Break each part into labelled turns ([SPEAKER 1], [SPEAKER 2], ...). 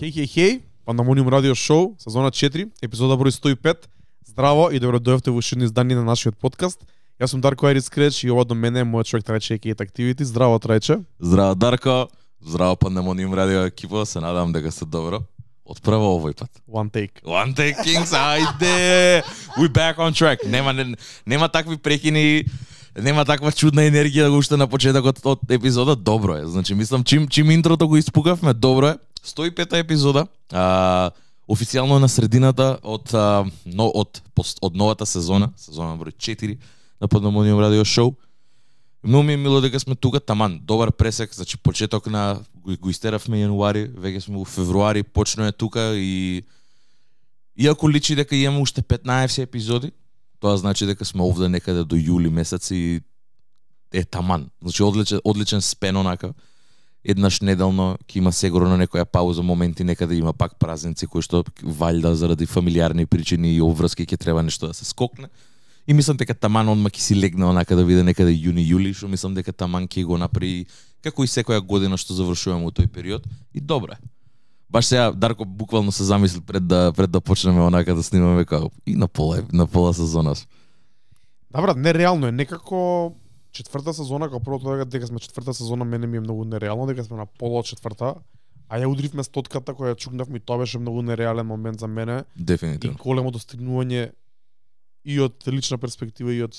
[SPEAKER 1] Хеј, хеј, хеј, Пандамониум радио шоу, сезона 4, епизода број 105. Здраво и добро дојавте во ширни издание на нашиот подкаст. Јас сум Дарко Айрис Креч и ова до мене е мојот човек Трајче Екејт Активити. Здраво, Трајче.
[SPEAKER 2] Здраво, Дарко. Здраво, Пандамониум радио екипа. Се надам дека сте добро. Отправо овој пат. One take. One take, Kings, ајде! We back on track. Нема, нема такви прекини нема таква чудна енергија да го уште на почетокот од епизода, добро е. Значи мислам чим чим интрото го испукавме, добро е. 105-та епизода. А, официјално на средината од а, но, од пост, од новата сезона, сезона број 4 на Подномониум радио шоу. Многу ми е мило дека сме тука, таман, добар пресек, значи почеток на го, го истеравме јануари, веќе сме во февруари, почно е тука и иако личи дека имаме уште 15 епизоди, тоа значи дека сме овде некаде до јули месец и е таман. Значи одличен, одличен спен онака. Еднаш неделно ќе има сигурно некоја пауза моменти некаде има пак празници кои што валјда заради фамилиарни причини и обврски ќе треба нешто да се скокне. И мислам дека таман одма ќе си легне онака да биде некаде јуни јули, што мислам дека таман ќе го направи како и секоја година што завршуваме во тој период и е. Баш сега Дарко буквално се замисли пред да пред да почнеме онака да снимаме како и на пола на пола сезона.
[SPEAKER 1] Да брат, нереално е некако четврта сезона како прво дека, дека сме четврта сезона мене ми е многу нереално дека сме на пола четврта. А ја удривме стотката која чукнавме и тоа беше многу нереален момент за мене. Дефинитивно. И големо достигнување и од лична перспектива и од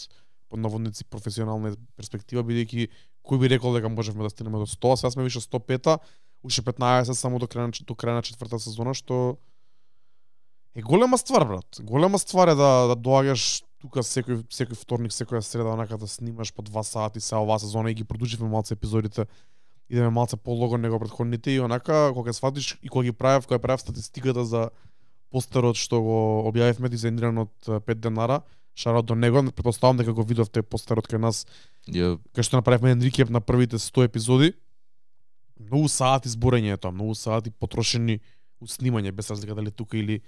[SPEAKER 1] под наводници професионална перспектива бидејќи кој би рекол дека можевме да стигнеме до 100, сега сме више 105-та, уште 15 само до крај до крај на четврта сезона што е голема ствар брат. Голема ствар е да да доаѓаш тука секој секој вторник, секоја среда онака да снимаш по 2 сати се оваа сезона и ги продуживме малце епизодите. Идеме малце полого него претходните и онака кога сфатиш и кога ги правев, кога правев статистиката за постерот што го објавивме дизајниран од 5 денара, шарот до него, претпоставувам дека го видовте постерот кај нас. Ја yeah. кај што направивме Енрикеп на првите 100 епизоди многу сати зборење е тоа, многу сати потрошени у снимање, без разлика дали тука или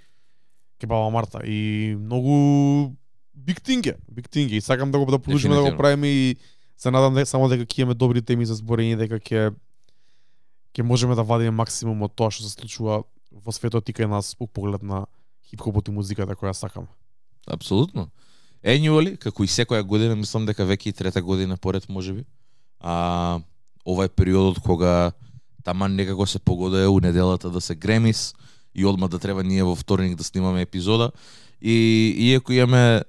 [SPEAKER 1] ке баба Марта. И многу биг тинг е, биг тинг е. И сакам да го да продолжиме да го правиме и се надам дека само дека ќе имаме добри теми за зборење, дека ќе ќе можеме да вадиме максимум од тоа што се случува во светот и кај нас у поглед на хип-хопот и музиката која сакам.
[SPEAKER 2] Апсолутно. Annually, како и секоја година, мислам дека веќе и трета година поред, би. А, ова е периодот кога таман некако се погодае у неделата да се гремис и одма да треба ние во вторник да снимаме епизода. И иако имаме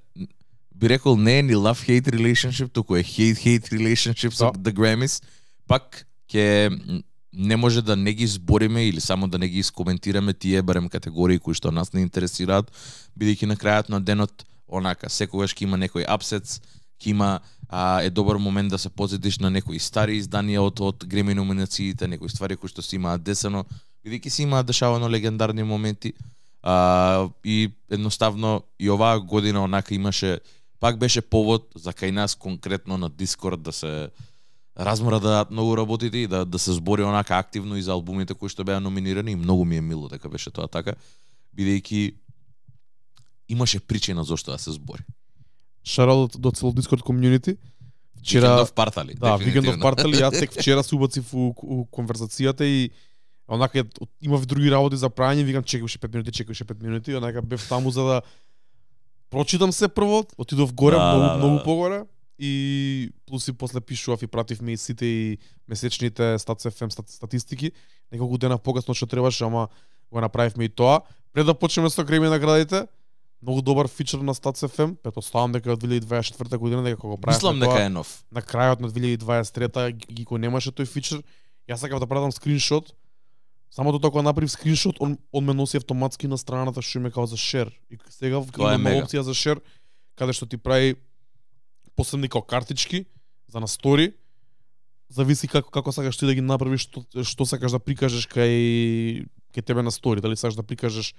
[SPEAKER 2] би рекол не е ни love hate relationship, туку е hate hate relationship со the Grammys, пак ќе не може да не ги збориме или само да не ги искоментираме тие барем категории кои што нас не интересираат, бидејќи на крајот на денот онака секогаш ќе има некој апсец, ќе има а, е добар момент да се подсетиш на некои стари изданија од од Греми номинациите, некои ствари кои што се имаат десено, бидејќи се имаат дешавано легендарни моменти. А, и едноставно и оваа година онака имаше пак беше повод за кај нас конкретно на Дискорд да се размора да дадат многу работите и да, да се збори онака активно и за албумите кои што беа номинирани и многу ми е мило дека беше тоа така, бидејќи имаше причина зошто да се збори
[SPEAKER 1] шаралот до цело Discord комјунити. Вчера Викендов партали. Да, Викендов партали, јас тек вчера се убацив у, у конверзацијата и онака имав други работи за прање, викам чекаше 5 минути, чекаше 5 минути, и онака бев таму за да прочитам се прво, отидов горе, да, многу, да, да многу да. погоре и плюс и после пишував и пратив и сите и месечните Stats FM стат, статистики. Неколку дена погасно што требаше, ама го направивме и тоа. Пред да почнеме со греми наградите, многу добар фичер на Stats FM, предпоставам дека од 2024 година дека кога правев Мислам дека е нов. На крајот на 2023 ги го немаше тој фичер. Јас сакав да пратам скриншот. Само тоа кога направив скриншот, он, он ме носи автоматски на страната што има као за шер. И сега мега. опција за шер каде што ти прави посебни као картички за на стори. Зависи како како сакаш ти да ги направиш, што, што сакаш да прикажеш кај ке тебе на стори, дали сакаш да прикажеш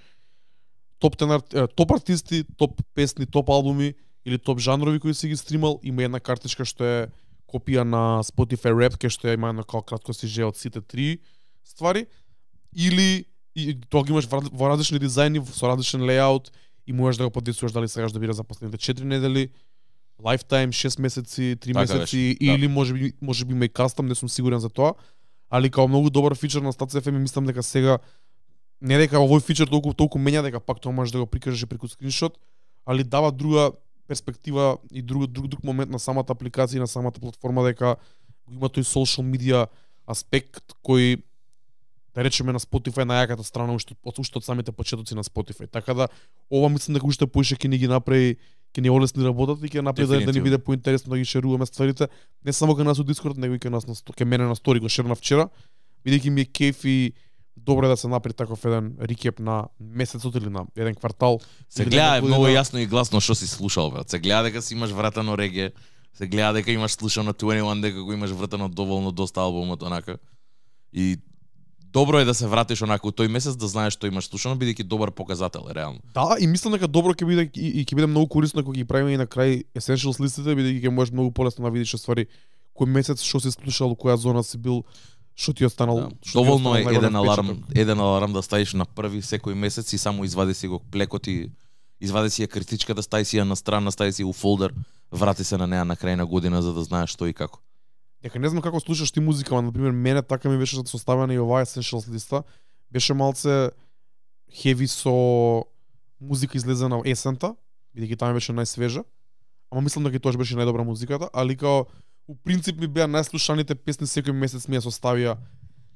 [SPEAKER 1] топ, тенар, топ артисти, топ песни, топ албуми или топ жанрови кои си ги стримал, има една картичка што е копија на Spotify Rap, ке што е има на како кратко же од сите три ствари, или и, тоа ги имаш во различни дизајни, со различен лејаут, и можеш да го подесуваш дали сегаш да бира за последните 4 недели, lifetime 6 месеци, 3 така месеци да. или може би може би има и кастом, не сум сигурен за тоа. Али као многу добар фичер на Stats FM мислам дека сега не дека овој фичер толку толку мења дека пак тоа можеш да го прикажеш преку скриншот, али дава друга перспектива и друг друг друг момент на самата апликација и на самата платформа дека има тој social media аспект кој да речеме на Spotify на јаката страна уште од уште од самите почетоци на Spotify. Така да ова мислам дека уште поише ќе ни ги направи ќе ни олесни работата и ќе направи да ни биде поинтересно да ги шеруваме стварите не само кај нас од Discord, него и кај нас на кај мене на стори го шерна вчера, бидејќи ми е кеф и добро е да се направи таков еден рикеп на месецот или на еден квартал. Се гледа е многу јасно
[SPEAKER 2] и гласно што си слушал, брат. Се гледа дека си имаш вратано реге, се гледа дека имаш слушано 21, дека го имаш вратано доволно доста албумот онака. И добро е да се вратиш онаку тој месец да знаеш што имаш слушано бидејќи добар показател реално.
[SPEAKER 1] Да, и мислам дека добро ќе биде и, и ќе биде многу корисно кога ги правиме и на крај essentials листите бидејќи ќе можеш многу полесно да видиш ствари кој месец што си слушал, која зона си бил, Што ти останал да. шути доволно останал е еден аларм
[SPEAKER 2] еден аларм да ставиш на први секој месец и само извади си го плекот и извади си ја критичка да стај си ја на страна да стај си ја у фолдер врати се на неа на крај на година за да знаеш што и како
[SPEAKER 1] Дека не знам како слушаш ти музика, на пример мене така ми беше составена и оваа Essentials листа. Беше малце хеви со музика излезена есента, бидејќи таа беше најсвежа. Ама мислам дека тоа беше најдобра музиката, али као у принцип ми беа најслушаните песни секој месец ми ја составија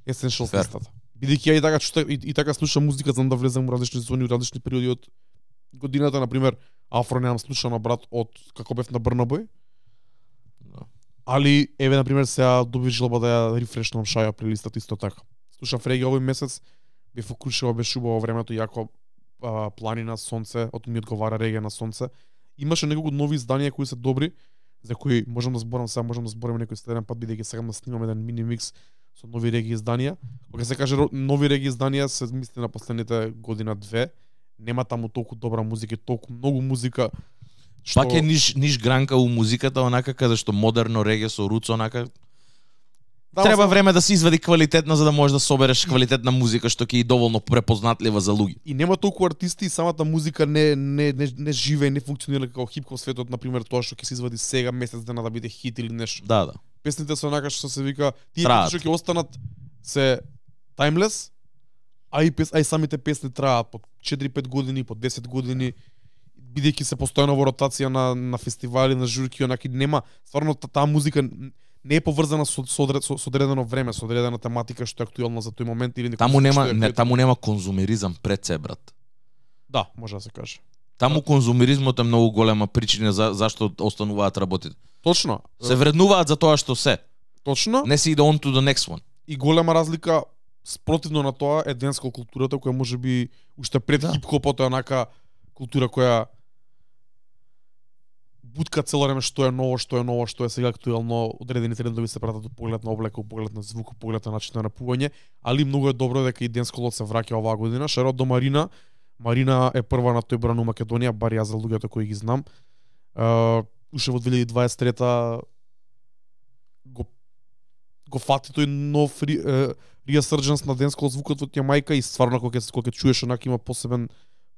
[SPEAKER 1] Essential листата. Бидејќи ја и така чута, и, и така слушам музика за да влезам во различни зони, во различни периоди од годината, на пример, афро немам слушано брат од како бев на Брнобој. No. Да. Али еве на пример сега добив желба да ја рефрешнам шаја плейлистата исто така. Слушав Фреги овој месец, бев окрушила беше убаво времето, јако планина, сонце, од ми одговара реге на сонце. Имаше неколку нови изданија кои се добри, за кои можам да зборам сега, можам да зборам некој следен пат бидејќи сакам да снимам еден мини микс со нови реги изданија. Кога се каже нови реги изданија се мисли на последните година две. Нема таму толку добра музика, толку многу музика
[SPEAKER 2] што Пак е ниш ниш гранка у музиката онака каде што модерно реге со руц онака Да, Треба особ... време да се извади квалитетно за да можеш да собереш квалитетна музика што ќе е доволно препознатлива за луѓе.
[SPEAKER 1] И нема толку артисти и самата музика не не не, не живе и не функционира како хип-хоп светот на пример тоа што ќе се извади сега месец дена да биде хит или нешто. Да, да. Песните се онака што се вика тие што ќе останат се timeless, а и пес, а и самите песни траат по 4-5 години, по 10 години бидејќи се постојано во ротација на на фестивали, на журки, онаки нема стварно таа музика не е поврзана со со, со, со одредено време, со одредена тематика што е актуелна за тој момент или некој Таму нема е, не, таму нема
[SPEAKER 2] конзумеризам пред се брат.
[SPEAKER 1] Да, може да се каже.
[SPEAKER 2] Таму конзумеризмот е многу голема причина за зашто остануваат работите. Точно. Се вреднуваат за тоа што се. Точно. Не се иде on to the next one.
[SPEAKER 1] И голема разлика спротивно на тоа е денска културата која може би уште пред да. хип-хопот е онака култура која Будка цело време што е ново, што е ново, што е сега актуелно, одредени трендови се пратат од поглед на облека, од поглед на звук, од поглед на начин на напување, али многу е добро дека и Денско Лот се враќа оваа година. Шарот до Марина. Марина е прва на тој бран у Македонија, бар ја за луѓето кои ги знам. Uh, уште во 2023 го го фати тој нов ри, uh, на Денско звукот во мајка и стварно кога ќе кога ќе чуеш онака има посебен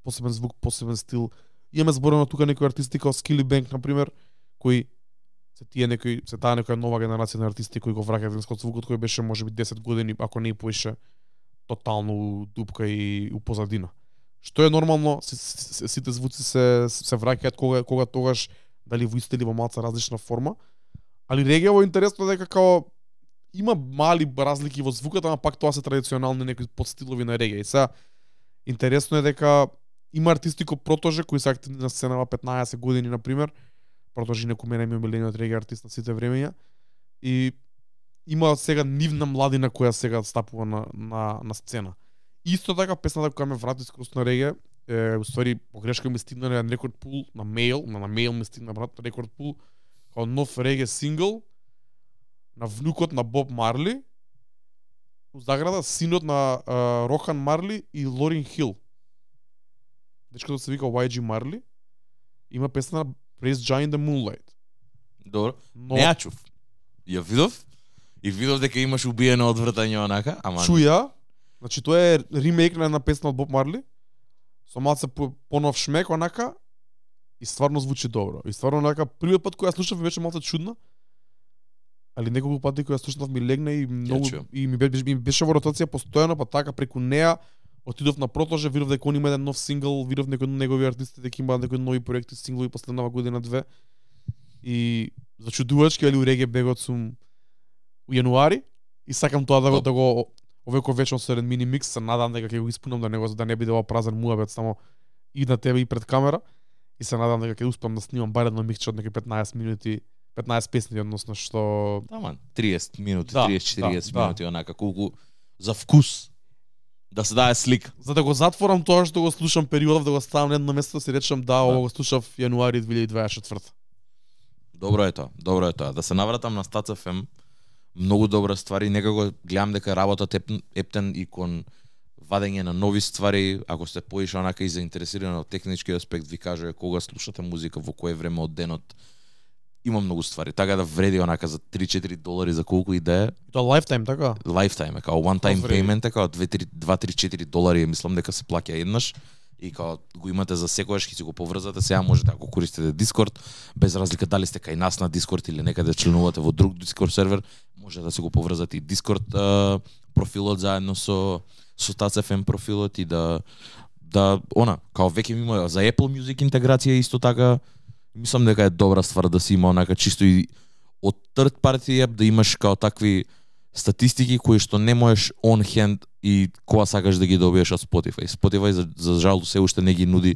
[SPEAKER 1] посебен звук, посебен стил. Uh, имаме зборено тука некои артисти како Skilly Bank на пример, кои се тие некои се таа некоја нова генерација на артисти кои го враќаат римскот звукот кој беше можеби 10 години ако не и поише тотално дупка и у позадина. Што е нормално, сите звуци се се враќаат кога кога тогаш дали во исти или во малца различна форма. Али во интересно дека како има мали разлики во звукот, ама пак тоа се традиционални некои подстилови на реге. И сега интересно е дека Има артисти кои протоже кои се активни на сценава 15 години на пример. Протоже некој мене ми е милениот реги артист на сите времења. И има сега нивна младина која сега стапува на, на, на сцена. Исто така песната која ме врати скрос на реге, е, у ствари погрешка ми стигна на рекорд пул на мејл, на, на мејл ми стигна брат рекорд пул како нов реге сингл на внукот на Боб Марли, у заграда синот на uh, Рохан Марли и Лорин Хил дечкото се вика YG Marley, има песна Praise Giant the Moonlight.
[SPEAKER 2] Добро. Но... Не ја чув. Ја видов и видов дека имаш убиено одвртање онака, ама Чуја.
[SPEAKER 1] Значи тоа е ремейк на една песна од Боб Марли. Со малце понов шмек онака и стварно звучи добро. И стварно онака првиот пат кога ја слушав беше малце чудно. Али неколку пати кога слушнав ми легна и многу и ми беше, ми беше во ротација постојано, па така преку неа Отидов на протоже, видов дека он има еден нов сингл, видов некои негови артисти дека има некој нови проекти, синглови последнава година две. И за чудувачки али у Реге бегот сум у јануари и сакам тоа да го да го овеко вечно со еден мини микс, се надам дека ќе го испунам да него за да не биде ова празен муабет само и на тебе и пред камера и се надам дека ќе успам да снимам барем едно микс од некои 15 минути 15 песни односно што Таман
[SPEAKER 2] 30 минути, да, 30 40 да, да, минути да. онака колку за вкус да се даде слик. За
[SPEAKER 1] да го затворам тоа што го слушам периодов, да го ставам на едно место, си речам да, да. ово го слушав јануари 2024.
[SPEAKER 2] Добро е тоа, добро е тоа. Да се навратам на Стац FM, многу добра ствари, некако гледам дека работат ептен и кон вадење на нови ствари, ако сте поише онака и заинтересирани од технички аспект, ви кажа кога слушате музика, во кое време од денот, има многу ствари, така да вреди онака за 3-4 долари за колку и да е.
[SPEAKER 1] Тоа lifetime така?
[SPEAKER 2] Lifetime е као one time Тоа payment као 2-3-4 долари, мислам дека се плаќа еднаш и као го имате за секојаш, ќе си го поврзате, сега можете да користите Discord, без разлика дали сте кај нас на Discord или некаде членувате во друг Discord сервер, може да се го поврзате и Discord uh, профилот заедно со со TACFM профилот и да да она, као веќе има за Apple Music интеграција исто така Мислам дека е добра ствар да си има онака чисто и од third party app да имаш као такви статистики кои што не можеш on hand и кога сакаш да ги добиеш од Spotify. Spotify за, за жал се уште не ги нуди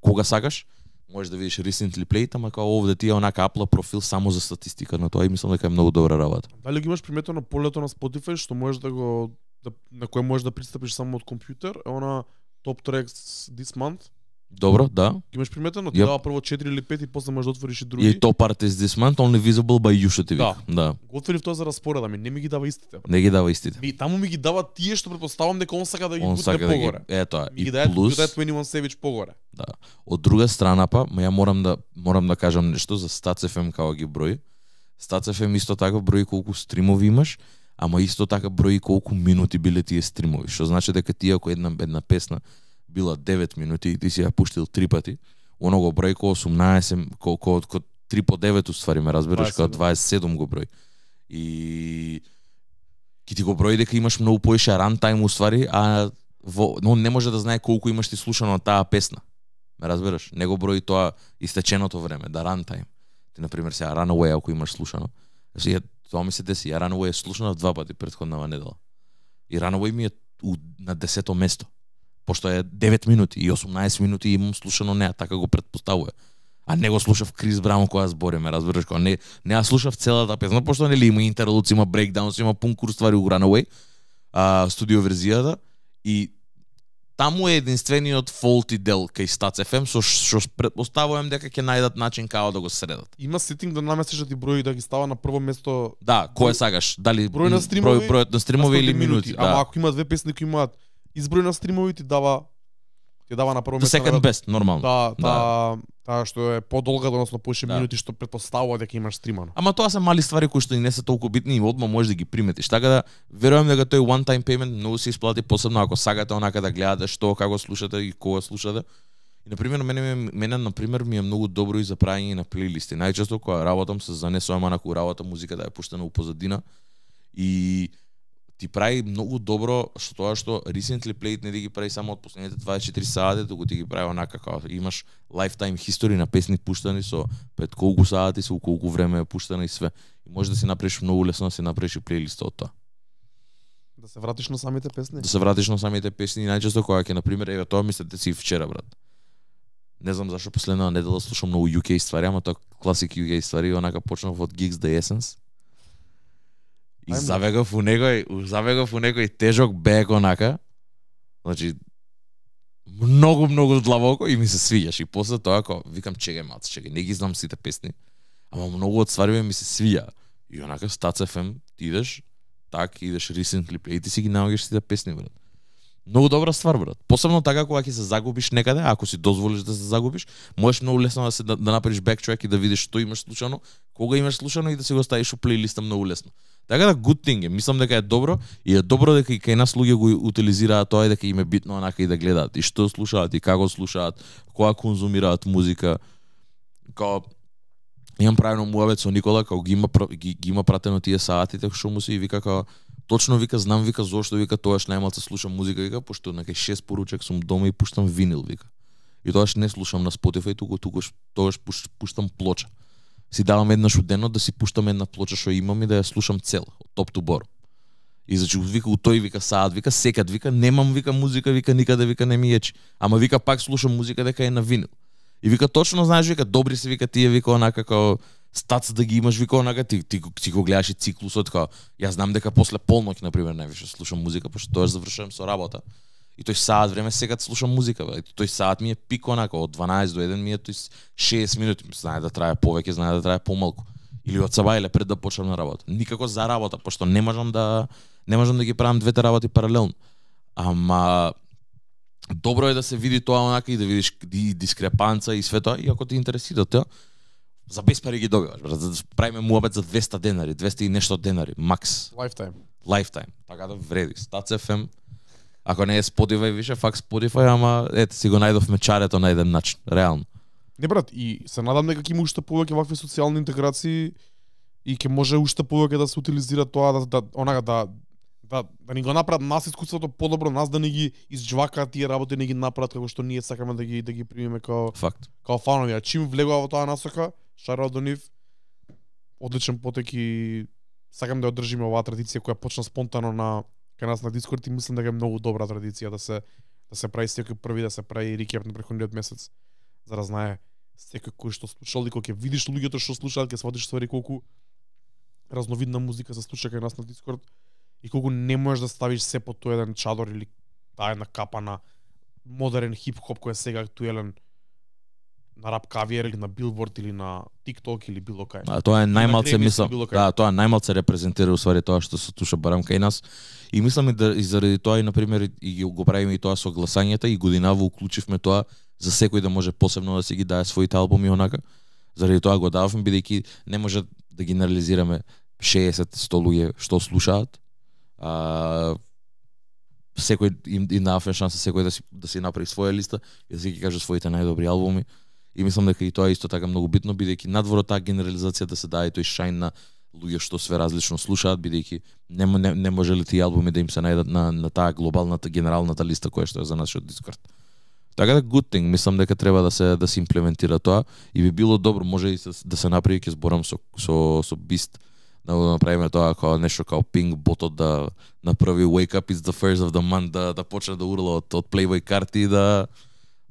[SPEAKER 2] кога сакаш. Можеш да видиш recently played, ама као овде ти е онака Apple профил само за статистика на тоа и мислам дека е многу добра работа.
[SPEAKER 1] Дали ги имаш приметено полето на Spotify што можеш да го да, на кое можеш да пристапиш само од компјутер, е она топ tracks this month
[SPEAKER 2] Добро, да.
[SPEAKER 1] Имаш приметено, ти yep. дава прво 4 или 5 и после можеш да отвориш и други. И
[SPEAKER 2] то part is this month only visible by you, што ти Да. да.
[SPEAKER 1] Го отворив тоа за распоред, ами не ми ги дава истите. Не ги дава истите. Ми таму ми ги дава тие што предпоставам дека он сака да ги он бутне погоре. Да ги... Ето, ми и ги дае, плюс... Ги 21 Севич погоре.
[SPEAKER 2] Да. Од друга страна па, ја морам да морам да кажам нешто за FM као ги брои. FM исто така брои колку стримови имаш, ама исто така брои колку минути биле тие стримови. Што значи дека ти ако една една песна била 9 минути и ти си ја пуштил три пати, оно го број ко 18, ко, ко, ко 3 по 9 уствари ме разбираш, кога 27 го број. И ки ти го број дека имаш многу поише ран тајм уствари, а во, но не може да знае колку имаш ти слушано таа песна. Ме разбираш? Не го брои тоа истеченото време, да ран тајм. Ти, например, сега Runaway, ако имаш слушано. сега, значи, тоа ми се деси. Ја Runaway е слушано два пати предходнава недела. И Runaway ми е у, на десето место пошто е 9 минути и 18 минути имам слушано неа, така го предпоставува. А не го слушав Крис Браун која збориме, разбираш кога не не ја слушав целата песна, пошто нели има интерлуци, има брейкдаунс, има пун курс ствари у Runaway, а студио верзијата и таму е единствениот фолти дел кај СТАЦ FM со што предпоставувам дека ќе најдат начин како да го средат.
[SPEAKER 1] Има сетинг да наместиш да ти број да ги става на прво место. Да, кое сагаш, дали број на стримови, број, бројот на стримови или минути. минути. Да. Ама ако има две песни кои имаат изброј на стримови ти дава ти дава на прво место. Second best, нормално. Да, да. Таа та, што е подолга, односно повеќе да. минути што претпоставува дека имаш стримано.
[SPEAKER 2] Ама тоа се мали ствари кои што не се толку битни и одма можеш да ги приметиш. Така да верувам дека тој one time payment многу се исплати посебно ако сагате онака да гледате што како слушате и кога слушате. И на пример мене мене на пример ми е многу добро и за правење на плейлисти. Најчесто кога работам се занесувам на кога музика да е пуштена у позадина и ти прави многу добро што тоа што recently played не ти ги прави само од последните 24 сати, туку ти ги прави онака како имаш lifetime history на песни пуштани со пред колку сати, со колку време е пуштана и све. И може да си направиш многу лесно да си направиш плейлиста од тоа.
[SPEAKER 1] Да се вратиш на самите песни? Да се вратиш на
[SPEAKER 2] самите песни и најчесто кога ќе на пример еве тоа мислете да си вчера брат. Не знам зашо последна недела слушам многу UK ствари, ама тоа класик UK ствари, онака почнав од Gigs the Essence И завегав у некој, завегав у некој тежок бег онака. Значи многу многу длабоко и ми се свиѓаш и после тоа како викам чеге мац, чеге, не ги знам сите песни, ама многу од стварите ми се свија. И онака Стац FM ти идеш, так идеш recently play, ти си ги наоѓаш сите песни брат. Многу добра ствар брат. Посебно така кога ќе се загубиш некаде, ако си дозволиш да се загубиш, можеш многу лесно да се да, да направиш backtrack и да видиш што имаш случано, кога имаш случано и да се го ставиш у плейлиста многу лесно. Така да good thing е, мислам дека е добро и е добро дека и кај нас луѓе го утилизираат тоа и дека им е битно онака и да гледаат и што слушаат и како слушаат, која конзумираат музика. Као имам правено муавец со Никола, како ги има ги, ги има пратено тие саатите така што му се и вика како точно вика знам вика зошто вика тоаш се слушам музика вика пошто на кај 6 поручек сум дома и пуштам винил вика. И тоаш не слушам на Spotify, туку туку тогаш пуш, пуштам плоча си давам еднаш од денот да си пуштам една плоча што имам и да ја слушам цела, од топ ту бор. И значи вика у тој вика саат, вика секад, вика немам вика музика, вика никаде вика не ми ечи. Ама вика пак слушам музика дека е на винил. И вика точно знаеш вика добри се вика тие вика онака како стац да ги имаш вика онака ти ти, ти го гледаш и циклусот како ја знам дека после полноќ на пример највише слушам музика пошто тоа завршувам со работа. И тој саат време да слушам музика, бе. тој саат ми е пик онака, од 12 до 1 ми е тој 6 минути, знае да трае повеќе, знае да трае помалку. Или од сабајле пред да почнам на работа. Никако за работа, пошто не можам да не можам да ги правам двете работи паралелно. Ама добро е да се види тоа онака и да видиш ди, дискрепанца и све тоа, и ако ти интересира да тоа, за без пари ги добиваш, брат. Да правиме муабет за 200 денари, 200 и нешто денари, макс. Lifetime. Lifetime. Така да вреди. Стацефем. FM Ако не е Spotify, више факт Spotify, ама ете си го најдовме чарето на еден начин, реално.
[SPEAKER 1] Не брат, и се надам дека ќе има уште повеќе вакви социјални интеграции и ќе може уште повеќе да се утилизира тоа да, да онака да да да ни го направат нас искуството подобро нас да ни ги изџвакаат тие работи не ги направат како што ние сакаме да ги да ги примиме како факт. Како фанови, а чим влегува во тоа насока, шарао до нив. Одличен потек и сакам да одржиме оваа традиција која почна спонтано на кај нас на Discord и мислам дека е многу добра традиција да се да се прави секој први да се прави рикеп на претходниот месец за да знае секој кој што слушал и кој ќе видиш луѓето што слушаат ќе сватиш ствари колку разновидна музика се слуша кај нас на Discord и колку не можеш да ставиш се под тој еден чадор или таа една капа на модерен хип-хоп кој е сега актуелен на Рапкавиер или на Билборд или на TikTok или било кај. А тоа е најмалце мислам. Да,
[SPEAKER 2] тоа најмалце репрезентира усвари тоа што се туша барам кај нас. И мислам и да и заради тоа и на пример и го правиме и тоа со гласањата и годинаво уклучивме тоа за секој да може посебно да си ги дае своите албуми онака. Заради тоа го дававме бидејќи не може да генерализираме 60-100 луѓе што слушаат. А, секој им, им дава шанса секој да си да си направи своја листа и да си ги каже своите најдобри албуми И мислам дека и тоа е исто така многу битно бидејќи надвор од таа генерализација да се даде тој шајн на луѓе што све различно слушаат бидејќи не, не, не може ли тие албуми да им се најдат на, на таа глобалната генералната листа која што е за нашиот Дискорд. Така да good thing, мислам дека треба да се да се имплементира тоа и би било добро може и да се направи ќе зборам со со со Бист да го направиме тоа како нешто како пинг ботот да направи wake up is the first of the month да да почне да урла од од Playboy карти да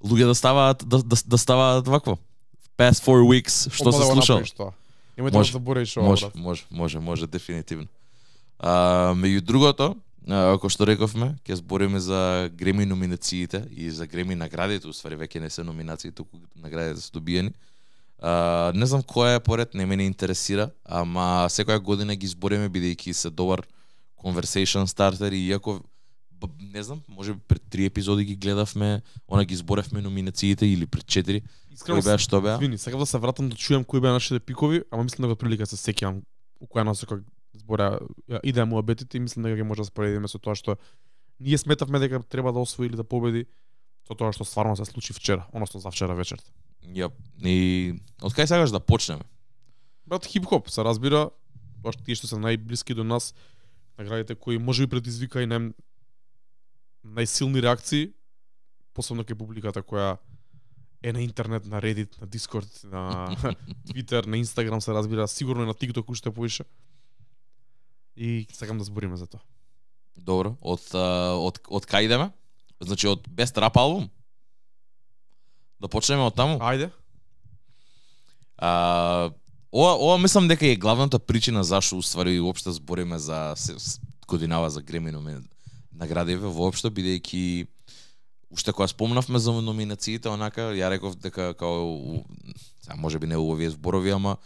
[SPEAKER 2] луѓе да ставаат да, да, да ставаат вакво. Past four weeks, што Опа, се слушал? Немој да забореш ова. Може, може, може, може дефинитивно. А, меѓу другото, како што рековме, ќе збориме за Греми номинациите и за Греми наградите, усвари веќе не се номинации, туку наградите се добиени. А, не знам која е поред, не мене интересира, ама секоја година ги збориме бидејќи се добар conversation starter и иако не знам, може би пред три епизоди ги гледавме, она ги зборевме номинациите или пред четири. Искрено, кој беа што беа? Извини,
[SPEAKER 1] сакав да се вратам да чујам кои беа нашите пикови, ама мислам да го прилика се сеќавам у која насока збора иде му обетите и мислам дека ќе може да споредиме со тоа што ние сметавме дека треба да освои или да победи со тоа што стварно се случи вчера, односно за вчера вечерта.
[SPEAKER 2] Јап. И од кај сакаш да почнеме?
[SPEAKER 1] Брат, хип-хоп се разбира, баш тие што се најблиски до нас, наградите кои може би предизвика и нај најсилни реакции, посебно кај публиката која е на интернет, на Reddit, на Discord, на Twitter, на Instagram се разбира, сигурно и на TikTok уште повише. И сакам
[SPEAKER 2] да збориме за тоа. Добро, од од од кај идеме? Значи од Best Rap албум? Да почнеме од таму? Ајде. А, ова, ова мислам дека е главната причина зашто уствари и уопште збориме за годинава за Греми наградиве воопшто бидејќи уште кога спомнавме за номинациите, онака ја реков дека као сега можеби не убави зборови, ама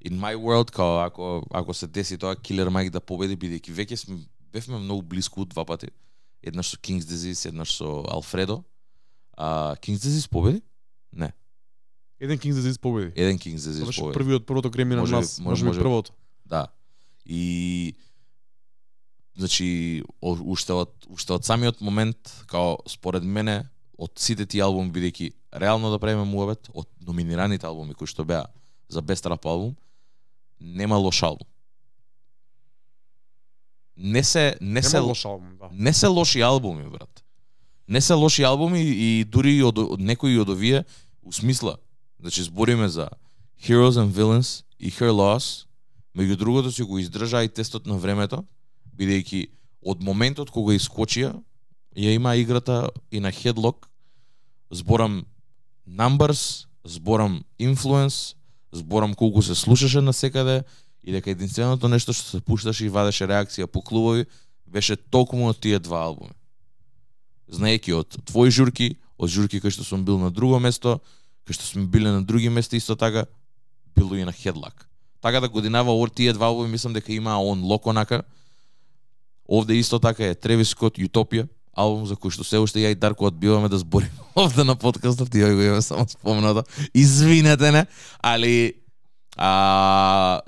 [SPEAKER 2] in my world као ако ако се деси тоа Killer Mike да победи бидејќи веќе сме бевме многу блиску два пати. Еднаш со King's Disease, еднаш со Alfredo, А King's Disease победи? Не. Еден King's Disease победи. Еден King's Disease победи. Првиот првото криминал на нас, може, може, може првото. Да. И значи уште од уште од самиот момент као според мене од сите ти албуми бидејќи реално да преме муавет од номинираните албуми кои што беа за бест рап албум нема лош албум. Не се не се лош
[SPEAKER 1] албум, да. Не се
[SPEAKER 2] лоши албуми, брат. Не се лоши албуми и дури и од, од некои од овие у смисла, значи збориме за Heroes and Villains и Her Loss, меѓу другото се го издржа и тестот на времето, бидејќи од моментот кога искочија, ја има играта и на Headlock, зборам numbers, зборам influence, зборам колку се слушаше на секаде и дека единственото нешто што се пушташе и вадеше реакција по клубови беше токму од тие два албуми. Знаеки од твои журки, од журки кои што сум бил на друго место, кои што сме биле на други места исто така, било и на Headlock. Така да годинава од тие два албуми мислам дека има он лок онака, Овде исто така е Тревис Скот Утопија, албум за кој што се уште ја и Дарко одбиваме да збориме овде на подкастот, ја го имаме само спомната. Извинете не, али а,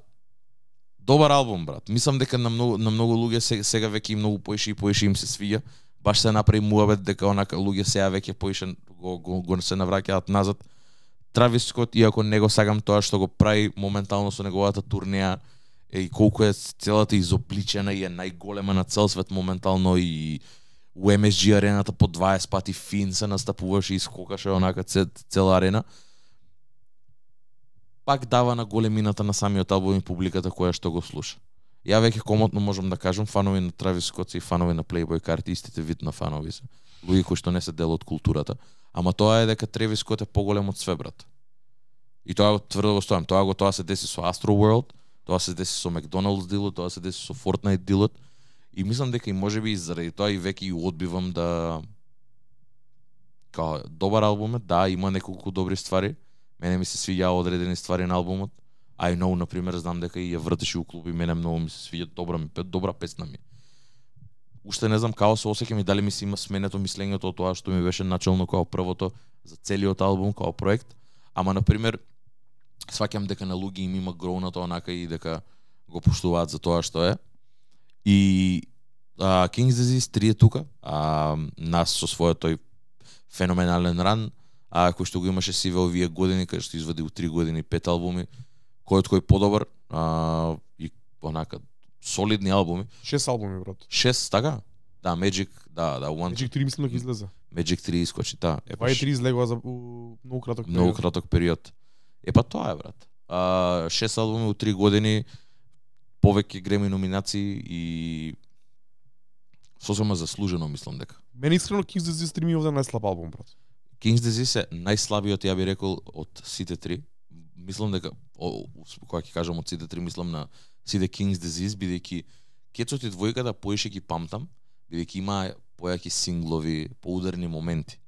[SPEAKER 2] добар албум брат. Мислам дека на многу на многу луѓе сега, сега веќе и многу поише и поише им се свиѓа. Баш се направи муабет дека онака луѓе сега веќе поише го, го, го се навраќаат назад. Травис Скот, иако го сагам тоа што го прави моментално со неговата турнеја, е и колку е целата изопличена и е најголема на цел свет моментално и у MSG арената по 20 пати фин се настапуваше и скокаше онака цела арена. Пак дава на големината на самиот албум и публиката која што го слуша. Ја веќе комотно можам да кажам фанови на Травис Скот и фанови на Playboy карти истите вид на фанови се. Луѓе кои што не се дел од културата. Ама тоа е дека Тревис Скот е поголем од све брат. И тоа го тврдо го стојам. Тоа го тоа се деси со Astro World, Тоа се деси со Макдоналдс дилот, тоа се деси со Fortnite дилот. И мислам дека и може би заради тоа и веќе и одбивам да као добар албум е, да, има неколку добри ствари. Мене ми се свиѓаа одредени ствари на албумот. I know, на пример, знам дека и ја вртеше у клуби, мене многу ми се свиѓа, добра ми, добра песна ми. Уште не знам како се осеќам и дали ми се има сменето мислењето од тоа што ми беше начално како првото за целиот албум, како проект. Ама, на пример, сваќам дека на луѓе им има гровната онака и дека го поштуваат за тоа што е. И а, King's Disease 3 е тука, а, нас со својот тој феноменален ран, а кој што го имаше сиве овие години, кај што извади у 3 години пет албуми, кој од кој подобар, а, и онака солидни албуми. Шест албуми, брат. Шест, така? Да, Magic, да, да, One. Magic
[SPEAKER 1] 3 мислам дека излезе.
[SPEAKER 2] Magic 3 искочи, да. Епош... Вај 3
[SPEAKER 1] излегува за многу краток период. Многу
[SPEAKER 2] краток период. Е па тоа е брат. А, шест албуми у три години, повеќе греми номинации и сосема заслужено мислам дека.
[SPEAKER 1] Мене искрено King's Disease 3 ми овде најслаб албум
[SPEAKER 2] брат. King's Disease е најслабиот ја би рекол од сите три. Мислам дека о, кога ќе кажам од сите три мислам на сите King's Disease бидејќи кецот и да поише ги памтам бидејќи има појаки синглови, поударни моменти.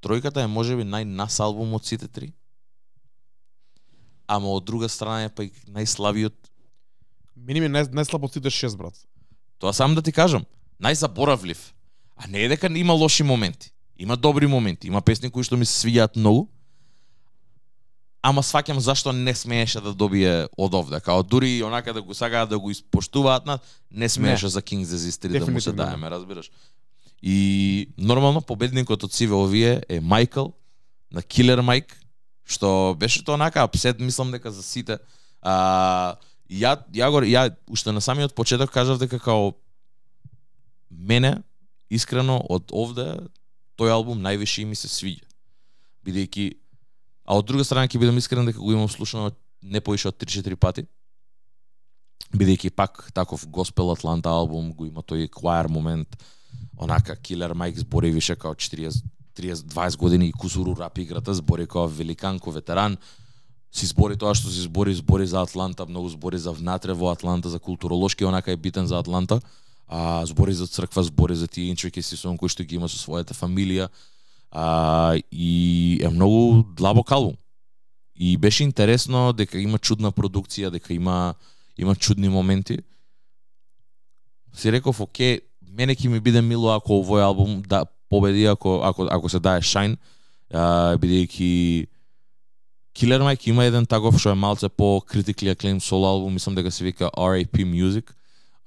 [SPEAKER 2] Тројката е можеби најнас албум од сите три ама од друга страна е па и најслабиот. Миними ми најслабо сите шест брат. Тоа сам да ти кажам, најзаборавлив. А не е дека има лоши моменти. Има добри моменти, има песни кои што ми се свиѓаат многу. Ама сваќам зашто не смееше да добие од овде. Као дури и онака да го сага да го испоштуваат, над, не смееше за King's Disease 3 да му се даеме, да. разбираш. И нормално победникот од сиве овие е Майкл на Killer Mike што беше тоа нака апсет мислам дека за сите. А, ја ја го ја уште на самиот почеток кажав дека као мене искрено од овде тој албум највише ми се свиѓа. Бидејќи а од друга страна ќе бидам искрен дека го имам слушано не поише од 3-4 пати. Бидејќи пак таков госпел Атланта албум го има тој choir момент онака Killer Mike збори више као 30-20 години и кусуру рап играта, збори као великан, ко ветеран, си збори тоа што си збори, збори за Атланта, многу збори за внатре во Атланта, за културолошки, онака е битен за Атланта, а збори за црква, збори за тие си сон кои што ги има со својата фамилија, а, и е многу длабок албум. И беше интересно дека има чудна продукција, дека има има чудни моменти. Си реков, оке, мене ќе ми биде мило ако овој албум да победи ако ако ако се дае шајн, бидејќи Killer Mike има еден тагов што е малце по critically acclaimed соло албум, мислам дека се вика R.A.P. Music.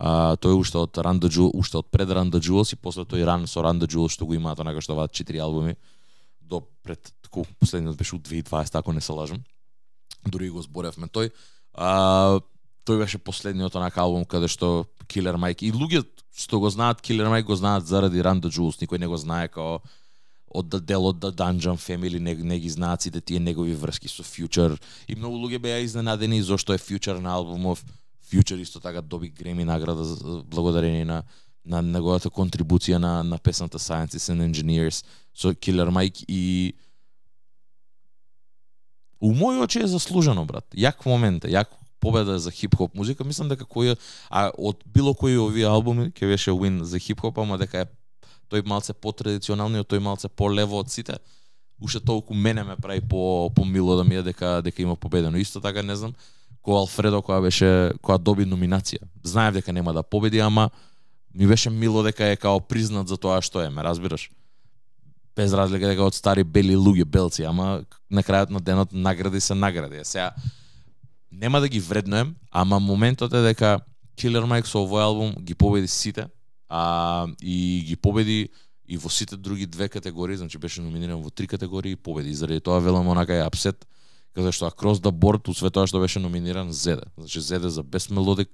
[SPEAKER 2] А, тој уште од Run the Jewel, уште од пред Run the Jewels и после тој ран со Run Jewels што го имаат онака што ваат четири албуми до пред колку последниот беше у 2020, ако не се лажам. Дури го зборевме тој. А, тој беше последниот онака албум каде што Killer Mike и луѓето што го знаат Killer Mike го знаат заради the Джулс, никој не го знае као од дел од The Dungeon Family не, не ги знаат сите тие негови врски со Future и многу луѓе беа изненадени зошто е Future на албумов Future исто така доби Греми награда благодарение на на неговата контрибуција на на песната Sciences and Engineers со Killer Mike и у мој очи е заслужено брат. Јак момент е, јак победа за хип-хоп музика, мислам дека кој а од било кој овие албуми ќе беше win за хип-хоп, ама дека е тој малце потрадиционалниот, тој малце полево од сите, уште толку мене ме прави по по мило да ми е дека дека има победено. Исто така не знам, кој Алфредо која беше која доби номинација. Знаев дека нема да победи, ама ми беше мило дека е као признат за тоа што е, ме разбираш? Без разлика дека од стари бели луѓе белци, ама на крајот на денот награди се награди. Сега нема да ги вреднуем, ама моментот е дека Killer Mike со овој албум ги победи сите, а, и ги победи и во сите други две категории, значи беше номиниран во три категории и победи. заради тоа велам онака е апсет, каде што Across the Board, у тоа што беше номиниран, зеде. Значи зеде за best melodic,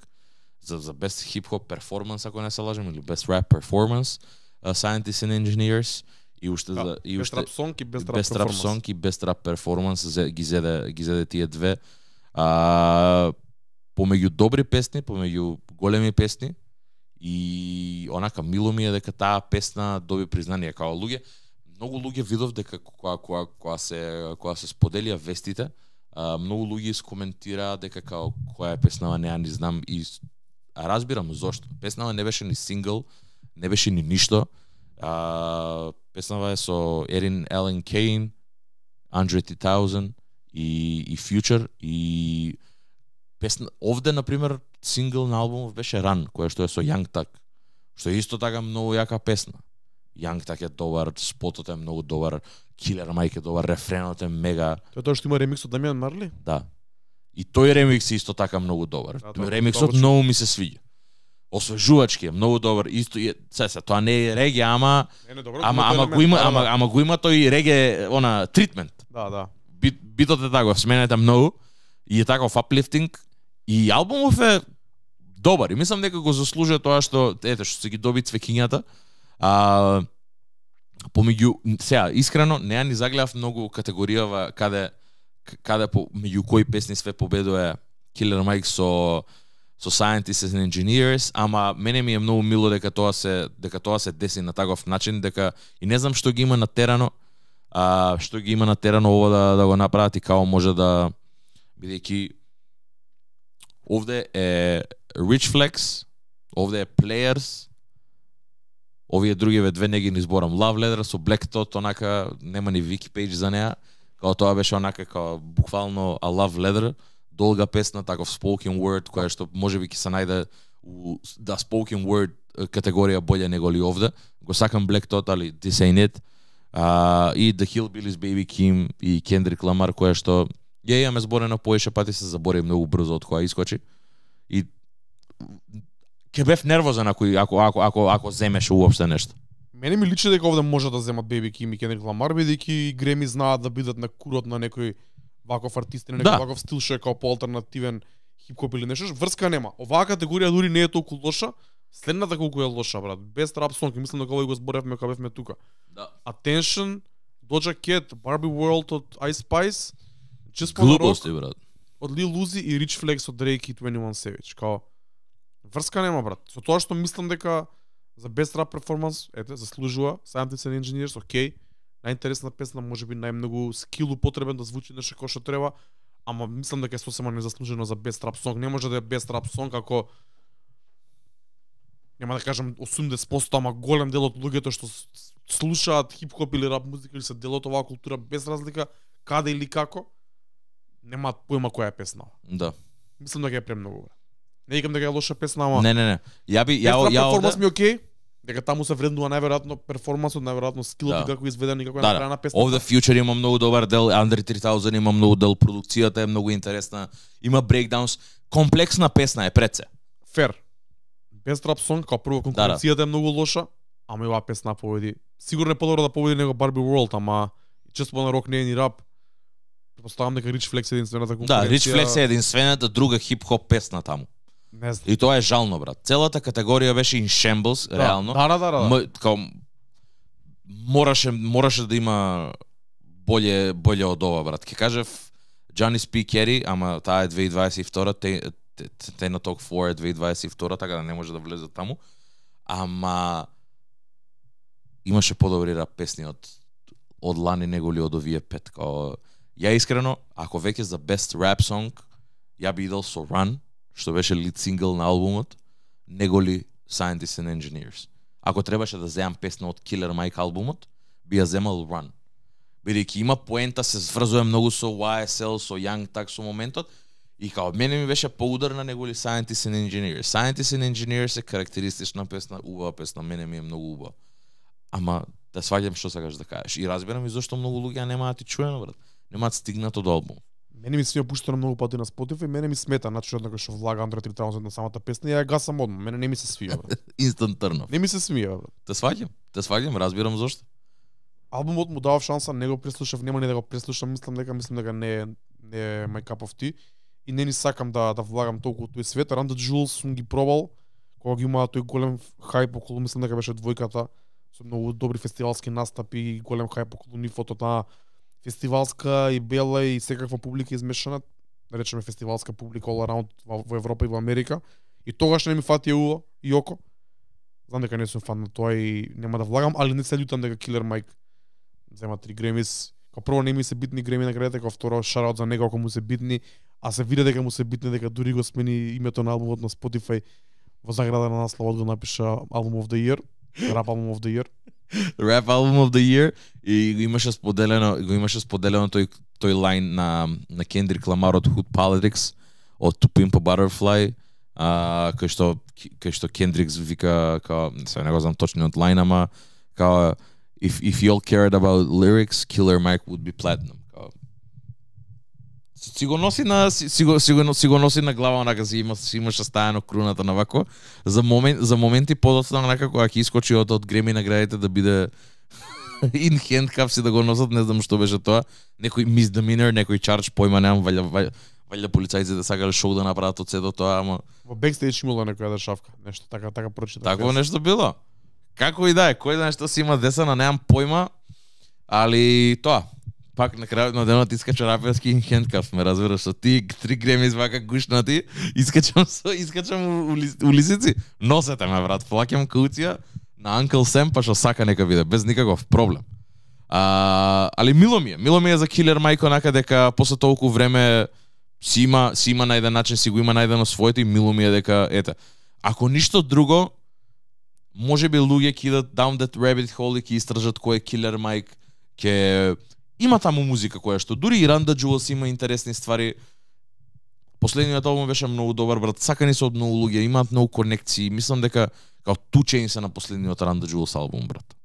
[SPEAKER 2] за, за Best Hip Hop Performance, ако не се лажам, или Best Rap Performance, uh, Scientists and Engineers, и уште да, за, и уште рап сонки, без рап без рап сонки, без рап перформанс ги зеде ги зеде тие две. А, помеѓу добри песни, помеѓу големи песни, и онака мило ми е дека таа песна доби признание како луѓе. Многу луѓе видов дека која која која се која се споделија вестите, а, многу луѓе скоментираа дека како која е песнава не ни знам и а разбирам зошто. Песнава не беше ни сингл, не беше ни ништо. А, песнава е со Ерин Елен Кейн, Андре 3000, и и Future и песна овде на пример сингл на албумов беше Run, која што е со Young Tak што е исто така многу јака песна. Young Tak е добар, спотот е многу добар, Killer Mike е добар, рефренот е мега.
[SPEAKER 1] Тоа тоа што има ремикс од Damian Марли?
[SPEAKER 2] Да. И тој ремикс е исто така многу добар. А, да, тоа, Ремиксот добро. многу ми се свиѓа. Освежувачки е многу добар. Исто е, се, се, тоа не е реге, ама не, не, добро, ама ама, ама го има, ама, ама го има тој реге она тритмент. Да, да бит, битот е таков, сменете многу и е таков аплифтинг и албумов е добар и мислам дека го заслужува тоа што ете што се ги доби цвекињата. А помеѓу сега искрено не ни загледав многу категоријава каде каде по, меѓу кои песни све победува Killer Mike со со Scientists and Engineers, ама мене ми е многу мило дека тоа се дека тоа се деси на таков начин дека и не знам што ги има на терано, а, што ги има на терен ово да, да го направат и како може да бидејќи овде е Rich Flex, овде е Players, овие други ве две не ги изборам. Love Letter со Black Tot, онака нема ни вики пејдж за неа. Као тоа беше онака као буквално a Love Letter, долга песна, таков spoken word, која што би ќе се најде у да spoken word категорија боја него ли овде. Го сакам Black Tot, али this ain't it а, и The Hillbillies, Baby Kim и Kendrick Lamar, која што ја имаме зборено поеше пати се забори многу брзо од која искочи. И ќе бев нервозен ако, ако, ако, ако, ако земеш уопште нешто.
[SPEAKER 1] Мене ми личи дека овде може да земат Baby Kim и Kendrick Lamar, бидејќи Греми знаат да бидат на курот на некој ваков артист или некој да. ваков стил што е како по-алтернативен хип-хоп или нешто, врска нема. Оваа категорија дури не е толку лоша, Следната колку е лоша, брат. Без рап сонг, мислам дека овој го зборевме кога бевме тука. Да. Attention, Doja Cat, Barbie World од Ice Spice, Just for Глупости, брат. Од Lil Uzi и Rich Flex од Drake и 21 Savage. Као врска нема, брат. Со тоа што мислам дека за Best Rap Performance, ете, заслужува Scientists and Engineers, окей. Okay. Најинтересна песна, можеби најмногу скил потребен да звучи нешто како што треба, ама мислам дека е сосема незаслужено за best rap song. Не може да е best rap song ако нема да кажам 80%, ама голем дел од луѓето што слушаат хип-хоп или рап музика или се дел од оваа култура без разлика каде или како, немаат појма која е песнава. Да. Мислам дека е премногу. Не викам дека е лоша песна, ама Не, не, не. Ја би ја ја перформанс ми окей. Дека таму се вреднува најверојатно перформансот, најверојатно скилот да. како изведен и како е да, да. направена песна. Овде
[SPEAKER 2] Future има многу добар дел, Under 3000 има многу дел, продукцијата е многу интересна, има breakdowns комплексна песна е пред се
[SPEAKER 1] без трап сонг, као прво да, да. конкуренцијата е многу лоша, ама и оваа песна поведи. Сигурно е подобро да поведи него Barbie World, ама често на рок не е ни рап. Предпоставам дека рич флекс е единствената да, конкуренција. Да, рич флекс е
[SPEAKER 2] единствената друга хип-хоп песна таму. Не знам. И тоа е жално, брат. Целата категорија беше in shambles, да, реално. Да, да, да, да. М, као, мораше, мораше да има боле, боле од ова, брат. Ке кажев, Джанис Пи Кери, ама таа е 2022, те, Teno Talk 4 е 2022, така да не може да влезе таму. Ама имаше подобри рап песни од од лани него ли од овие пет. Као, ја искрено, ако веќе за best rap song, ја би идел со Run, што беше лид сингл на албумот, него ли Scientists and Engineers. Ако требаше да земам песна од Killer Mike албумот, би ја земал Run. Бидејќи има поента, се сврзува многу со YSL, со Young так со моментот, И као мене ми беше поударна ли Scientist and engineers. Scientist and engineers е карактеристична песна, убава песна, мене ми е многу убава. Ама да сваѓам што сакаш да кажеш. И разбирам и зошто многу луѓе немаат и чуено, брат. Немаат стигнато до албум.
[SPEAKER 1] Мене ми се опуштено многу пати на Spotify мене ми смета значи на кој што влага Android 3000 на самата песна ја гасам одма. Мене не ми се свија,
[SPEAKER 2] брат. Instant turn Не ми се смија, брат. Те да сваѓам, те да сваѓам, разбирам зошто.
[SPEAKER 1] Албумот му дава шанса, не го преслушав, нема ни да го преслушам, мислам дека мислам дека не не my cup of tea и не ни сакам да да влагам толку тој свет. Ранда Джулс сум ги пробал кога ги имаа тој голем хајп околу мислам дека беше двојката со многу добри фестивалски настапи и голем хајп околу нив фото таа фестивалска и бела и секаква публика измешана, да речеме фестивалска публика all around во Европа и во Америка. И тогаш не ми фати Јуло и Јоко. Знам дека не сум фан на тоа и нема да влагам, али не се лютам дека Килер Майк зема три Гремис. Као прво не ми се битни Греми на наградите, као второ шараот за него ако му се битни а се виде дека му се битне дека дури го смени името на албумот на Spotify во заграда на насловот да го напиша Album of the Year, Rap Album of the Year.
[SPEAKER 2] Rap Album of the Year и го имаше споделено, го имаше споделено тој тој лайн на на Kendrick Lamar од Hood Politics од To Pimp a Butterfly а, кој што кој што Kendrick вика како се не го знам од лајн ама како if if all cared about lyrics Killer Mike would be platinum си го носи на си, го, си, го, си го носи на глава онака си има си имаше стајано круната на вако за момент за моменти подоцна онака кога ќе искочи од од греми наградите да биде in handcuffs си да го носат не знам што беше тоа некој misdemeanor некој charge појма немам валја валја валја да сакале шоу да направат од седо тоа ама
[SPEAKER 1] во бекстејдж имало некоја дршавка да нешто така така прочитав такво нешто
[SPEAKER 2] било како и да е кој знае што си има десена немам појма али тоа пак на крајот на денот искача рапелски хендкаф, ме разбираш, со ти три греми извака гушнати, искачам со искачам у, лисици, носете ме брат, плаќам кауција на Анкл Сем, па што сака нека биде, без никаков проблем. А, али мило ми е, мило ми е за Килер Майко нака дека после толку време си има, си има на еден начин, си го има на својот и мило ми е дека, ете, ако ништо друго, може би луѓе ќе идат down that rabbit hole и ќе истражат кој е Killer Mike, ќе Има таму музика која што дури и Ранда Джулс има интересни ствари. Последниот албум беше многу добар, брат. Сакани се од многу луѓе, имаат многу конекции. Мислам дека као тучени се на последниот Ранда Джулс албум, брат.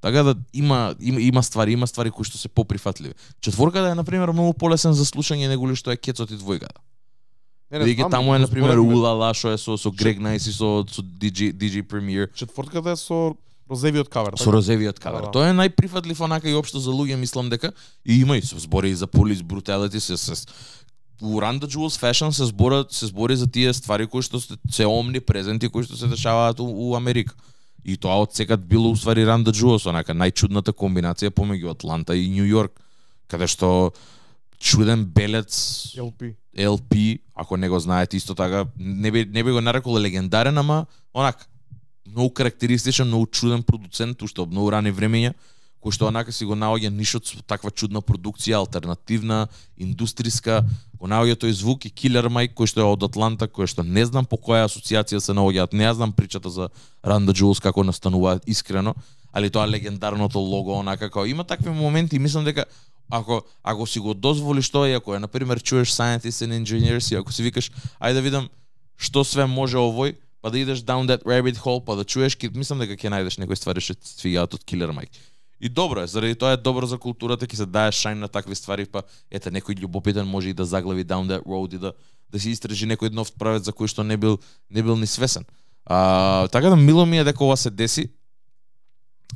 [SPEAKER 2] Така да има, има има ствари, има ствари кои што се поприфатливи. Четворката е на пример многу полесен за слушање него ли што е кецот и двојката. Не, не, Веќе таму е на пример Улала што е со со Грег Найс и со со DJ DJ Premier. Четвртката е со Розевиот кавер. Со така? розевиот да, кавер. Да. Тоа е најприфатлив онака и општо за луѓе мислам дека и има и се збори и за полис бруталити се се Ранда Джулс фешн се збора се збори за тие ствари кои што се омни презенти кои што се дешаваат у, у Америка. И тоа од секад било усвари Ранда Джулс, онака најчудната комбинација помеѓу Атланта и Нью Йорк, каде што чуден белец LP. LP, ако не го знаете исто така, не би не би го нарекол легендарен, ама онак многу карактеристичен, многу чуден продуцент, уште од многу рани времења, кој што онака си го наоѓа нишот со таква чудна продукција, алтернативна, индустријска, го наоѓа тој звук и Killer Mike кој што е од Атланта, кој што не знам по која асоциација се наоѓаат, не знам причата за Ранда Джулс како настануваат искрено, али тоа легендарното лого онака како има такви моменти и мислам дека ако ако си го дозволиш тоа и ако е на пример чуеш scientists and engineers и ако си викаш ајде да видам што све може овој па да идеш down that rabbit hole, па да чуеш, ки мислам дека ќе најдеш некои ствари што свигаат од Killer Mike. И добро е, заради тоа е добро за културата, ќе се дае шајн на такви ствари, па ете некој љубопитен може и да заглави down that road и да да се истражи некој нов правец за кој што не бил не бил ни свесен. А, така да мило ми е дека ова се деси.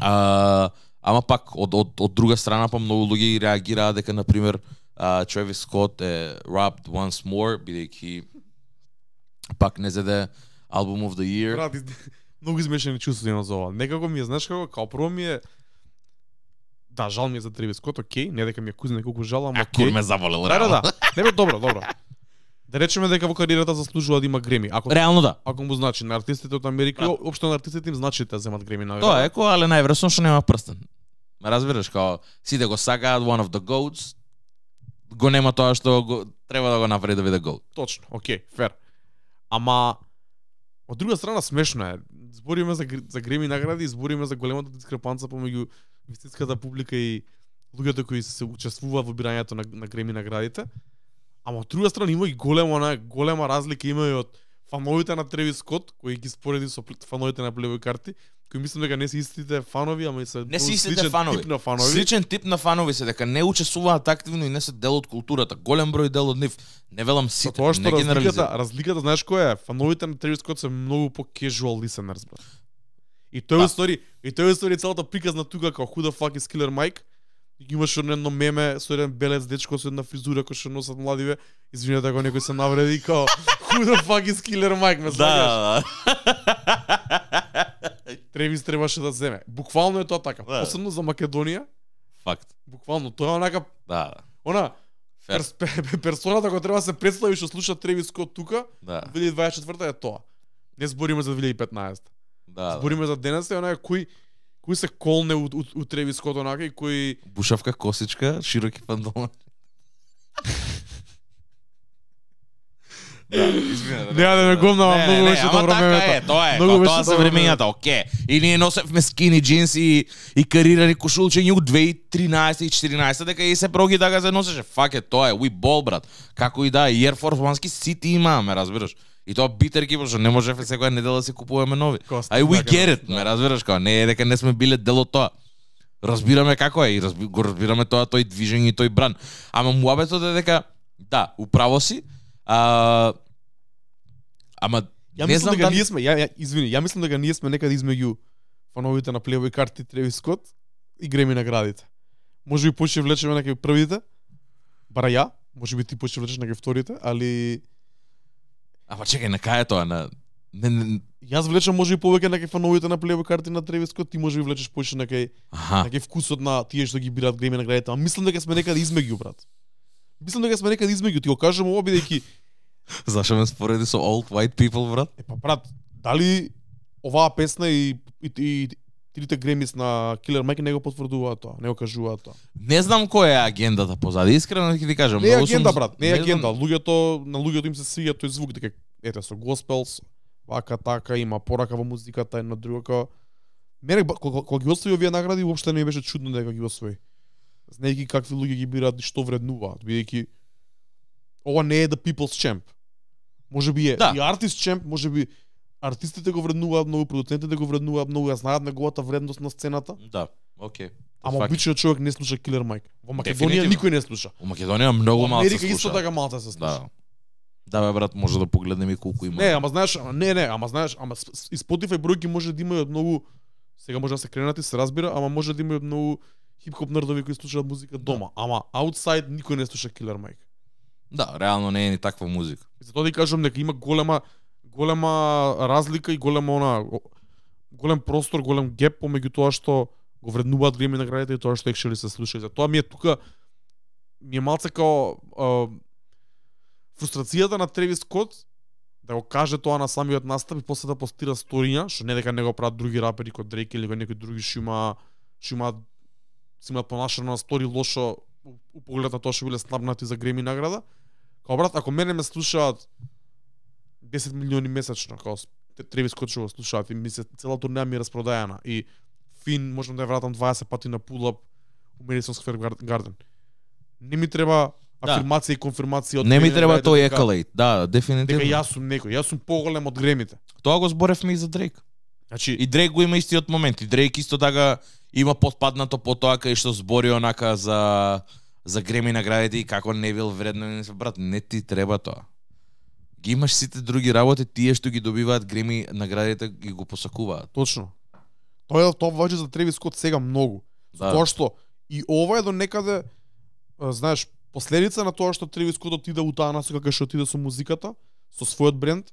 [SPEAKER 2] А, ама пак од, од, од друга страна па многу луѓе реагираа дека на пример Тревис Скот е robbed once more бидејќи пак не зеде Album of the Year. Брат,
[SPEAKER 1] многу измешани чувства имам за ова. Некако ми е, знаеш како, као прво ми е Да, жал ми е за Тревис Скот, окей, не дека ми е кузен колку жал, ама окей. Ако ме заволел, да, да, да. Не бе, добро, добро. Да речеме дека во кариерата заслужува да има греми. Ако реално да. Ако му значи на артистите од Америка, да.
[SPEAKER 2] општо на артистите им значи да земат греми на. Тоа е кој, але највресно што нема прстен. Разбираш, као сите го сакаат one of the goats, го нема тоа што го, треба да го направи да биде гол. Точно, окей, okay, фер. Ама Од друга страна смешно е.
[SPEAKER 1] Збориме за за греми награди, збориме за големата дискрепанца помеѓу вистинската публика и луѓето кои се учествува во бирањето на, на греми наградите. Ама од друга страна има и голема на голема разлика има и од фановите на Тревис Скот кои ги спореди со фановите
[SPEAKER 2] на Плевој карти
[SPEAKER 1] кои мислам дека не се истите фанови, ама и се не се истите фанови. тип на фанови. Сличен
[SPEAKER 2] тип на фанови се дека не учествуваат активно и не се дел од културата. Голем број дел од нив. Не велам сите, Тоа што не разликата,
[SPEAKER 1] разликата знаеш која е? Фановите на Travis Scott се многу по casual listeners, брат. И тој истори, и тој истори целата приказна тука како худа Fuck is Killer Mike. И имаше едно меме со еден белец дечко со една фризура кој што носат младиве. Извинете ако некој се навреди како Who the fuck is Killer Mike, ме Да, да. да. Тревис требаше да земе. Буквално е тоа така. Да. Посебно за Македонија. Факт. Буквално тоа е онака Да. да. Она перс, персоната која треба да се представи што слуша Тревис Скот тука, да. 2024 е тоа. Не збориме за 2015. Да, да. Збориме да. за денес е онака кој кој се колне у, у, у Тревис Скот онака и кој
[SPEAKER 2] бушавка косичка, широки пандалони.
[SPEAKER 1] Да, Да, не, да ме гумнава, многу беше добро така мемето. Е, тоа е, тоа, па тоа се времењата, оке.
[SPEAKER 2] И ние носевме скини джинси и, и карирани кошулчиња у 2013 и 14 дека и се проги да се носеше. Фак е, тоа е, we ball, брат. Како и да, и Air Force One-ски сити имаме, разбираш. И тоа битер ги што не можевме секоја недела да си купуваме нови. Кост, I we така, get it, да. ме разбираш кога не е дека не сме биле дело тоа. Разбираме како е и разби, го разбираме тоа тој движење и тој бран. Ама муабетот е дека да, управо си. А, Ама Ја не знам дека дали... ние сме,
[SPEAKER 1] ја, ја извини, ја мислам дека ние сме некаде измеѓу фановите на Playboy карти Тревис Скот и Греми наградите. Може би поче влечеме некои првите, бара ја, може би ти поче влечеш некои вторите, али...
[SPEAKER 2] Ама чекај, на кај е тоа? На...
[SPEAKER 1] Не, не... Јас влечам може би повеќе на фановите на Playboy карти на Тревис ти може би влечеш повеќе на кај, Аха. на вкусот на тие што ги бираат Греми наградите. А мислам дека сме некаде измеѓу, брат. Мислам дека сме некаде измеѓу, ти го кажам ова бидејќи
[SPEAKER 2] Зашо ме спореди со old white people, брат? Е,
[SPEAKER 1] па, брат, дали оваа песна и, и, и трите гремис на Killer Mike не го потврдуваат тоа, не го кажуваат
[SPEAKER 2] тоа. Не знам која е агендата позади, искрено ќе ти кажам. Не е агенда, сум... брат, не е агенда.
[SPEAKER 1] Знам... Луѓето, на луѓето им се свија тој звук, дека ете со госпелс, вака така, има порака во музиката, друга. друго. Мене, кога ги освои овие награди, уопште не ми беше чудно дека ги освои. Знаеки какви луѓе ги бираат и што вреднуваат, бидејќи ова не е The People's Champ. Може би е да. и артист чемп, може би артистите го вреднуваат многу, продуцентите го вреднуваат многу, ја знаат неговата вредност на сцената.
[SPEAKER 2] Да, окей. Okay. Да, ама Факт.
[SPEAKER 1] обичниот човек не слуша Killer Mike. Во Македонија никој не слуша. Во Македонија многу малку се слуша. исто така малку се да. слуша.
[SPEAKER 2] Да. Да брат, може да погледнеме колку има.
[SPEAKER 1] Не, ама знаеш, ама, не, не, ама знаеш, ама и Spotify бројки може да имаат многу сега може да се кренат и се разбира, ама може да имаат многу хип-хоп нардови кои слушаат музика дома, да. ама outside никој не слуша Killer Mike.
[SPEAKER 2] Да, реално не е ни таква музика.
[SPEAKER 1] Затоа да ти кажам дека има голема голема разлика и голема она голем простор, голем геп помеѓу тоа што го вреднуваат време на градите и тоа што екшели се слуша. Затоа ми е тука ми е малце као а, фрустрацијата на Тревис Скот да го каже тоа на самиот настап и после да постира сторија, што не дека не го прават други рапери кој Дрейк или некои други што има што има си понашано на стори лошо у поглед на тоа што биле снабнати за Греми награда, Као брат, ако мене ме слушаат 10 милиони месечно, као треби скочува слушаат и ми се цела турнеја ми е распродајана и фин можам да ја вратам 20 пати на пулап у Madison Square Garden. Не ми треба афирмација да. и конфирмација од Не ми треба да, тој екалейт, да, да. да дефинитивно. Дека јас
[SPEAKER 2] сум некој, јас сум поголем од гремите. Тоа го зборевме и за Дрейк. Значи и Дрейк го има истиот момент, и Дрейк исто така има подпаднато по тоа кај што збори онака за за греми наградите и како не бил вредно не се брат, не ти треба тоа. Ги имаш сите други работи, тие што ги добиваат греми наградите и го посакуваат.
[SPEAKER 1] Точно. Тоа е тоа важи за Треви Скот сега многу. Да. Тоа што и ова е до некаде знаеш последица на тоа што Треви Скот отида у таа насока кај што отида со музиката, со својот бренд,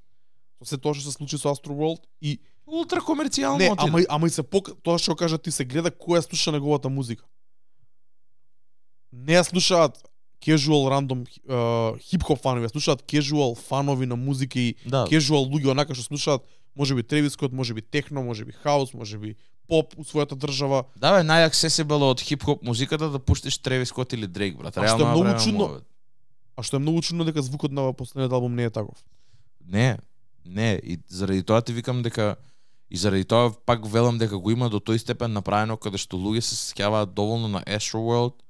[SPEAKER 1] со се тоа што се случи со Astro World и
[SPEAKER 2] ултра комерцијално Не, ама
[SPEAKER 1] ама и се пок тоа што кажа ти се гледа која слуша неговата музика не ја слушаат casual рандом хип хоп фанови, ја слушаат casual фанови на музика и да. casual луѓе онака што слушаат можеби Тревис може можеби техно, можеби хаус, можеби поп у својата држава.
[SPEAKER 2] Да бе, најаксесибело од хип хоп музиката да пуштиш Тревис или Дрейк, брат. а што е многу чудно.
[SPEAKER 1] А што е многу чудно дека звукот на последниот албум не е таков.
[SPEAKER 2] Не, не, и заради тоа ти викам дека И заради тоа пак велам дека го има до тој степен направено каде што луѓе се сеќаваат доволно на Astro World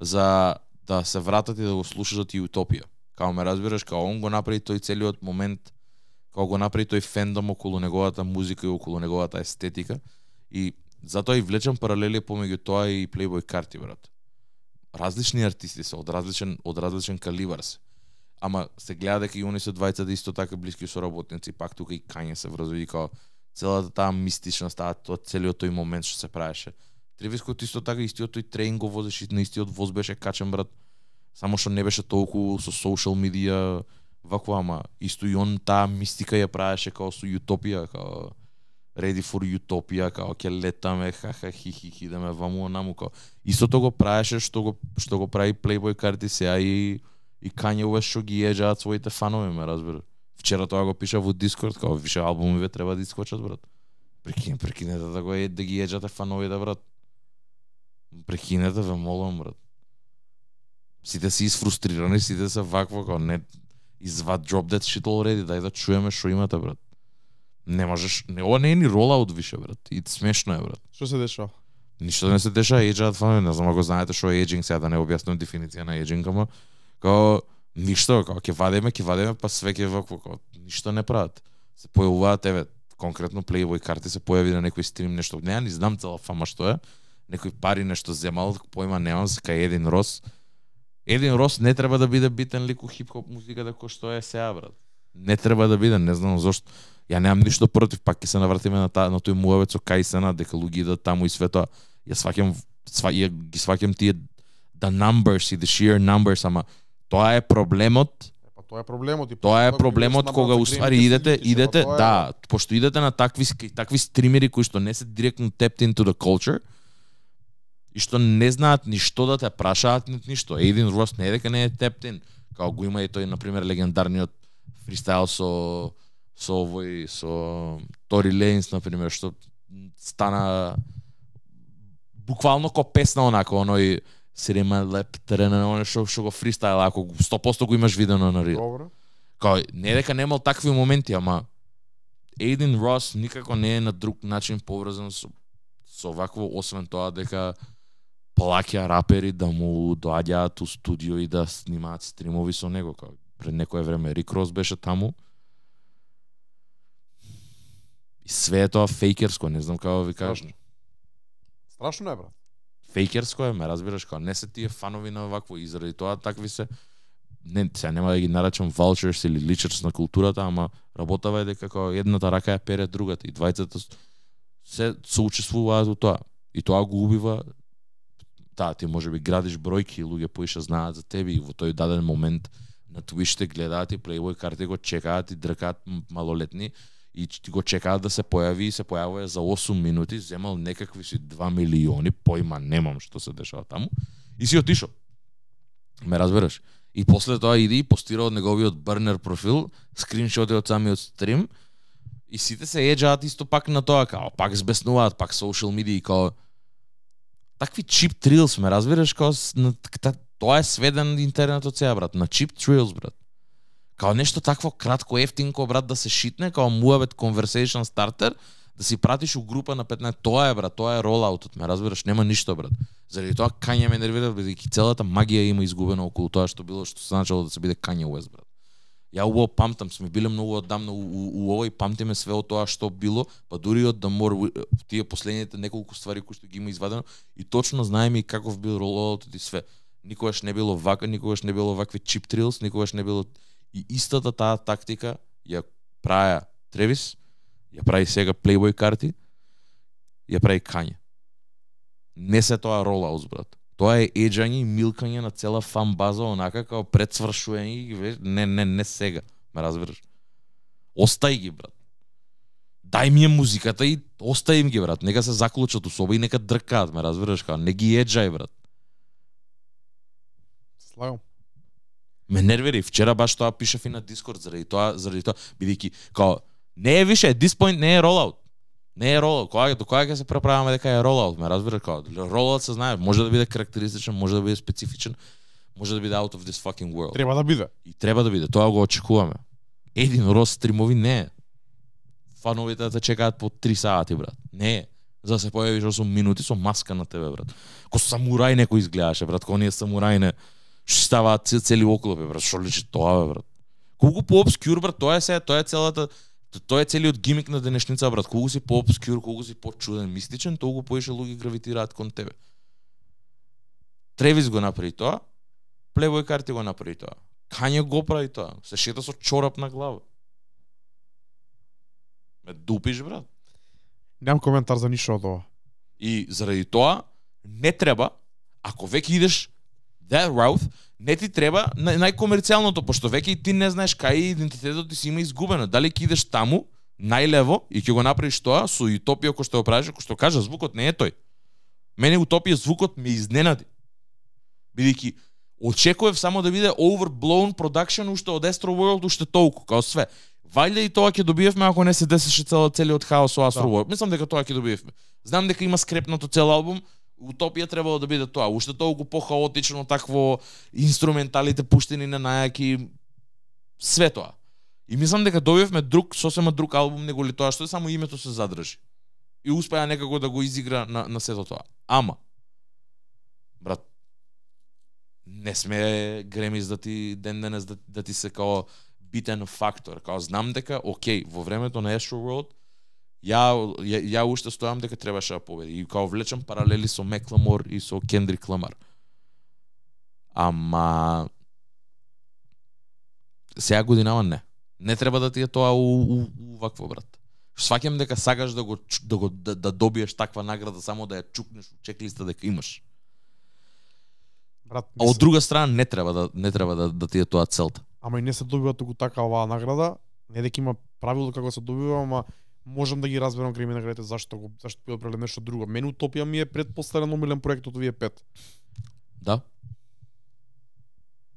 [SPEAKER 2] за да се вратат и да го слушаат и утопија. Као ме разбираш, као он го направи тој целиот момент, као го направи тој фендом околу неговата музика и околу неговата естетика. И затоа и влечам паралели помеѓу тоа и Playboy Carti, брат. Различни артисти се, од различен, од различен калибар се. Ама се гледа дека и они се да исто така блиски соработници, пак тука и Кање се врзува и као целата таа мистичност, таа тоа целиот тој момент што се правеше Тревис Скот исто така истиот тој трен го возеше на истиот воз беше качен брат. Само што не беше толку со социјал медија ваку ама исто и он таа мистика ја правеше како со утопија, како ready for utopia како ќе летаме, ха-ха, хи-хи-хи, да ме ваму онаму, како. Истото го правеше што го, што го прави Playboy карти се и, и Kanye West што ги ежаат своите фанови ме разбер. Вчера тоа го пиша во Дискорд, како више албумиве треба да искочат, брат. Прекин прекинете да, го е, да ги ежате фановите, брат да ве молам брат. Сите се изфрустрирани, сите се вакво како не извад drop that shit already, дај да чуеме што имате брат. Не можеш, не, ова не е ни од више брат. И смешно е брат. Што се дешава? Ништо не се деша еджаат фами, не знам ако знаете што е еджинг, сега да не објаснам дефиниција на еджинг, ама као ништо, као ќе вадеме, ќе вадеме, па све ќе вакво, као ништо не прават. Се појавуваат, еве, конкретно Playboy карти се појави на некој стрим нешто. Не, не знам цела фама што е, некои пари нешто земал, појма немам, сека еден рос. Еден рос не треба да биде битен лику хип-хоп да кој што е се брат. Не треба да биде, не знам зошто. Ја немам ништо против, пак ќе се навратиме на, та, на тој муавец со Кајсена, дека луѓе идат таму и светоа. Ја сваќам, сва, ја ги сваќам тие the numbers и the sheer numbers, ама тоа е проблемот.
[SPEAKER 1] Па тоа е проблемот и Тоа е проблемот кога усвари, идете, идете, да,
[SPEAKER 2] пошто идете на такви такви стримери кои што не се директно tapped into the culture, и што не знаат ни што да те прашаат ни ништо. Един Рос не е дека не е тептен, како го има и тој на пример легендарниот фристайл со со овој со Тори Лейнс на пример што стана буквално ко песна онако оној Сирема леп терена оној што, што го фристайл ако 100% го имаш видено на рил. Добро. Као не дека немал такви моменти, ама Един Рос никако не е на друг начин поврзан со, со вакво освен тоа дека плаќа рапери да му доаѓаат у студио и да снимаат стримови со него. Као, пред некое време Рик Рос беше таму. И све е тоа фейкерско, не знам како ви кажам. Страшно е, брат. Фейкерско е, ме разбираш, као не се тие фанови на вакво и заради тоа такви се не, сега нема да ги нарачам vultures или личерс на културата, ама работава е дека како едната рака ја пере другата и двајцата се соучествуваат во тоа. И тоа го убива таа ти може би градиш бројки и луѓе поише знаат за тебе и во тој даден момент на Twitch те гледаат и Playboy карти го чекаат и дркаат малолетни и ти го чекаат да се појави и се појавува за 8 минути, земал некакви си 2 милиони, појма немам што се дешава таму и си отишо. Ме разбираш? И после тоа иди и постира од неговиот Burner профил, скриншоти од самиот стрим, и сите се еджаат исто пак на тоа, као, пак збеснуваат, пак социјал медија као, такви чип трилс ме разбираш као тоа е сведен интернетот сега брат на чип трилс брат као нешто такво кратко ефтинко брат да се шитне као муавет conversation starter да си пратиш у група на 15 тоа е брат тоа е ролаутот ме разбираш нема ништо брат заради тоа Кања ме нервира бидејќи целата магија има изгубена околу тоа што било што се начало да се биде Кања Уест брат Ја убо памтам, сме биле многу одамна у, у, у овој, памтиме све од тоа што било, па дури од да мор тие последните неколку ствари кои што ги има извадено и точно знаеме и каков бил ролот и све. Никогаш не било вака, никогаш не било вакви чип трилс, никогаш не било и истата таа тактика ја праја Тревис, ја прави сега Playboy карти, ја прави Кање. Не се тоа рола брат. Тоа е еджање и милкање на цела фан база онака како пред свршување не не не сега, ме разбираш. Остај ги брат. Дај ми е музиката и остај им ги брат. Нека се заклучат у соба и нека дркаат, ме разбираш како не ги еджај брат. Слагам. Ме нервери, вчера баш тоа пишав и на Дискорд заради тоа, заради тоа, бидејќи као не е више, this point не е rollout. Не е рол, кога до кога ќе се преправаме дека е ролот, ме разбираш како. Ролот се знае, може да биде карактеристичен, може да биде специфичен, може да биде out of this fucking world. Треба да биде. И треба да биде, тоа го очекуваме. Един рост стримови не е. Фановите да те чекаат по 3 сати, брат. Не е. За да се појавиш 8 минути со маска на тебе, брат. Ко самурај некој изгледаше, брат. Ко ние самурај не што ставаат цели околу, брат. Што личи тоа, брат? Колку по-обскюр, брат, тоа е се, тоа е целата Тоа е целиот гимик на денешница, брат. Колку си по-обскюр, колку си по-чуден, мистичен, толку поише луѓе гравитираат кон тебе. Тревис го направи тоа, плевој Карти го направи тоа. Кање го прави тоа. Се шета со чорап на глава. Ме дупиш, брат.
[SPEAKER 1] Немам коментар за ништо од ова.
[SPEAKER 2] И заради тоа, не треба, ако веќе идеш that route, не ти треба најкомерцијалното пошто веќе и ти не знаеш кај идентитетот ти си има изгубено. Дали ќе идеш таму најлево и ќе го направиш тоа со утопија кој што го правиш, кој што кажа звукот не е тој. Мене утопија звукот ме изненади. Бидејќи очекував само да биде overblown production уште од Astro World уште толку, као све. Вајде и тоа ќе добиевме ако не се десеше цела целиот од хаос со Astro да. Мислам дека тоа ќе добиевме. Знам дека има скрепното цел албум, утопија требало да биде тоа. Уште толку по-хаотично, такво инструменталите пуштени на најаки, све тоа. И мислам дека добивме друг, сосема друг албум него ли тоа, што е само името се задржи. И успеа некако да го изигра на, на сето тоа. Ама, брат, не сме гремис да ти ден денес да, да ти се као битен фактор. Као знам дека, окей, во времето на Astro World Ја, ја, ја уште стојам дека требаше да победи. И као влечам паралели со Мекламор и со Кендрик Ламар. Ама... се годинава не. Не треба да ти е тоа у, у, у вакво, брат. Сваќам дека сакаш да го да го да, да добиеш таква награда само да ја чукнеш у чеклиста дека имаш. Брат, а од друга страна не треба да не треба да, да ти е тоа целта.
[SPEAKER 1] Ама и не се добива туку така оваа награда, не дека има правило како се добива, ама можам да ги разберам греми наградите зашто го зашто би одбрале нешто друго. Мен утопија ми е предпоставен омилен проект од овие пет.
[SPEAKER 2] Да.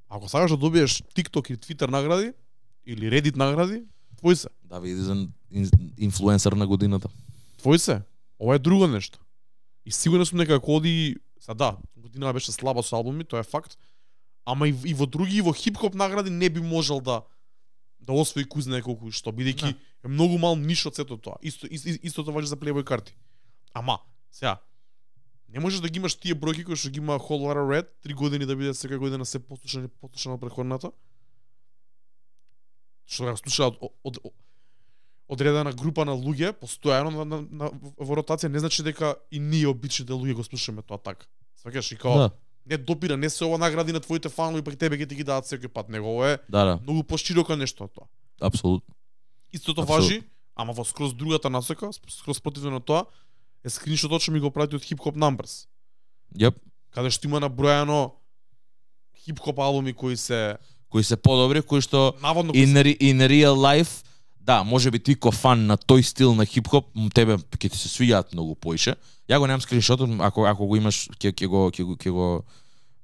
[SPEAKER 2] Ако сакаш да
[SPEAKER 1] добиеш TikTok и Twitter награди или Reddit награди, твој се. Да ви за
[SPEAKER 2] инфлуенсер на годината.
[SPEAKER 1] Твој се. Ова е друго нешто. И сигурно сум дека оди Са да, година беше слаба со албуми, тоа е факт. Ама и, и во други, и во хип-хоп награди не би можел да да освои е колку што бидејќи да. е многу мал ниш од сето тоа. Исто исто, тоа важи за плейбој карти. Ама, сега не можеш да ги имаш тие бројки кои што ги има Whole Red, три години да биде секоја година се послушани послушано претходната. Што ја слушаат од, од, од одредена група на луѓе постојано на, на, на, во ротација не значи дека и ние обичните да луѓе го слушаме тоа така. Сваќаш и као да не допира, не се ова награди на твоите фанови, пак тебе ќе ти ги дадат секој пат, него е да, да. многу пошироко нешто тоа. Апсолутно. Истото важи, ама во скроз другата насока, скроз противно на тоа, е скриншотот што ми го прати од хип-хоп Numbers. Јеп. Yep. Каде што има набројано хип хоп албуми кои се
[SPEAKER 2] кои се подобри, кои што Наводно, in, in real life да, може би ти ко фан на тој стил на хип-хоп, тебе ќе ти се свиѓаат многу поише. Ја го немам скриншотот, ако ако го имаш ќе ќе го ќе го ќе го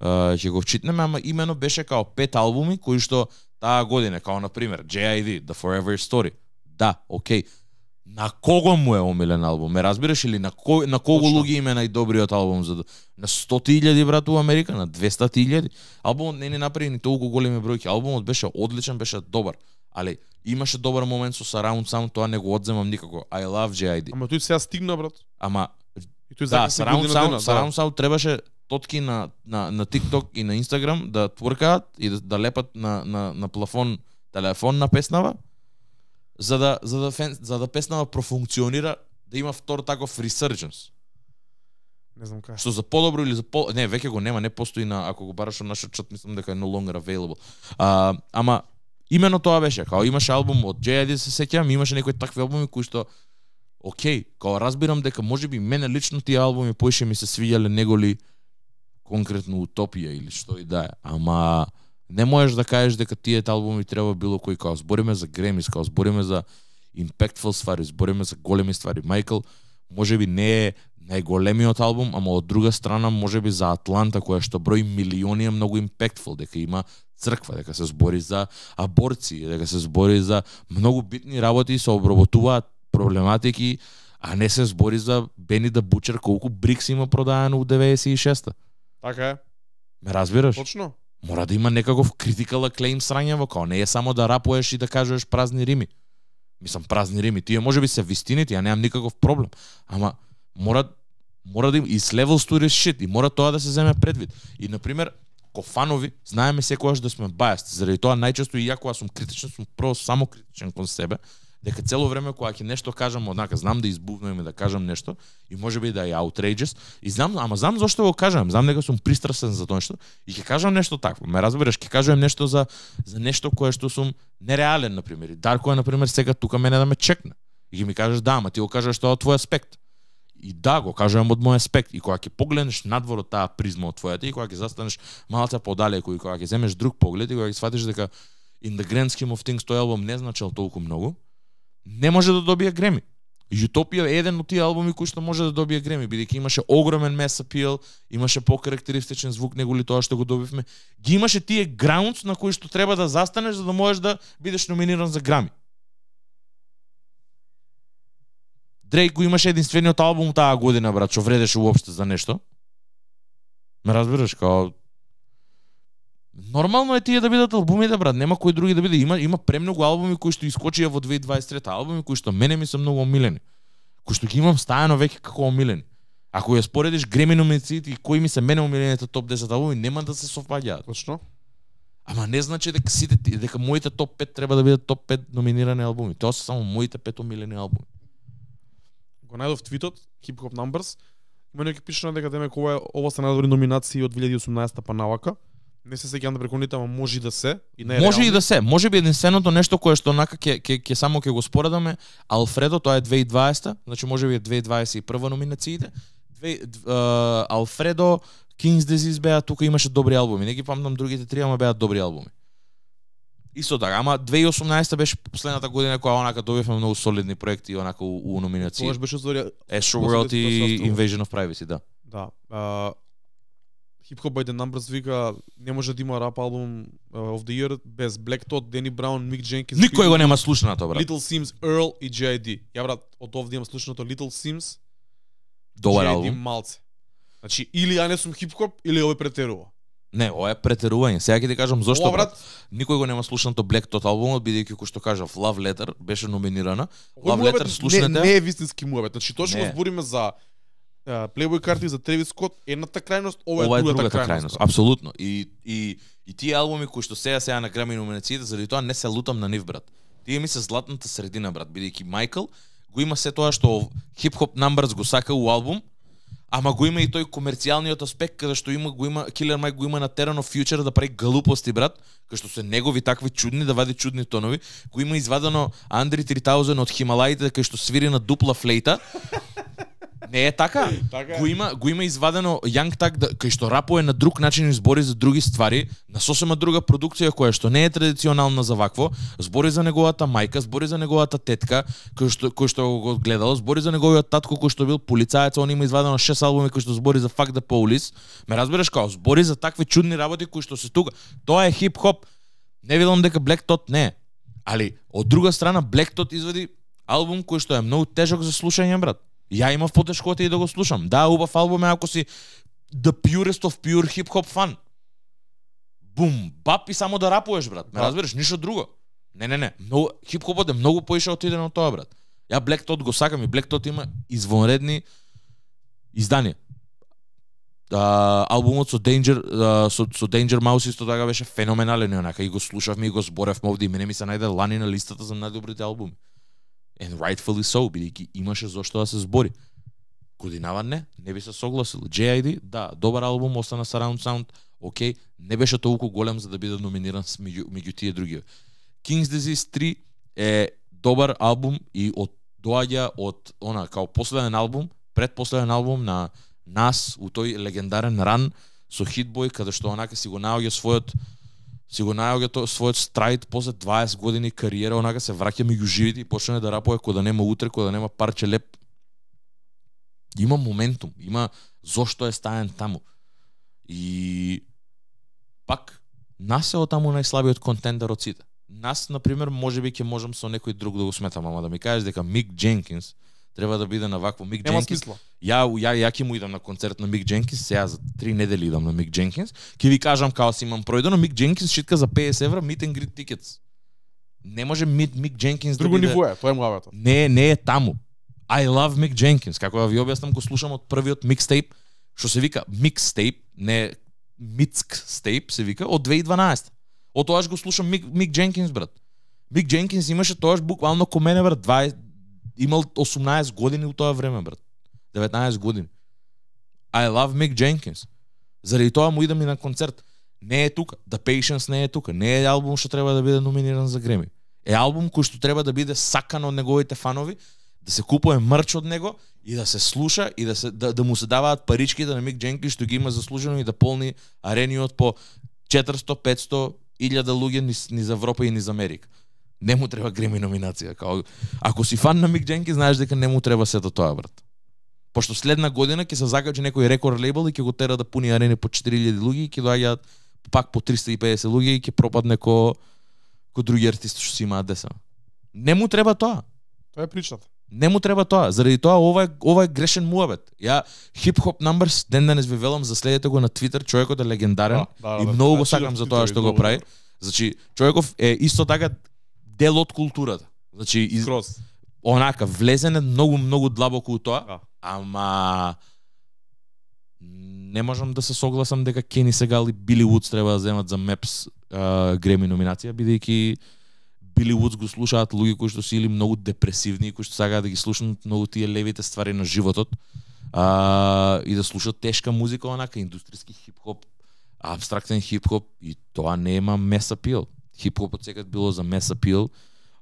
[SPEAKER 2] ќе го вчитнеме, ама имено беше као пет албуми кои што таа година, као на пример JID, The Forever Story. Да, окей. На кого му е омилен албум? Ме разбираш или на кој на кого луѓе име најдобриот албум за да- на 100.000 брат у Америка, на 200.000? Албумот не ни направи ни толку големи бројки. Албумот беше одличен, беше добар. Але имаше добар момент со Surround Sound, тоа не го одземам никако. I love JID. Ама тој сега стигна, брат. Ама И тој да, Surround Sound, Surround Sound требаше тотки на, на, на TikTok и на Instagram да творкаат и да, да лепат на, на, на плафон телефон на песнава, за да, за да, фен, за да песнава профункционира, да има втор таков resurgence. Не знам кај. Што за подобро или за по... Не, веќе го нема, не постои на... Ако го бараш на нашиот чат, мислам дека е no longer available. А, ама Имено тоа беше, као имаше албум од J.I.D. се сеќавам, имаше некои такви албуми кои што Океј, као разбирам дека може би мене лично тие албуми поише ми се свиѓале неголи конкретно утопија или што и да е, ама не можеш да кажеш дека тие албуми треба било кој као збориме за Гремис, као збориме за impactful ствари, збориме за големи ствари. Майкл може би не е најголемиот албум, ама од друга страна може би за Атланта која што број милиони е многу импектфул, дека има црква, дека се збори за аборци, дека се збори за многу битни работи и се обработуваат проблематики, а не се збори за Бени да Бучер колку брикс има продаено у 96-та. Така е. Ме разбираш? Точно. Мора да има некаков критикал клейм во као не е само да рапуеш и да кажеш празни рими. Мислам, празни рими. Тие може би се вистините, ја немам никаков проблем. Ама, мора мора да им и левелсту решит и мора тоа да се земе предвид. И на пример, ко фанови, знаеме секогаш да сме бајаст, заради тоа најчесто и ја кога сум критичен, сум прво само критичен кон себе, дека цело време кога ќе нешто кажам, однака знам да избувнувам и да кажам нешто и може би да е outrageous и знам, ама знам зошто го кажам, знам дека сум пристрасен за тоа што и ќе кажам нешто такво. Ме разбираш, ќе кажам нешто за за нешто кое што сум нереален на пример. Дарко е на пример сега тука мене да ме чекне. И ќе ми кажеш да, ама ти го кажеш тоа твој аспект. И да, го кажувам од мој аспект, и кога ќе погледнеш надвор од таа призма од твојата, и кога ќе застанеш малце подалеку, и кога ќе земеш друг поглед, и кога ќе сфатиш дека in the grand scheme of things тој албум не значел толку многу, не може да добие греми. Utopia е еден од тие албуми кои што може да добие греми, бидејќи имаше огромен mass appeal, имаше по карактеристичен звук него ли тоа што го добивме. Ги имаше тие граунд на кои што треба да застанеш за да можеш да бидеш номиниран за грами. Дрейк го имаше единствениот албум таа година, брат, што вредеше уопште за нешто. Ме разбираш, као... Нормално е тие да бидат албумите, брат, нема кој други да биде. Има, има премногу албуми кои што искочија во 2023 албуми кои што мене ми се многу омилени. Кои што ги имам стајано веќе како омилени. Ако ја споредиш Греми номинациите и кои ми се мене омилените топ 10 албуми, нема да се совпаѓаат. Точно. Ама не значи дека сите дека моите топ 5 треба да бидат топ 5 номинирани албуми. Тоа се само моите пет омилени албуми. Па
[SPEAKER 1] најдов твитот, Hip Hop Numbers, има некој пишано дека деме ова е ова
[SPEAKER 2] се најдобри номинации од 2018 па навака.
[SPEAKER 1] Не се сеќавам да преконите, ама може и да се и не е Може реални. и да
[SPEAKER 2] се. Може би единственото нешто кое што нака ќе ќе ќе само ќе го споредаме Алфредо, тоа е 2020, значи може би е 2021 номинациите. Две, uh, Алфредо, King's Disease беа тука имаше добри албуми. Не ги памтам другите три, ама беа добри албуми. Исто така, ама 2018 беше последната година која онака добивме многу солидни проекти онака у, у номинации. Тогаш беше зори Astro World да и Invasion of Privacy, да.
[SPEAKER 1] Да. Uh, Hip Hop by the Numbers вика не може да има рап албум uh, of the year без Black Thought, Danny Brown, Mick Jenkins. Никој го нема тоа брат. Little Sims, Earl и J.I.D. Ја брат, од овде имам слушнато Little Sims. Добар албум. Малце. Значи или ја не сум хип хоп или овој претерува.
[SPEAKER 2] Не, ова е претерување. Сега ќе ти кажам зошто брат. Никој го нема слушнато Black Tot албумот бидејќи кој што кажав Love Letter беше номинирана. Кој Love Letter да- слушнете. Не, не е вистински муабет. Значи точно го збориме за uh, Playboy карти за Тревис Scott, едната крајност, ова е, ова е другата, другата крајност. крајност. Апсолутно. И и и тие албуми кои што сега сега на Грами номинациите, заради тоа не се лутам на нив брат. Тие ми се златната средина брат, бидејќи Майкл го има се тоа што хип-хоп numbers го сака у албум, Ама го има и тој комерцијалниот аспект каде што има го има Килер Майк го има на терено фьючер да прави глупости брат, кај што се негови такви чудни да вади чудни тонови, го има извадено Андри 3000 од Хималаите кај што свири на дупла флейта Не е така. така. Го има го има извадено Young Tag да, кај што рапо на друг начин и збори за други ствари, на сосема друга продукција која што не е традиционална за вакво, збори за неговата мајка, збори за неговата тетка, кој што кој што го гледало, збори за неговиот татко кој што бил полицаец, он има извадено 6 албуми кои што збори за факт да полис. Ме разбираш како, збори за такви чудни работи кои што се тука. Тоа е хип-хоп. Не велам дека Black Tot не е. Али од друга страна Black Tot извади албум кој што е многу тежок за слушање, брат. Ја имав потешкота и да го слушам. Да, убав албум е ако си the purest of pure hip hop fan. Бум, бап и само да рапуеш брат. Ме да. разбираш, ништо друго. Не, не, не. Но, хип хопот е многу поише отиден од тоа, брат. Ја Black Tot го сакам и Black Tot има извонредни изданија. А, албумот со Danger а, со, со Danger Mouse исто така беше феноменален и онака и го слушавме и го зборевме овде и мене ми се најде лани на листата за најдобрите албуми. And rightfully so, бидејќи имаше зошто да се збори. Годинава не, не би се согласил. JID, да, добар албум, остана са round Sound, окей, не беше толку голем за да биде номиниран меѓу, меѓу тие други. King's Disease 3 е добар албум и од доаѓа од она као последен албум, предпоследен албум на нас у тој легендарен ран со Hitboy каде што онака си го наоѓа својот си го најоѓа тоа својот страјд после 20 години кариера, онака се враќа меѓу живите и почне да рапува кога да нема утре, кога да нема парче леп. Има моментум, има зошто е стаен таму. И пак нас е таму најслабиот контендер од сите. Нас, на пример, може би ќе можам со некој друг да го сметам, ама да ми кажеш дека Мик Дженкинс треба да биде на вакво Мик Дженкинс. Ја, ја, ја ќе му идам на концерт на Мик Дженкинс, сега за три недели идам на Мик Дженкинс, ќе ви кажам како си имам пројдено, Мик Дженкинс шитка за 50 евра, meet and greet tickets. Не може Мик, Мик Дженкинс да Друго да биде... ниво е, тоа е муавето. Не, не е таму. I love Мик Дженкинс, како ви објаснам, го слушам од првиот микстейп, што се вика микстейп, не мицк стейп се вика, од 2012. Од тоаш го слушам Мик, Мик Дженкинс, брат. Мик Дженкинс имаше тоаш буквално ко мене, брат, имал 18 години у тоа време, брат. 19 години. I love Mick Jenkins. Заради тоа му идам и на концерт. Не е тука. The Patience не е тука. Не е албум што треба да биде номиниран за Греми. Е албум кој што треба да биде сакан од неговите фанови, да се купува мрч од него и да се слуша и да, се, да, да му се даваат парички да на Мик Дженкинс што ги има заслужено и да полни арениот по 400, 500, 1000 луѓе низ, низ Европа и низ Америка. Не му треба греми номинација. Као, ако си фан на Мик Дженки, знаеш дека не му треба до тоа, брат. Пошто следна година ќе се закачи некој рекорд лейбл и ќе го тера да пуни арени по 4000 луѓе и ќе доаѓаат пак по 350 луѓе и ќе пропадне ко, ко други артисти што си имаат деса. Не му треба тоа. Тоа е причата. Не му треба тоа. Заради тоа ова е, ова е грешен муавет. Ја хип хоп numbers ден денес да ви велам следете го на Твитер, човекот е легендарен да, да, и да, многу да, го значи, сакам за да, тоа што го прави. Значи, човеков е исто така дел од културата. Значи из... Крос. онака влезене многу многу длабоко у тоа, а. Да. ама не можам да се согласам дека Кени Сегал и Били Вудс треба да земат за Мепс Греми номинација бидејќи Били Вудс го слушаат луѓе кои што се или многу депресивни, кои што сакаат да ги слушнат многу тие левите ствари на животот, а, и да слушат тешка музика, онака индустријски хип-хоп, абстрактен хип-хоп, и тоа нема меса пилот хип-хопот секад било за меса пил,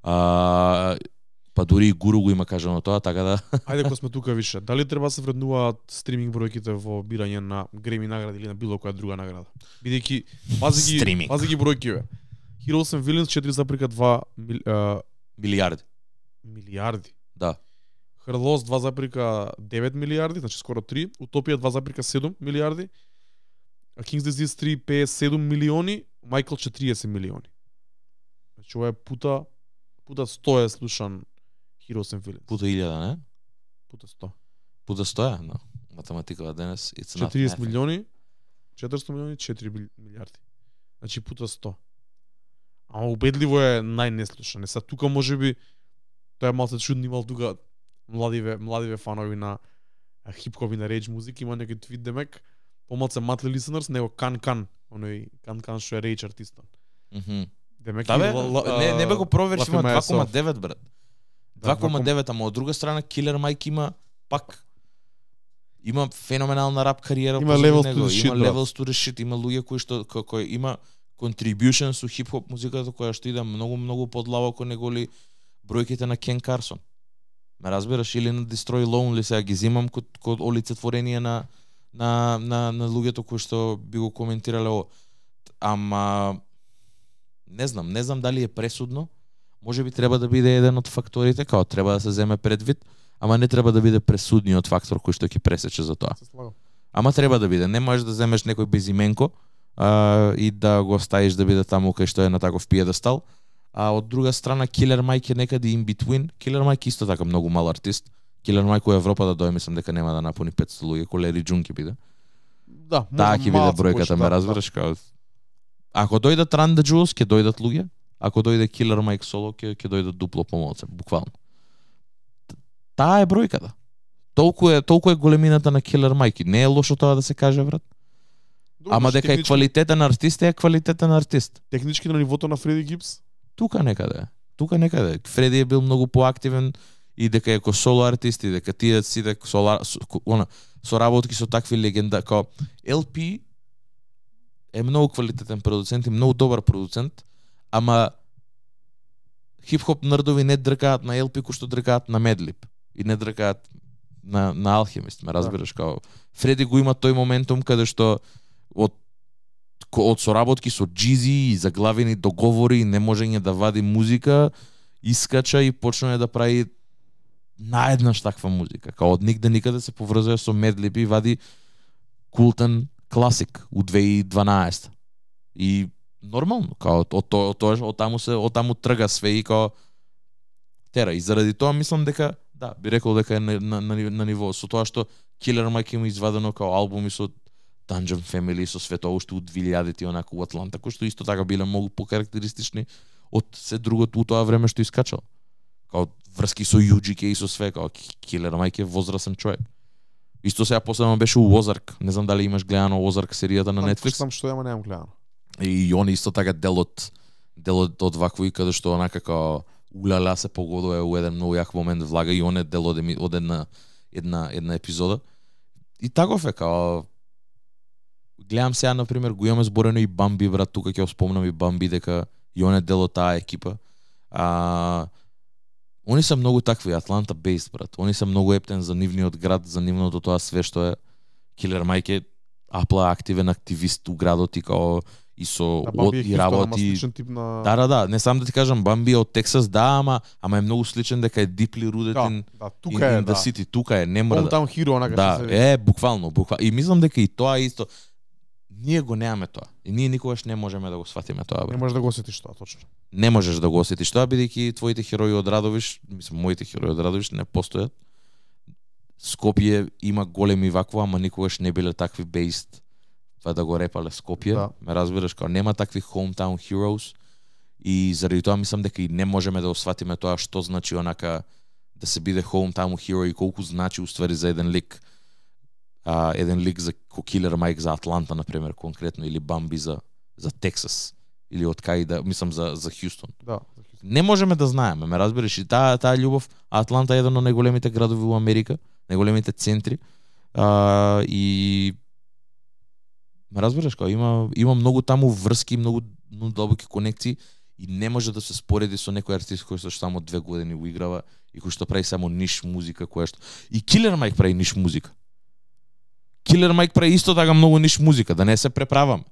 [SPEAKER 2] А, па дури и гуру го има кажано тоа, така да. Ајде кога
[SPEAKER 1] сме тука више, дали треба се вреднуваат стриминг бројките во бирање на Греми награда или на било која друга награда? Бидејќи пазиги пазиги бројки бе. Heroes and Villains 4,2 мили,
[SPEAKER 2] uh, милиарди.
[SPEAKER 1] Милиарди. Да. Хрлос 2,9 милиарди, значи скоро 3, Утопија 2,7 милиарди, King's Disease 3,57 милиони, Майкл 40 милиони. Значи ова е пута пута 100 е слушан Heroes and Villains.
[SPEAKER 2] Пута 1000, не? Пута 100. Пута 100 е, но Математикава денес и цена. 40
[SPEAKER 1] милиони, 400 милиони, 4 милиарди. Значи пута 100. Ама убедливо е најнеслушан. Е, са тука можеби тоа е малку чудно имал тука младиве младиве фанови на хип-хоп и на рейдж музика има некој твит демек помалце матли лисенерс него Кан Кан,
[SPEAKER 2] оној Кан Кан што е рейдж артистот. Mm -hmm. Демек да, бе, а, не, не бе го провериш, има 2,9 брат. 2,9, да, ама од друга страна Killer Mike има пак има феноменална рап кариера има левел to има shit, левел to shit, има луѓе кои што кој, има contribution со хип-хоп музиката која што иде многу многу подлабоко неголи бројките на Кен Карсон. Ме разбираш или на Destroy Lonely сега ги земам код код олицетворение на на на на луѓето кои што би го коментирале ово. Ама Не знам, не знам дали е пресудно. Може би треба да биде еден од факторите, као треба да се земе предвид, ама не треба да биде пресудниот фактор кој што ќе пресече за тоа. Ама треба да биде. Не можеш да земеш некој безименко а, и да го оставиш да биде таму кај што е на таков пиедестал. А од друга страна, Killer Mike е некади in between. Killer Mike исто така многу мал артист. Killer Mike во Европа да дојде, мислам дека нема да напуни 500 луѓе, колери Джун ќе биде.
[SPEAKER 1] Да, да ќе биде бројката, ме да.
[SPEAKER 2] разбираш, да. Ако дојдат Run the Jewels, ќе дојдат луѓе. Ако дојде Killer Mike Solo, ќе ќе дојдат дупло помолце, буквално. Таа е бројката. Толку е, толку е големината на Killer Mike. Не е лошо тоа да се каже, брат. Добро, Ама значи дека технички... е на артист, е на артист. Технички на нивото на Фреди Гибс? Тука некаде. Тука некаде. Фреди е бил многу поактивен и дека е соло артист и дека тие сите соло, со, со, со работки со такви легенда, као LP е многу квалитетен продуцент и многу добар продуцент, ама хип-хоп нердови не дркаат на LP кој што дркаат на Медлип и не дркаат на на Алхимист, ме разбираш да. како Фреди го има тој моментум каде што од од соработки со Джизи и заглавени договори не можење да вади музика, искача и почнува да прави наеднаш таква музика. Као од нигде никаде се поврзува со Медлип и вади култен класик у 2012. И нормално, као од тоа од тоа од таму се од таму трга све и као тера и заради тоа мислам дека да, би рекол дека е на, на, на, на ниво со тоа што Killer Mike има извадено као албуми со Dungeon Family со свето уште у 2000-ти онаку у Атланта, кои што исто така биле многу покарактеристични од се другото у тоа време што искачал. Као врски со UGK и со све, као Killer Mike е возрасен човек. Исто сега последно беше у Озарк. Не знам дали имаш гледано Озарк серијата на Netflix. Знам што ја, немам гледано. И, и они исто така делот делот од вакви каде што онака како улала се погодува у еден многу јак момент влага и он е дел од, од една една една епизода. И таков е како гледам сега на пример го имаме зборено и Бамби брат тука ќе спомнам и Бамби дека и он е дел од таа екипа. А Они се многу такви, Атланта бейс, брат. Они се многу ептен за нивниот град, за нивното тоа све што е Килер Майк е апла активен активист у градот и као и со да, од и работи. на... Да, да, да, не сам да ти кажам Бамби е од Тексас, да, ама ама е многу сличен дека е дипли рудетин. да, in, да, тука in, in е, the да. city, тука е, не мрда. таму хиро онака да, се... е, буквално, буквално. И мислам дека и тоа е исто ние го немаме тоа. И ние никогаш не можеме да го сватиме тоа. Бе. Не можеш да го осетиш тоа, точно. Не можеш да го осетиш тоа, бидејќи твоите херои од Радовиш, мислам, моите херои од Радовиш не постојат. Скопје има големи вакво, ама никогаш не биле такви бейст, па да го репале Скопје. Да. Ме разбираш, као нема такви hometown heroes. И заради тоа мислам дека и не можеме да осватиме тоа што значи онака да се биде hometown hero и колку значи уствари за еден лик а, еден лик за Кокилер Майк за Атланта, например, конкретно, или Бамби за, за Тексас, или од да, мислам за, за Хјустон. Да, за Хјустон. Не можеме да знаеме, ме разбираш, и таа, таа љубов, Атланта е еден од најголемите градови во Америка, најголемите центри, а, и ме разбираш, као, има, има многу таму врски, многу, многу длабоки конекции, и не може да се спореди со некој артист кој што само две години уиграва и кој што прави само ниш музика која што и Килер Майк прави ниш музика. Killer Mike прави исто така многу ниш музика, да не се преправам.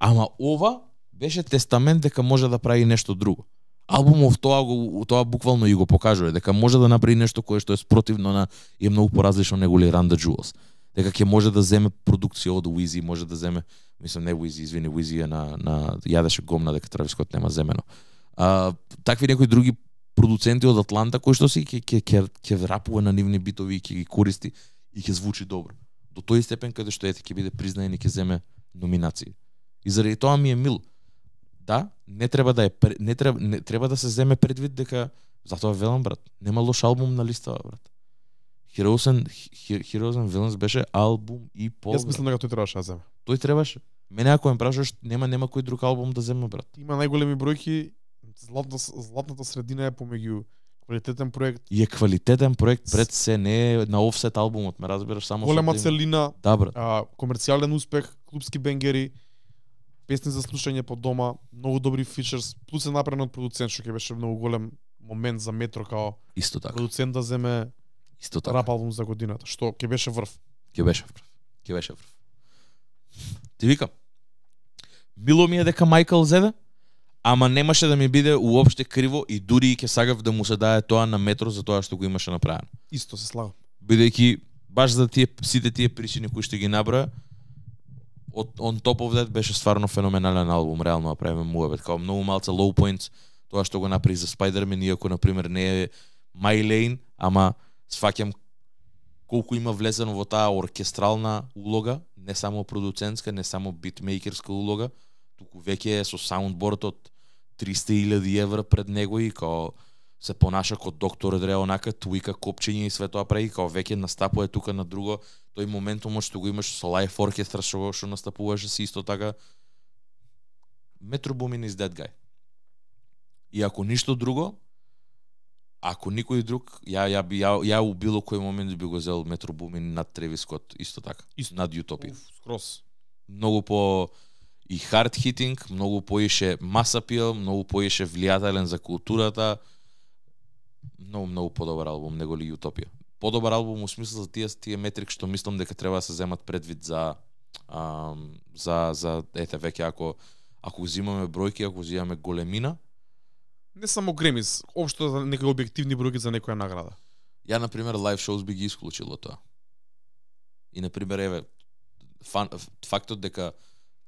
[SPEAKER 2] Ама ова беше тестамент дека може да прави нешто друго. Албумов тоа го тоа буквално и го покажува дека може да направи нешто кое што е спротивно на и е многу поразлично него ли Ранда Джулс. Дека ќе може да земе продукција од Уизи, може да земе, мислам не Уизи, извини, Уизи е на на јадеше гомна дека Травис Скот нема земено. А, такви некои други продуценти од Атланта кои што си ќе ќе ќе рапува на нивни битови и ќе ги користи и ќе звучи добро до тој степен каде што ете ќе биде признаен и ќе земе номинации. И заради тоа ми е мил, Да, не треба да е не треба не треба да се земе предвид дека затоа велам брат, нема лош албум на листа брат. Heroes and, Heroes and Villains беше албум и пол. Јас мислам дека тој требаше да земе. Тој требаше. Мене ако ме прашаш, нема нема кој друг албум да земе брат.
[SPEAKER 1] Има најголеми бројки, златна, златната средина е помеѓу Квалитетен проект. И е квалитетен
[SPEAKER 2] проект пред се не е на офсет албумот, ме разбираш само Голема целина. Да, брат.
[SPEAKER 1] А, комерцијален успех, клубски бенгери, песни за слушање по дома, многу добри фичерс, плюс е направен од продуцент што ќе беше многу голем момент за Метро као исто така. Продуцент да земе исто така. Рап албум за годината, што ќе беше врв.
[SPEAKER 2] Ќе беше врв. Ќе беше врв. Ти викам. Било ми е дека Майкл зеде, ама немаше да ми биде уопште криво и дури и ќе сагав да му се даде тоа на метро за тоа што го имаше направено. Исто се слава. Бидејќи баш за тие сите тие причини кои што ги набра, од он Top of That беше стварно феноменален албум, реално ја правиме муабет, како многу малце low points, тоа што го направи за Spider-Man, иако на пример не е my lane, ама сваќам колку има влезено во таа оркестрална улога, не само продуцентска, не само битмейкерска улога, туку веќе е со саундборд од 300.000 евра пред него и као се понаша како доктор Дре онака туика копчење и све тоа прави као веќе настапува тука на друго тој момент моментум што го имаш со лайф оркестра што што настапуваше се исто така Метро Бумин из that guy. И ако ништо друго, ако никој друг, ја ја би ја, ја у било кој момент би го зел Метро Бумин над Тревискот исто така, исто. над Јутопија. Скрос. Многу по и hard hitting, многу поише масапил, многу поише влијателен за културата. Многу многу подобар албум него ли Утопија. Подобар албум у смисла за тие тие метрик што мислам дека треба да се земат предвид за ам, за за ете веќе ако ако взимаме бројки, ако взимаме големина, не само
[SPEAKER 1] Гремис, општо за некои објективни бројки за некоја награда.
[SPEAKER 2] Ја на пример лајв шоус би ги исклучило тоа. И на пример еве фан, фактот дека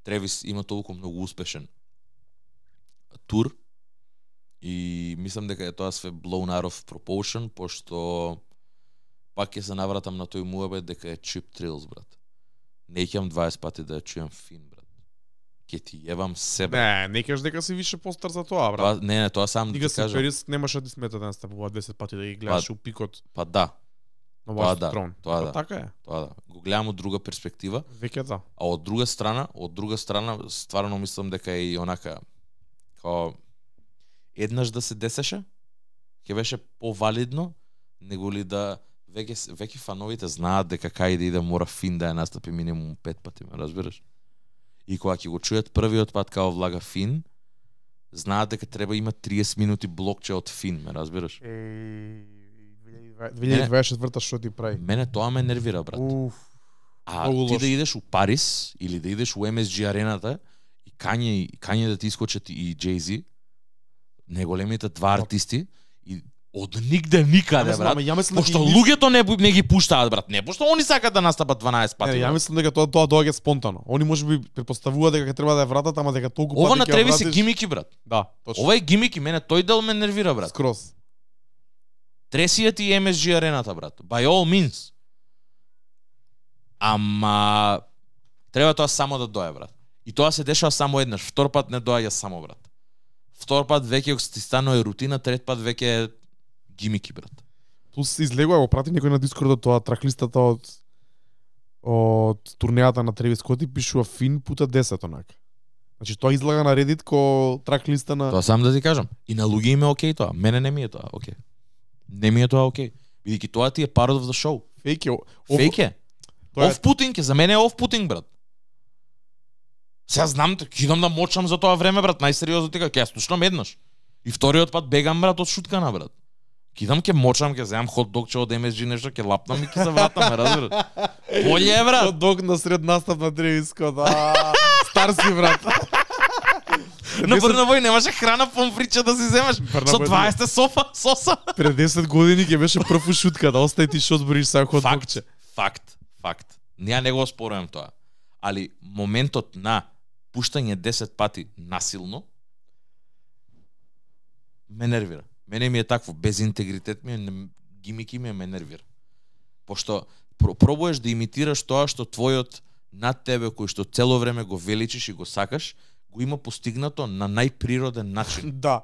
[SPEAKER 2] Тревис има толку многу успешен тур и мислам дека е тоа све blown out of proportion, пошто пак ќе се навратам на тој муабет дека е cheap thrills, брат. Не ќам 20 пати да ја чујам фин, брат Ке ти јевам себе. Не,
[SPEAKER 1] не кажеш дека си више постар за тоа, брат. Тоа, па, не, не, тоа сам ти кажам. Дига си перис, немаше да смета да наставува 10 пати да ги гледаш па, у пикот.
[SPEAKER 2] Па да, на Wall да, трон. Тоа да, да. Така е. Тоа да. Го гледам од друга перспектива. Веќе да. А од друга страна, од друга страна стварно мислам дека е и онака као еднаш да се десеше, ќе беше повалидно него ли да веќе веќе фановите знаат дека кај да иде мора Фин да ја настапи минимум пет пати, ме разбираш? И кога ќе го чујат првиот пат као влага Фин, знаат дека треба има 30 минути блокче од Фин, ме разбираш?
[SPEAKER 1] Е... 2024 што ти прави? Мене тоа ме нервира, брат.
[SPEAKER 2] Уф. А ти лош. да идеш у Париз или да идеш у MSG арената и Кање и Кање да ти искочат и Джейзи, најголемите два артисти и од нигде никаде, брат. ја мислам пошто ги... луѓето не, не ги пуштаат, брат. Не, пошто они сакаат да настапат 12 пати. Не, ја мислам дека тоа тоа доаѓа спонтано. Они можеби предпоставува дека
[SPEAKER 1] ќе треба да е вратат, ама дека толку Ова на Треви се
[SPEAKER 2] гимики, брат. Да, точно. Ова е гимики, мене тој дел ме нервира, брат. Скрос. Тресија ти MSG арената, брат. By all means. Ама треба тоа само да дое, брат. И тоа се дешава само еднаш. Втор пат не доаѓа само, брат. Втор пат веќе ти станува рутина, трет пат веќе гимики, брат.
[SPEAKER 1] Плюс излегува го прати некој на Дискордот тоа траклистата од од турнејата на Тревис Скот и пишува фин пута 10 онака. Значи тоа излага на
[SPEAKER 2] Reddit ко траклиста на Тоа сам да ти кажам. И на луѓе им е окей тоа. Мене не ми е тоа, окей не ми е тоа окей. Бидејќи тоа ти е part of the show. Фейк е. Фейк е. Оф путинг е, за мене е оф путинг брат. Сега знам, идам да мочам за тоа време брат, најсериозно ти кажам, ќе слушнам еднаш. И вториот пат бегам брат од шуткана брат. Кидам ке мочам, ке земам хот дог од MSG нешто, ке лапнам и ке се вратам, разбира.
[SPEAKER 1] Боле, брат. Хот дог на сред настап на Тревис Скот. Да. Старски брат. Но Брновој немаше
[SPEAKER 2] храна помфрича да си земаш. Со 20 софа, соса.
[SPEAKER 1] Пред 10 години ќе беше прв шутка да остај ти шот бриш сега ход факт,
[SPEAKER 2] факт, факт. Ја не го спорувам тоа. Али моментот на пуштање 10 пати насилно ме нервира. Мене ми е такво, без интегритет ми е, гимики ми е, ме нервира. Пошто пробуваш да имитираш тоа што твојот над тебе кој што цело време го величиш и го сакаш, го има постигнато на најприроден начин.
[SPEAKER 1] да.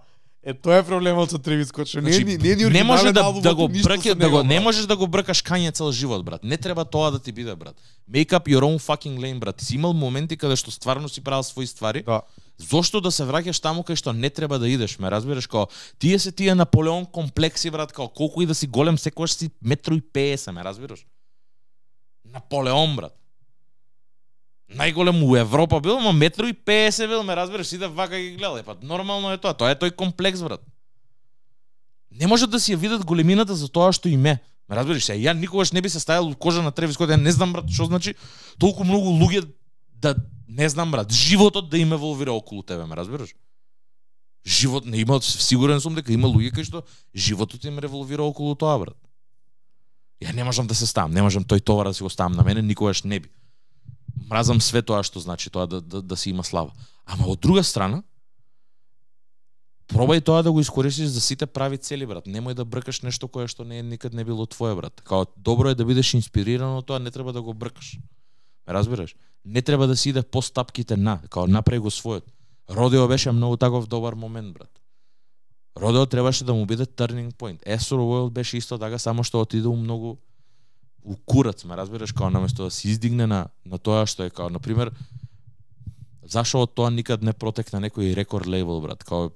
[SPEAKER 1] Е тоа е проблемот со Тревис Скот, значи, не, не, не, не може да, да го бркаш, да го, не
[SPEAKER 2] можеш да го бркаш кање цел живот, брат. Не треба тоа да ти биде, брат. Make up your own fucking lane, брат. Си имал моменти каде што стварно си правил своји ствари. Да. Зошто да се враќаш таму кај што не треба да идеш, ме разбираш, кога тие се тие Наполеон комплекси, брат, као колку и да си голем, секогаш си метро и 50, ме разбираш? Наполеон, брат најголем у Европа бил, ама метро и 50 бил, ме разбереш, сите вака ги гледале, па нормално е тоа, тоа е тој комплекс брат. Не може да си ја видат големината за тоа што име. Ме разбереш се, ја никогаш не би се ставил кожа на Тревис Скот, ја не знам брат што значи толку многу луѓе да не знам брат, животот да име волвира околу тебе, ме разбереш? Живот не има, сигурен сум дека има луѓе кои што животот им револвира околу тоа брат. Ја не можам да се ставам, не можам тој товар да си го ставам на мене, никогаш не би мразам све тоа што значи тоа да, да, да се има слава. Ама од друга страна, пробај тоа да го искористиш за сите прави цели, брат. Немој да бркаш нешто кое што не е никад не било твое, брат. Као добро е да бидеш инспириран од тоа, не треба да го бркаш. Ме разбираш? Не треба да си иде по стапките на, као направи го својот. Родео беше многу таков добар момент, брат. Родео требаше да му биде turning point. Astro World беше исто така, само што отиде у многу у курац, ме разбираш, како наместо да се издигне на, на тоа што е као, пример зашо од тоа никад не протекна некој рекорд лейбл, брат, као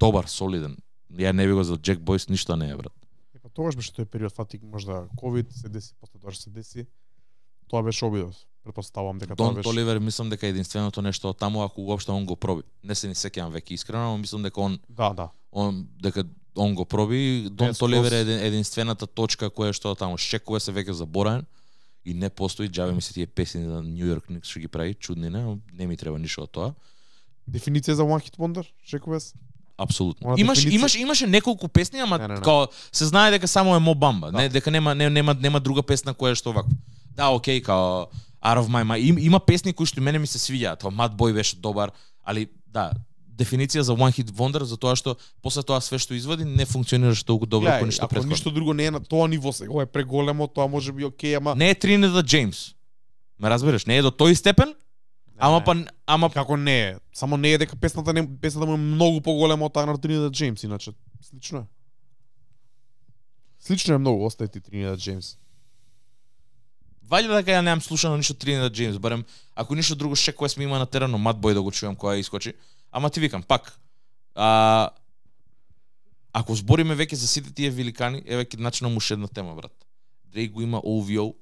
[SPEAKER 2] добар, солиден. Ја не би го за Джек Бойс ништо не е, брат.
[SPEAKER 1] Па тогаш беше тој период, фатик можда COVID се деси, после тоа се деси. Тоа беше обидот. претпоставувам дека Дон тоа беше.
[SPEAKER 2] Толивер мислам дека единственото нешто таму ако уопшто он го проби. Не се ни сеќавам веќе искрено, но мислам дека он Да, да. Он дека он го проби, Дон yes, Толивер е единствената точка која што таму шекува се веќе заборавен и не постои џаве ми се тие песни на Нью Йорк Никс што ги прави чудни не, не ми треба ништо од тоа. Дефиниција за one hit wonder, се. Апсолутно. имаш дефиниција... имаш имаше неколку песни, ама не, не, не. као се знае дека само е Мо Бамба, да. не дека нема не, нема нема друга песна која што вака. Да, окей, као Out of my mind. Им, има песни кои што мене ми се свиѓаат. Мат Бой беше добар, али да, дефиниција за one hit wonder за тоа што после тоа све што извади не функционираш толку добро како ништо претходно. ништо
[SPEAKER 1] друго не е на тоа ниво, сега е преголемо, тоа може би ок, ама Не е Тринидад
[SPEAKER 2] Джеймс. Ме разбираш, не е до тој степен, не, ама па
[SPEAKER 1] ама како не е. Само не е дека песната не песната му е многу поголема од таа на Тринидад Джеймс, иначе слично е. Слично е многу остај ти Тринидад Джеймс.
[SPEAKER 2] Вајде дека да ја немам слушано ништо Тринидад Джеймс, барем ако ништо друго шекој сме има на терено, матбой да го чујам која искочи. Ама ти викам, пак, а, ако збориме веќе за сите тие великани, е веќе начинам уште една тема, брат. Дрейк го има OVO,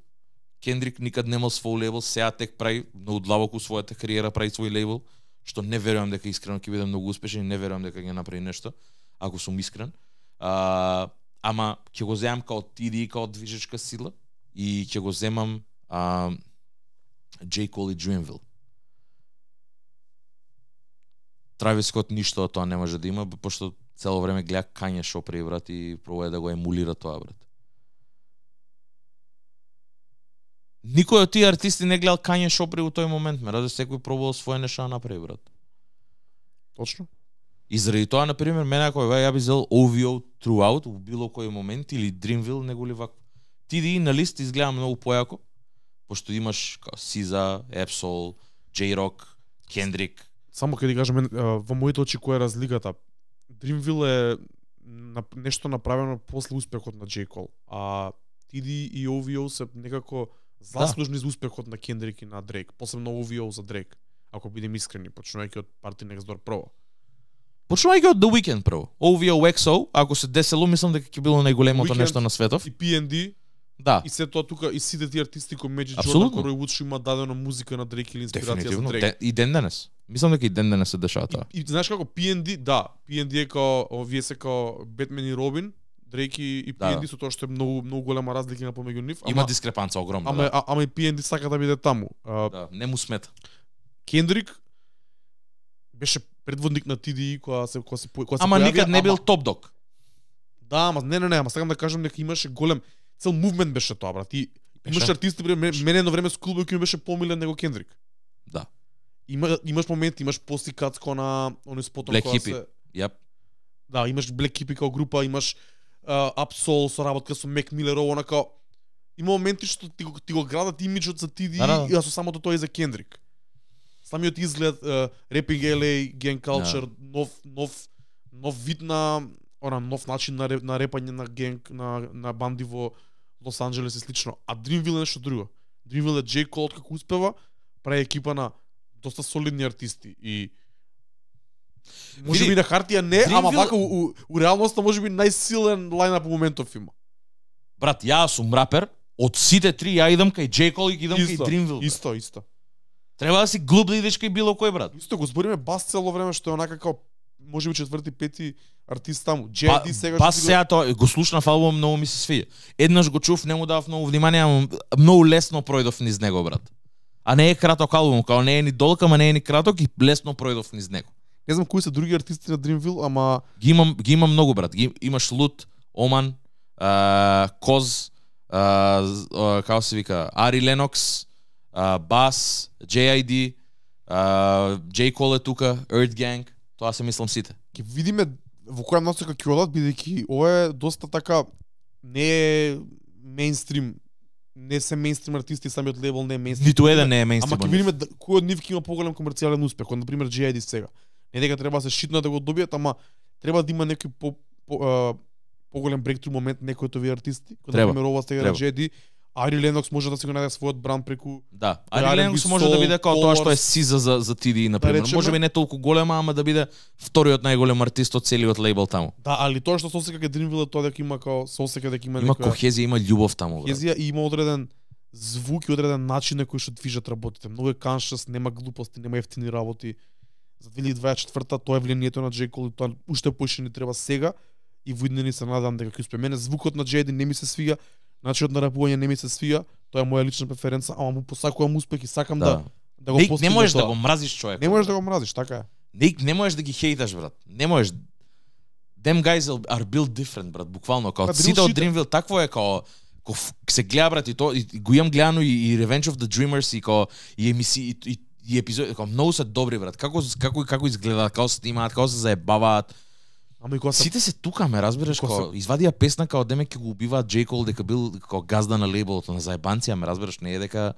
[SPEAKER 2] Кендрик никад немал свој лейбл, сега тек прави многу длабоко својата кариера, прави свој лейбл, што не верувам дека искрено ќе биде многу успешен и не верувам дека ќе направи нешто, ако сум искрен. А, ама ќе го земам као TD, као движечка сила и ќе го земам а, J. Cole и Dreamville. Травис Скот ништо од тоа не може да има, пошто цело време гледа Кање шо брат, и пробува да го емулира тоа, брат. Никој од тие артисти не гледал Кање Шопри у тој момент, ме раде секој пробувал своје нешта направи, да брат. Точно. И заради тоа, на пример, мене ако ја би зел OVO throughout во било кој момент или Dreamville, него ли Ти TDE на лист изгледа многу појако, пошто имаш како Сиза, Епсол, J-Rock, Kendrick,
[SPEAKER 1] само кај ти кажам во моите очи која е разликата. Dreamville е нешто направено после успехот на J. Cole, а TD и OVO се некако да. заслужни да. за успехот на Кендрик и на Drake, посебно OVO за Drake, ако бидем искрени, почнувајќи од Party Next Door прво.
[SPEAKER 2] Почнувајќи од The Weeknd прво. OVO XO, ако се десело, мислам дека ќе било најголемото нешто на светов. И
[SPEAKER 1] PND, Да. И се тоа тука и сите тие артисти кои меѓу Джордан Корој Вудш има дадена музика на Дрейк или инспирација за Дрейк.
[SPEAKER 2] и ден денес. Мислам дека и ден денес се дешава тоа.
[SPEAKER 1] И, и, знаеш како PND, да, PND е као вие се као Бетмен и Робин, Дрейк и, и PND да. да. со тоа што е многу многу голема разлика на помеѓу нив. Ама, има дискрепанца
[SPEAKER 2] огромна. Ама, да. а,
[SPEAKER 1] ама и PND сака да биде таму. А, да, не му смета. Кендрик беше предводник на TDI кога се кога се кога се Ама никад не бил топ док. Да, ама не не не, ама сакам да кажам дека имаше голем цел мувмент беше тоа, брат. И имаш артисти, пример, мене едно време Скулбек ми беше помилен него Кендрик. Да. Има, имаш момент, имаш после Кацко на оне спотом Black која Hippie. се... Yep. Да, имаш Black Hippie као група, имаш uh, Upsoul со работка со Мак Милер, оно као... Има моменти што ти го, ти го градат имиджот за TD, да, да. да. а со самото тоа е за Кендрик. Самиот изглед, uh, LA, Gang Culture, да. нов, нов, нов вид на она нов начин на, на репање на генг, на, на банди во Лос Анджелес е слично, а Dreamville е нешто друго. Dreamville е Джей Кол како успева, прави екипа на доста солидни артисти и Може Види, би на хартија не, Dreamville... ама вака у, у, у реалноста може би најсилен лајнап во моментов има.
[SPEAKER 2] Брат, јас сум рапер, од сите три ја идам кај Джей Кол и идам исто, кај Dreamville. Брат. Исто, исто. Треба да си глуп да идеш кај било
[SPEAKER 1] кој брат. Исто го збориме бас цело време што е онака како може би четврти, пети артиста му. Джеди па, ба, сега па што сега
[SPEAKER 2] тоа го слушнав албум, многу ми се свиѓа. Еднаш го чув, не му дав многу внимание, ама многу лесно пројдов низ него, брат. А не е краток албум, као не е ни долг, ама не е ни краток и лесно пројдов низ него. Не знам кои се други артисти на Dreamville, ама ги имам ги имам многу брат. Ги имаш Лут, Оман, а, Коз, а, а, како се вика, Ари Ленокс, а, Бас, JID, а, J Cole е тука, Earth Gang, тоа се мислам сите.
[SPEAKER 1] Ке видиме во која насока ќе одат бидејќи ова е доста така не е мејнстрим не се мејнстрим артисти самиот левел не е мејнстрим. Ниту еден не е мејнстрим. Ама ќе видиме кој од нив ќе има поголем комерцијален успех, на пример GID сега. Не дека треба се шитно да го добијат, ама треба да има некој по, по, поголем бректру момент некој од овие артисти, на пример ова сега GID Ари Ленокс може да си го најде својот бран преку Да, Ари Ленокс може да биде како тоа што е Сиза за за TDI на пример. Да може би
[SPEAKER 2] не толку голема, ама да биде вториот најголем артист од целиот лейбл таму.
[SPEAKER 1] Да, али тоа што се осеќа кај Dreamville тоа дека има како се дека има има некоја... кохезија, има љубов таму. Кохезија и има одреден звук и одреден начин на кој што движат работите. Многу е каншас, нема глупости, нема ефтини работи. За 2024 тоа е влијанието на Джей Cole, тоа уште поише ни треба сега и во се надам дека ќе успе Мене звукот на Джейди не ми се свига, Начинот на рапување не ми се свија, тоа е моја лична преференца, ама му посакувам успех и сакам да да, да го постигнам. Не можеш да го
[SPEAKER 2] мразиш човек. Не можеш да го мразиш, така е. Не, не можеш да ги хейташ брат. Не можеш them guys are built different, брат, буквално, као па, сите од Dreamville, такво е, као, ко се гледа, брат, и, то, и, и го имам гледано и, и Revenge of the Dreamers, и, као, и, емиси, и, и, и епизоди, као, многу се добри, брат, како, како, како изгледаат, како се снимаат, како се заебаваат, Ама и кога сите се тука ме разбираш кога, кога се... извадија песна као деме ќе го убива Джейкол дека бил како газда на лейболот на зајбанци, ме разбираш не е дека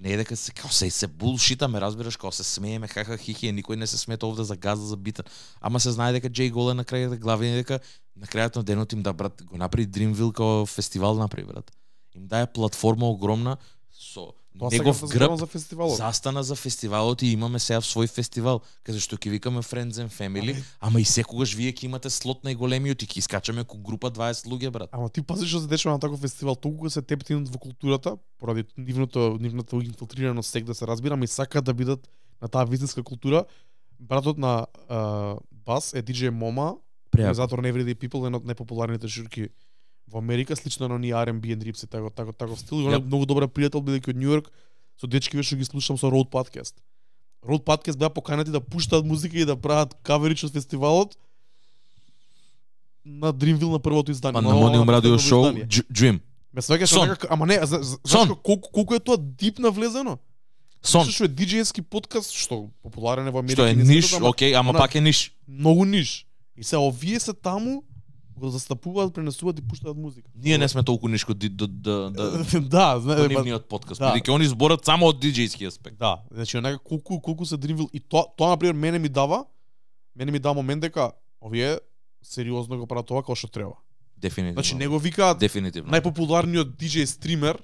[SPEAKER 2] не е дека се како се се булшита ме разбираш као се смееме хаха хихи никој не се смета овде за газда за битан. ама се знае дека Джей Кол е на крајот главен дека на крајот на денот им да брат го направи Dreamville као фестивал направи брат им дае платформа огромна со Тоа негов гръб за фестивалот. Застана за фестивалот и имаме сега свој фестивал, каде што ќе викаме Friends and Family, ама, ама и секогаш вие ќе имате слот најголемиот и ќе искачаме ко група 20 луѓе брат. Ама
[SPEAKER 1] ти пазиш што да се дешава на таков фестивал, толку се тепти во културата, поради нивното нивното инфилтрираност сек да се ама и сака да бидат на таа вистинска култура. Братот на uh, Бас е DJ Мома, Презатор Everyday People, едно од најпопуларните журки во Америка слично на оние R&B and Rips така така така. стил. и yep. многу добра пријател бидејќи од Њујорк со дечки веќе ги слушам со Road Podcast. Road Podcast беа поканети да пуштаат музика и да прават каверич од фестивалот на Dreamville на првото издание. Па на Monium Radio Show Dream. Ме сваќаш некако, ама не, за, за, колку колку е тоа дип навлезено? Сон. Што е диджејски подкаст што популарен е во Америка. Што е ниш, окей, ама пак е ниш. Многу ниш. И се овие се таму го застапуваат, пренесуваат и пуштаат музика. Ние не сме
[SPEAKER 2] толку нишко да да да да, знаеш, нивниот па- подкаст, да. бидејќи да. они зборат само од диџејски аспект. Да, значи онака колку колку се дривил
[SPEAKER 1] и тоа тоа на пример мене ми дава мене ми дава момент дека овие сериозно го прават тоа како што треба. Дефинитивно. Значи него викаат Дефинитивно. најпопуларниот диџеј стример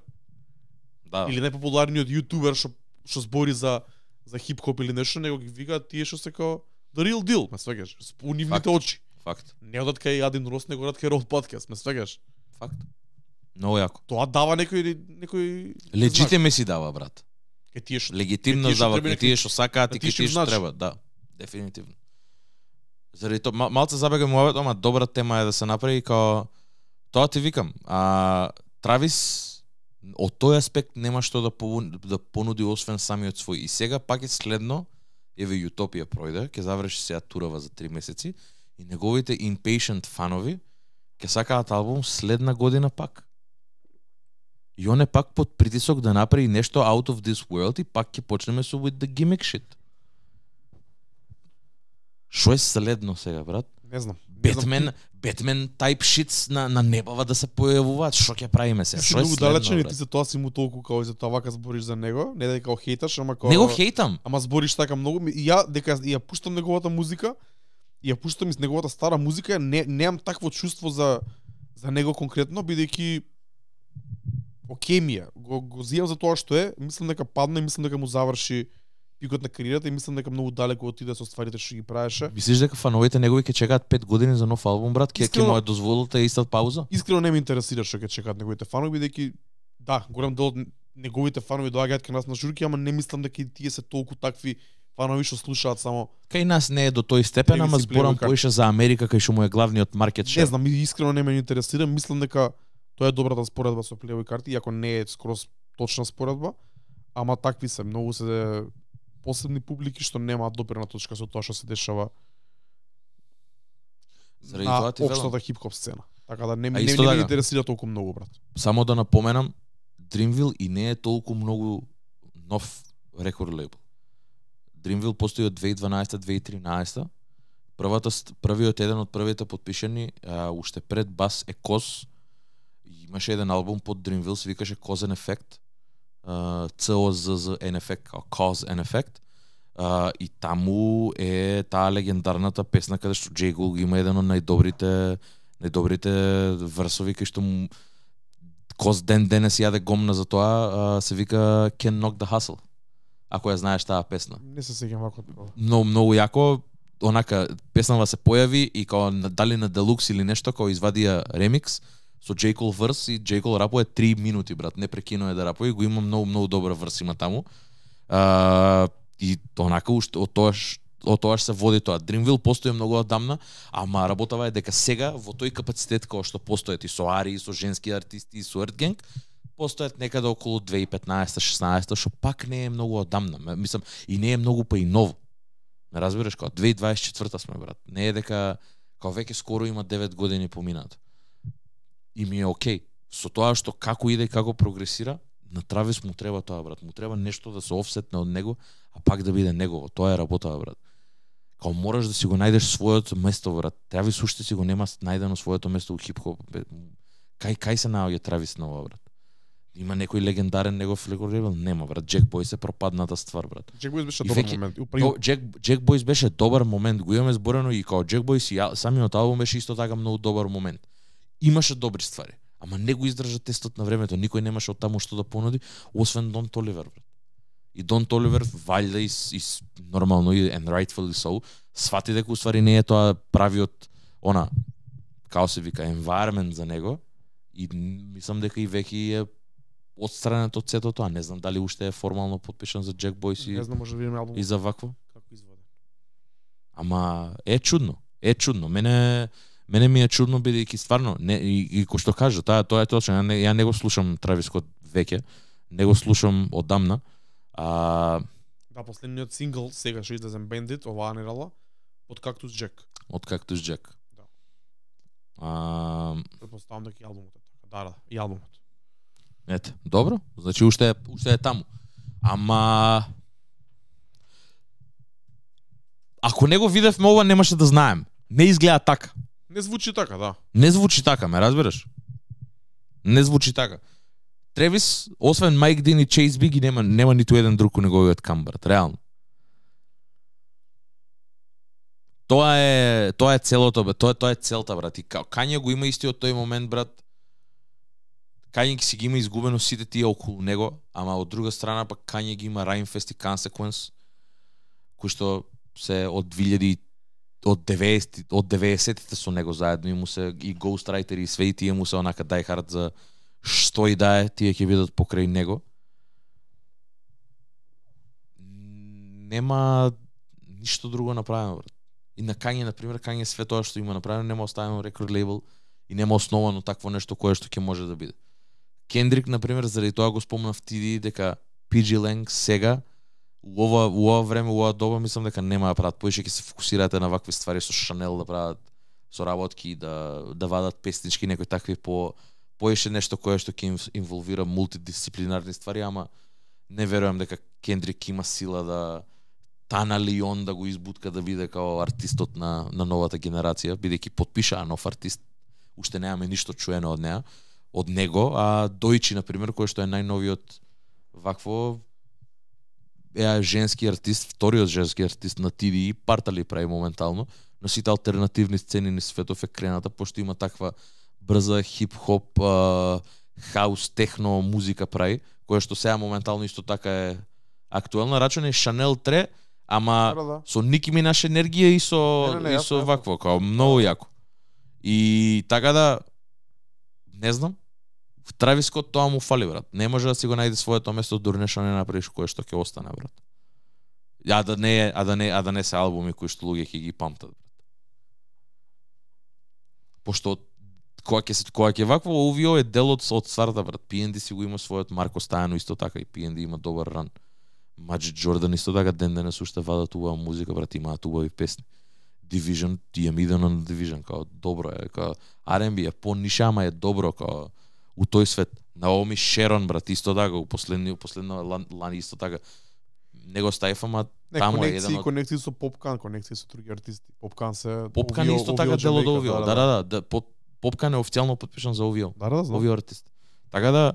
[SPEAKER 1] да. или најпопуларниот јутубер што што збори за за хип хоп или нешто, него ги викаат тие што се како the real deal, ме свегаш, со нивните очи. Факт. Не одат кај Адин Рос, него одат кај Роуд Подкаст, ме свегаш. Факт. Много јако. Тоа дава некој
[SPEAKER 2] некој ме си дава, брат. Ке тие што легитимно дава, ке тие што сакаат и ке тие што треба, да. Дефинитивно. Заради тоа малце забегам муавет, ама добра тема е да се направи као тоа ти викам. А Травис од тој аспект нема што да да понуди освен самиот свој. И сега пак е следно еве јутопија пројде, ќе заврши сега турава за три месеци и неговите impatient фанови ќе сакаат албум следна година пак. И он е пак под притисок да направи нешто out of this world и пак ќе почнеме со with the gimmick shit. Шо е следно сега, брат? Не знам. Бетмен, Бетмен тајп шитс на на небава да се појавуваат. Шо ќе правиме се? Што е следно? Далечен ти за тоа
[SPEAKER 1] си му толку како за тоа вака збориш за него, не дека го хейташ, ама како Не го хейтам. Ама збориш така многу и ја дека ја пуштам неговата музика, и ја пуштам из неговата стара музика, не, неам такво чувство за, за него конкретно, бидејќи окей е. Го, го зијам за тоа што е, мислам дека падна и мислам дека му заврши пикот на кариерата и мислам дека многу далеко отиде да со стварите што ги правеше.
[SPEAKER 2] Мислиш дека фановите негови ќе чекаат 5 години за нов албум брат, ќе ќе му е дозволите
[SPEAKER 1] иста пауза? Искрено не ме интересира што ќе чекаат неговите фанови бидејќи да, голем дел од неговите фанови доаѓаат кај нас на журки, ама не мислам дека тие се толку такви фанови што слушаат само
[SPEAKER 2] кај нас не е до тој степен, ама зборам поише за Америка кај што му е главниот маркет шер. Не знам,
[SPEAKER 1] искрено не ме интересира, мислам
[SPEAKER 2] дека тоа е добрата споредба со плевој карти, иако не е
[SPEAKER 1] скроз точна споредба, ама такви се, многу се посебни публики што немаат допирна точка со тоа што се дешава
[SPEAKER 2] Заради на тоа ти општата
[SPEAKER 1] хип-хоп сцена. Така да не, не, така. не, не, не интересира толку многу, брат.
[SPEAKER 2] Само да напоменам, Dreamville и не е толку многу нов рекорд лейбл. Dreamville постои од 2012-2013. Првата првиот еден од првите подпишани а, уште пред Бас е Коз. Имаше еден албум под Dreamville се викаше Cause and Effect. C O Z Z N Effect, Cause and Effect. и таму е таа легендарната песна каде што Джей Гул има еден од најдобрите најдобрите врсови кај што му, Коз ден денес јаде гомна за тоа, се вика Can Knock the Hustle ако ја знаеш таа песна.
[SPEAKER 1] Не се сеќам вако
[SPEAKER 2] Но многу јако онака песнава се појави и као дали на Deluxe или нешто као извадија ремикс со J. Cole врс и J. Cole рапува 3 минути брат, не прекинува да рапува и го има многу многу добра врс има таму. А, и онака уште од тоа од тоа се води тоа. Dreamville постои многу одамна, ама работава е дека сега во тој капацитет кој што постои и со Ари, и со женски артисти, и со Earth Gang, постојат некаде околу 2015-16, што пак не е многу одамна. Мислам, и не е многу па и ново. Не разбираш како 2024 сме брат. Не е дека кога веќе скоро има 9 години поминато. И ми е окей. Со тоа што како иде како прогресира, на Травис му треба тоа брат. Му треба нешто да се офсетне од него, а пак да биде негово. Тоа е работа, брат. Као мораш да си го најдеш својот место брат. Травис уште си го нема најдено својото место у хип-хоп. Кај кај се наоѓа Травис на ова брат? има некој легендарен негов ревел Нема, брат. Джек Бойс е пропадната ствар, брат. Джек Бойс беше добар феки, момент. Упри... Джек, Джек Бойс беше добар момент. Го имаме зборено и као Джек Бойс и самиот албум беше исто така многу добар момент. Имаше добри ствари, ама не го издржа тестот на времето. Никој немаше од таму што да понуди, освен Дон Толивер, брат. И Дон Толивер, вајде и, и нормално и and rightfully so, свати дека уствари не е тоа правиот она како се вика environment за него и мислам дека и веќе е отстранет од сето тоа. Не знам дали уште е формално подпишан за Jack Boys и, знам, може да и за вакво. Како извода. Ама е чудно. Е чудно. Мене мене ми е чудно бидејќи стварно не и, и кој што кажа, таа тоа е точно. Ја не, ја не го слушам Травис Скот веќе. Не го слушам одамна. А
[SPEAKER 1] Да, последниот сингл сега што излезен Bandit, оваа нерала, од Кактус Джек.
[SPEAKER 2] Од Кактус Джек. Да. А...
[SPEAKER 1] Предпоставам дека и албумот е така. Да, да, и албумот.
[SPEAKER 2] Ете, добро. Значи уште е, уште е таму. Ама Ако не го видевме ова немаше да знаем. Не изгледа така. Не звучи така, да. Не звучи така, ме разбираш? Не звучи така. Тревис, освен Майк Дин и Чейз Биги, нема, нема ниту еден друг у неговиот камбарат, реално. Тоа е, тоа е целото, бе. Тоа, тоа е целта, брат. И Кања го има истиот тој момент, брат, Кање си ги има изгубено сите тие околу него, ама од друга страна па Кање ги има Rainfest и Consequence, кои што се од 2000 од 90 од 90-тите со него заедно и му се и Ghostwriter и све и тие му се онака Die Hard за што и да е, тие ќе бидат покрај него. Нема ништо друго направено, брат. И на Кање, на пример, Кање све тоа што има направено, нема оставено рекорд лейбл и нема основано такво нешто кое што ќе може да биде. Кендрик, на пример заради тоа го спомнав ти дека PG Lang сега во ова, ова време, во ова доба, мислам дека нема да прават повеќе ќе се фокусирате на вакви ствари со Шанел да прават работки да, да вадат песнички, некои такви по поише нешто кое што ќе инволвира мултидисциплинарни ствари, ама не верувам дека Кендрик има сила да Тана Лион да го избутка да биде као артистот на, на новата генерација, бидејќи подпишаа нов артист, уште немаме ништо чуено од неа од него, а Дојчи на пример кој што е најновиот вакво е женски артист, вториот женски артист на и партали прави моментално, но сите алтернативни сцени на светов е крената, пошто има таква брза хип-хоп, хаус, техно музика прави, која што сега моментално исто така е актуелна. Рачен е Шанел 3, ама да, со Ники наша енергија и со, не, не, не, и со вакво, како многу да. јако. И така да, не знам, В Травискот тоа му фали, брат. Не може да си го најде своето место, дурне нешто не направиш кое што ќе остане, брат. А да не, а да не, а да не се албуми кои што луѓе ќе ги памтат, брат. Пошто кога ќе се кога ќе вакво увио е дел од од старта, брат. PND си го има својот Марко Стајано исто така и PND има добар ран. Маџи Джордан исто така ден денес уште вадат убава музика, брат, имаат убави песни. Division, ти е мидено на Division, као добро е, као R&B е ама е добро, као у тој свет. Наоми Шерон, брат, исто така, у последни, у последна лан, исто така. Него го стајф, ама не, таму е еден од... Конекции
[SPEAKER 1] со Попкан, конекции со други артисти. Попкан се... Попкан овио, исто така дел од овио. Да, да, да.
[SPEAKER 2] да, да, да Попкан е официално подпишан за овио. Да, да, знам. Овио артист. Така да,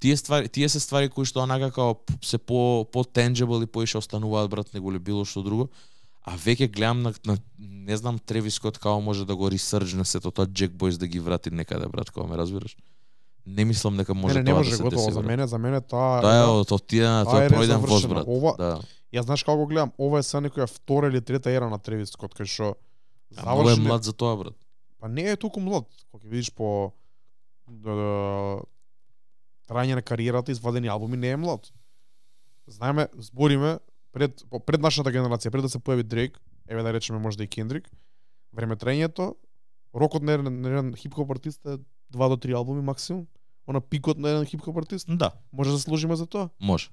[SPEAKER 2] тие ствари, тие се ствари кои што онака како се по по tangible и поише остануваат брат него било што друго а веќе гледам на, на не знам Тревискот како може да го на сето тоа Джек Бойс да ги врати некаде брат, кога ме разбираш. Не мислам дека може не, не, не тоа може да се готово, деси. За мене, за мене тоа. Тоа е од тие тоа е пројден воз брат. Ова, да.
[SPEAKER 1] Ја знаеш како го гледам, ова е се некоја втора или трета ера на Тревискот кај што завршен... Е млад за тоа брат. Па не е толку млад, кога ќе видиш по да, да, трајање на кариерата, извадени албуми не е млад. Знаеме, збориме пред пред нашата генерација, пред да се појави Дрейк, еве да речеме да и Кендрик, време трењето, рокот на еден хип-хоп артист е 2 до 3 албуми максимум. Она пикот на еден хип-хоп артист? Да. Може да заслужиме за тоа?
[SPEAKER 2] Може.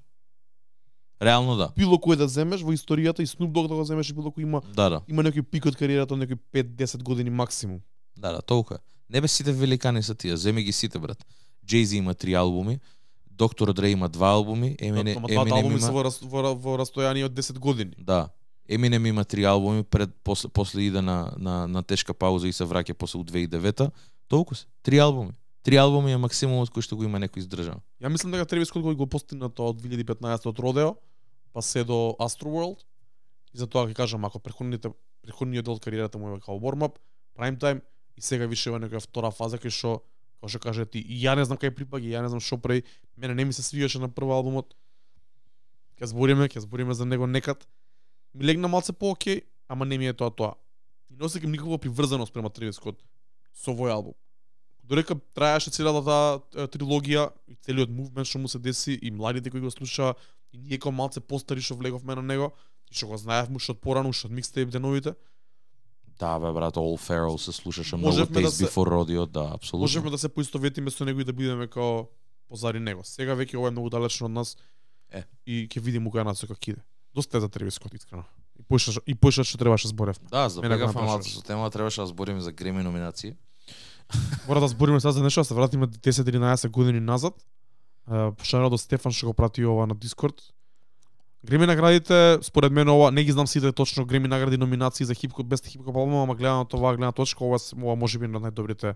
[SPEAKER 2] Реално да.
[SPEAKER 1] Било кој да земеш во историјата и Snoop Dogg да го земеш и било кој има да, да. има некој пик од кариерата од некој 5-10 години максимум.
[SPEAKER 2] Да, да, толку е. Не бе сите великани са тие, земи ги сите брат. Jay-Z има три албуми, Доктор Дре има два албуми, Eminem, да, Eminem албуми има...
[SPEAKER 1] во, во, во растојание од 10 години.
[SPEAKER 2] Да. Eminem има три албуми, пред, после, после иде на, на, на тешка пауза и се враќа после 2009-та. Толку се. Три албуми. Три албуми е максимумот кој што го има некој издржан. Ја
[SPEAKER 1] мислам дека Тревис Скот кој го постигна тоа од 2015 од Родео, па се до Astroworld. И за тоа ќе кажам, ако преходните преходниот дел од кариерата му е како warm-up, prime time и сега више во некоја втора фаза кај што Како што кажа ти, ја не знам кај припаги, ја не знам што прави. Мене не ми се свиѓаше на прв албумот. Ќе збориме, ќе збориме за него некад. Ми легна малце по окей, ама не ми е тоа тоа. И не осеќам никаква приврзаност према Тревис Скот со овој албум. Дорека траеше целата таа трилогија и целиот мувмент што му се деси и младите кои го слушаа и ние како малце постари што влеговме на него и што го знаевме што од порано, што од микстейп деновите. новите
[SPEAKER 2] Таа, бе, брат, All Feral се слушаше многу Можевме Days да се... Before Rodeo, да, абсолютно. Можеме
[SPEAKER 1] да се поистоветиме со него и да бидеме како позади него. Сега веќе ова е многу далечно од нас. Е. И ќе видиме кога како иде. Доста е за Тревис Скот, искрено. И поише и поише што требаше да зборевме. Да, за мега фамата
[SPEAKER 2] со тема требаше да збориме за греми номинации.
[SPEAKER 1] Мора да збориме сега за нешто, да се вратиме 10-11 години назад. Шаро до Стефан што го прати ова на Дискорд Греми наградите, според мене ова, не ги знам сите точно Греми награди номинации за хип без хип хоп албум, ама гледам тоа гледна точка, ова ова можеби на најдобрите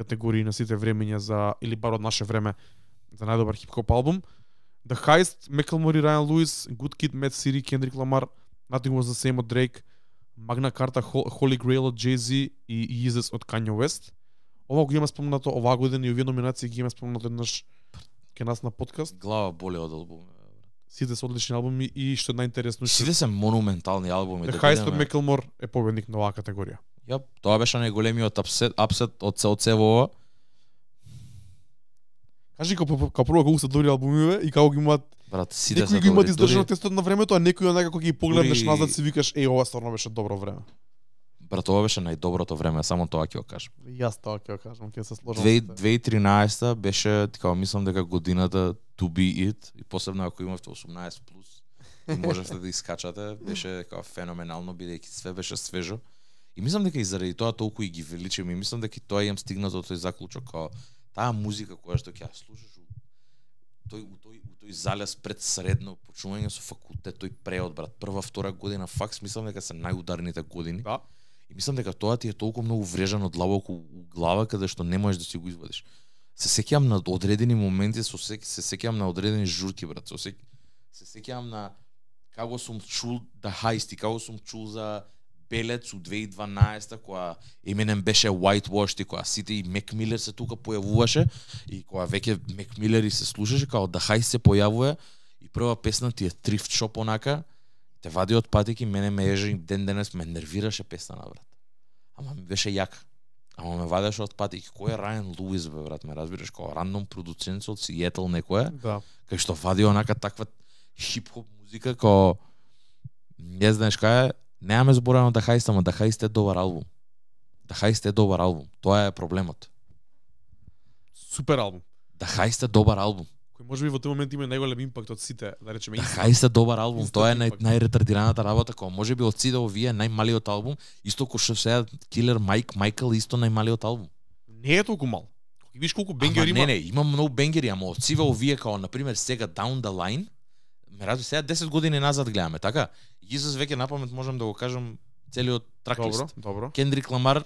[SPEAKER 1] категории на сите времења за или бар од наше време за најдобар хип хоп албум. The Heist, Мекл Мори, Райан Луис, Good Kid, Mad City, Kendrick Lamar, Nothing Was The Same од Drake, Magna Carta, Holy Grail од Jay-Z и Jesus од Kanye West. Ова го има спомнато оваа година и овие номинации ги има спомнато еднаш ке нас на подкаст.
[SPEAKER 2] Глава боле од албум.
[SPEAKER 1] Сите се одлични албуми и што е најинтересно Сите се
[SPEAKER 2] монументални албуми. The да Heist of
[SPEAKER 1] Macklemore е победник на оваа категорија.
[SPEAKER 2] Ја, тоа беше најголемиот апсет, апсет од цел цело. ова.
[SPEAKER 1] Кажи како како прво како се добри албумиве
[SPEAKER 2] и како ги имаат брат сите некои ги имаат издржано тестот на времето, а некои онака кога ги погледнеш назад си
[SPEAKER 1] викаш еј ова стварно беше добро време.
[SPEAKER 2] Брат, ова беше најдоброто време, само тоа ќе го кажам.
[SPEAKER 1] Јас тоа ќе го кажам, ќе се сложам.
[SPEAKER 2] 2013 беше, така мислам дека годината to be it, и посебно ако имавте 18 плюс, и можевте да искачате, беше како така, феноменално бидејќи све беше свежо. И мислам дека и заради тоа толку и ги величам и мислам дека и тоа јам стигнато до тој заклучок како таа музика која што ќе ја слушаш тој у тој у тој залез пред средно почнување со факултет, тој преод брат, прва, втора година факс, мислам дека се најударните години. Да. И мислам дека тоа ти е толку многу врежано длабоко у глава каде што не можеш да си го извадиш. Се сеќавам на одредени моменти, со се, се сеќавам на одредени журки брат, со се се сеќавам на како сум чул да хајсти, како сум чул за Белец у 2012 која именем беше whitewashed и која сите и Мек Милер се тука појавуваше и која веќе Мек Милер и се слушаше како да хај се појавува и прва песна ти е Thrift Shop онака те вади од патек и мене ме ежи ден денес ме нервираше песна на брат. Ама ми беше јак. Ама ме вадеше од патек. Кој е Райан Луис бе брат, ме разбираш, како рандом продуцент од Сиетл некоја, да. кај што вади онака таква хип-хоп музика кој не знаеш кај е, немаме зборено да хајст, ама да хајст е добар албум. Да хајст е добар албум. Тоа е проблемот.
[SPEAKER 1] Супер албум.
[SPEAKER 2] Да хајст е добар албум
[SPEAKER 1] кој можеби во тој момент има најголем импакт од сите, да речеме. Да, Хај се добар албум, тоа е нај,
[SPEAKER 2] најретардираната работа која можеби од сите овие најмалиот албум, исто кој што сега Killer Mike Michael исто најмалиот албум. Не е толку мал. И виш колку бенгери има. Не, не, има многу бенгери, ама од сите овие као на пример сега Down the Line, ме разби сега 10 години назад гледаме, така? Јизус веќе напамет можам да го кажам целиот траклист. Добро, добро. Кендрик Ламар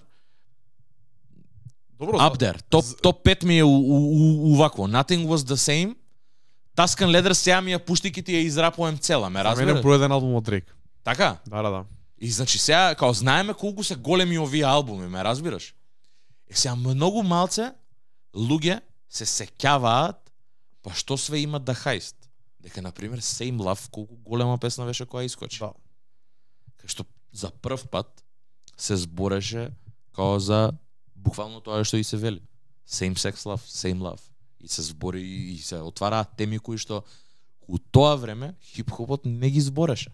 [SPEAKER 2] Добро. Up there. Топ топ 5 ми е у, у, у, у вакво. Nothing was the same. Таскан Ледер ја ми ја пушти ти ја израпувам цела, ме разбираш? Мене проеден
[SPEAKER 1] албум од Дрейк.
[SPEAKER 2] Така? Да, да, да. И значи сега као знаеме колку се големи овие албуми, ме разбираш? Е сега многу малце луѓе се сеќаваат па што све има да хајст. Дека на пример Same Love колку голема песна беше која искочи. Да. Кај што за прв пат се збореше као за буквално тоа што и се вели. Same sex love, same love и се збори и се отвара теми кои што у тоа време хип-хопот не ги збореше.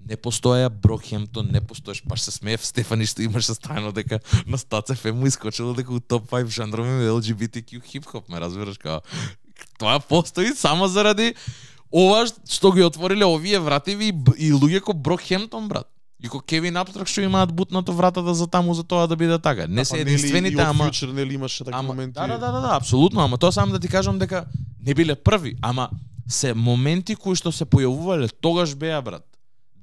[SPEAKER 2] Не постоја Брокхемтон, не постоеш, баш па се смеев Стефани што имаше стајно дека на Стацеф му искочило дека у топ 5 жанрове LGBTQ хип-хоп, ме разбираш као. тоа постои само заради ова што ги отвориле овие врати и луѓе ко Брокхемтон, брат. И ко Кевин Абстрак што имаат бутнато вратата за таму за тоа да биде така. Не па, се единствените, да, ама Фьючер нели имаше такви моменти. Да, да, да, да, да, апсолутно, ама тоа само да ти кажам дека не биле први, ама се моменти кои што се појавувале тогаш беа брат.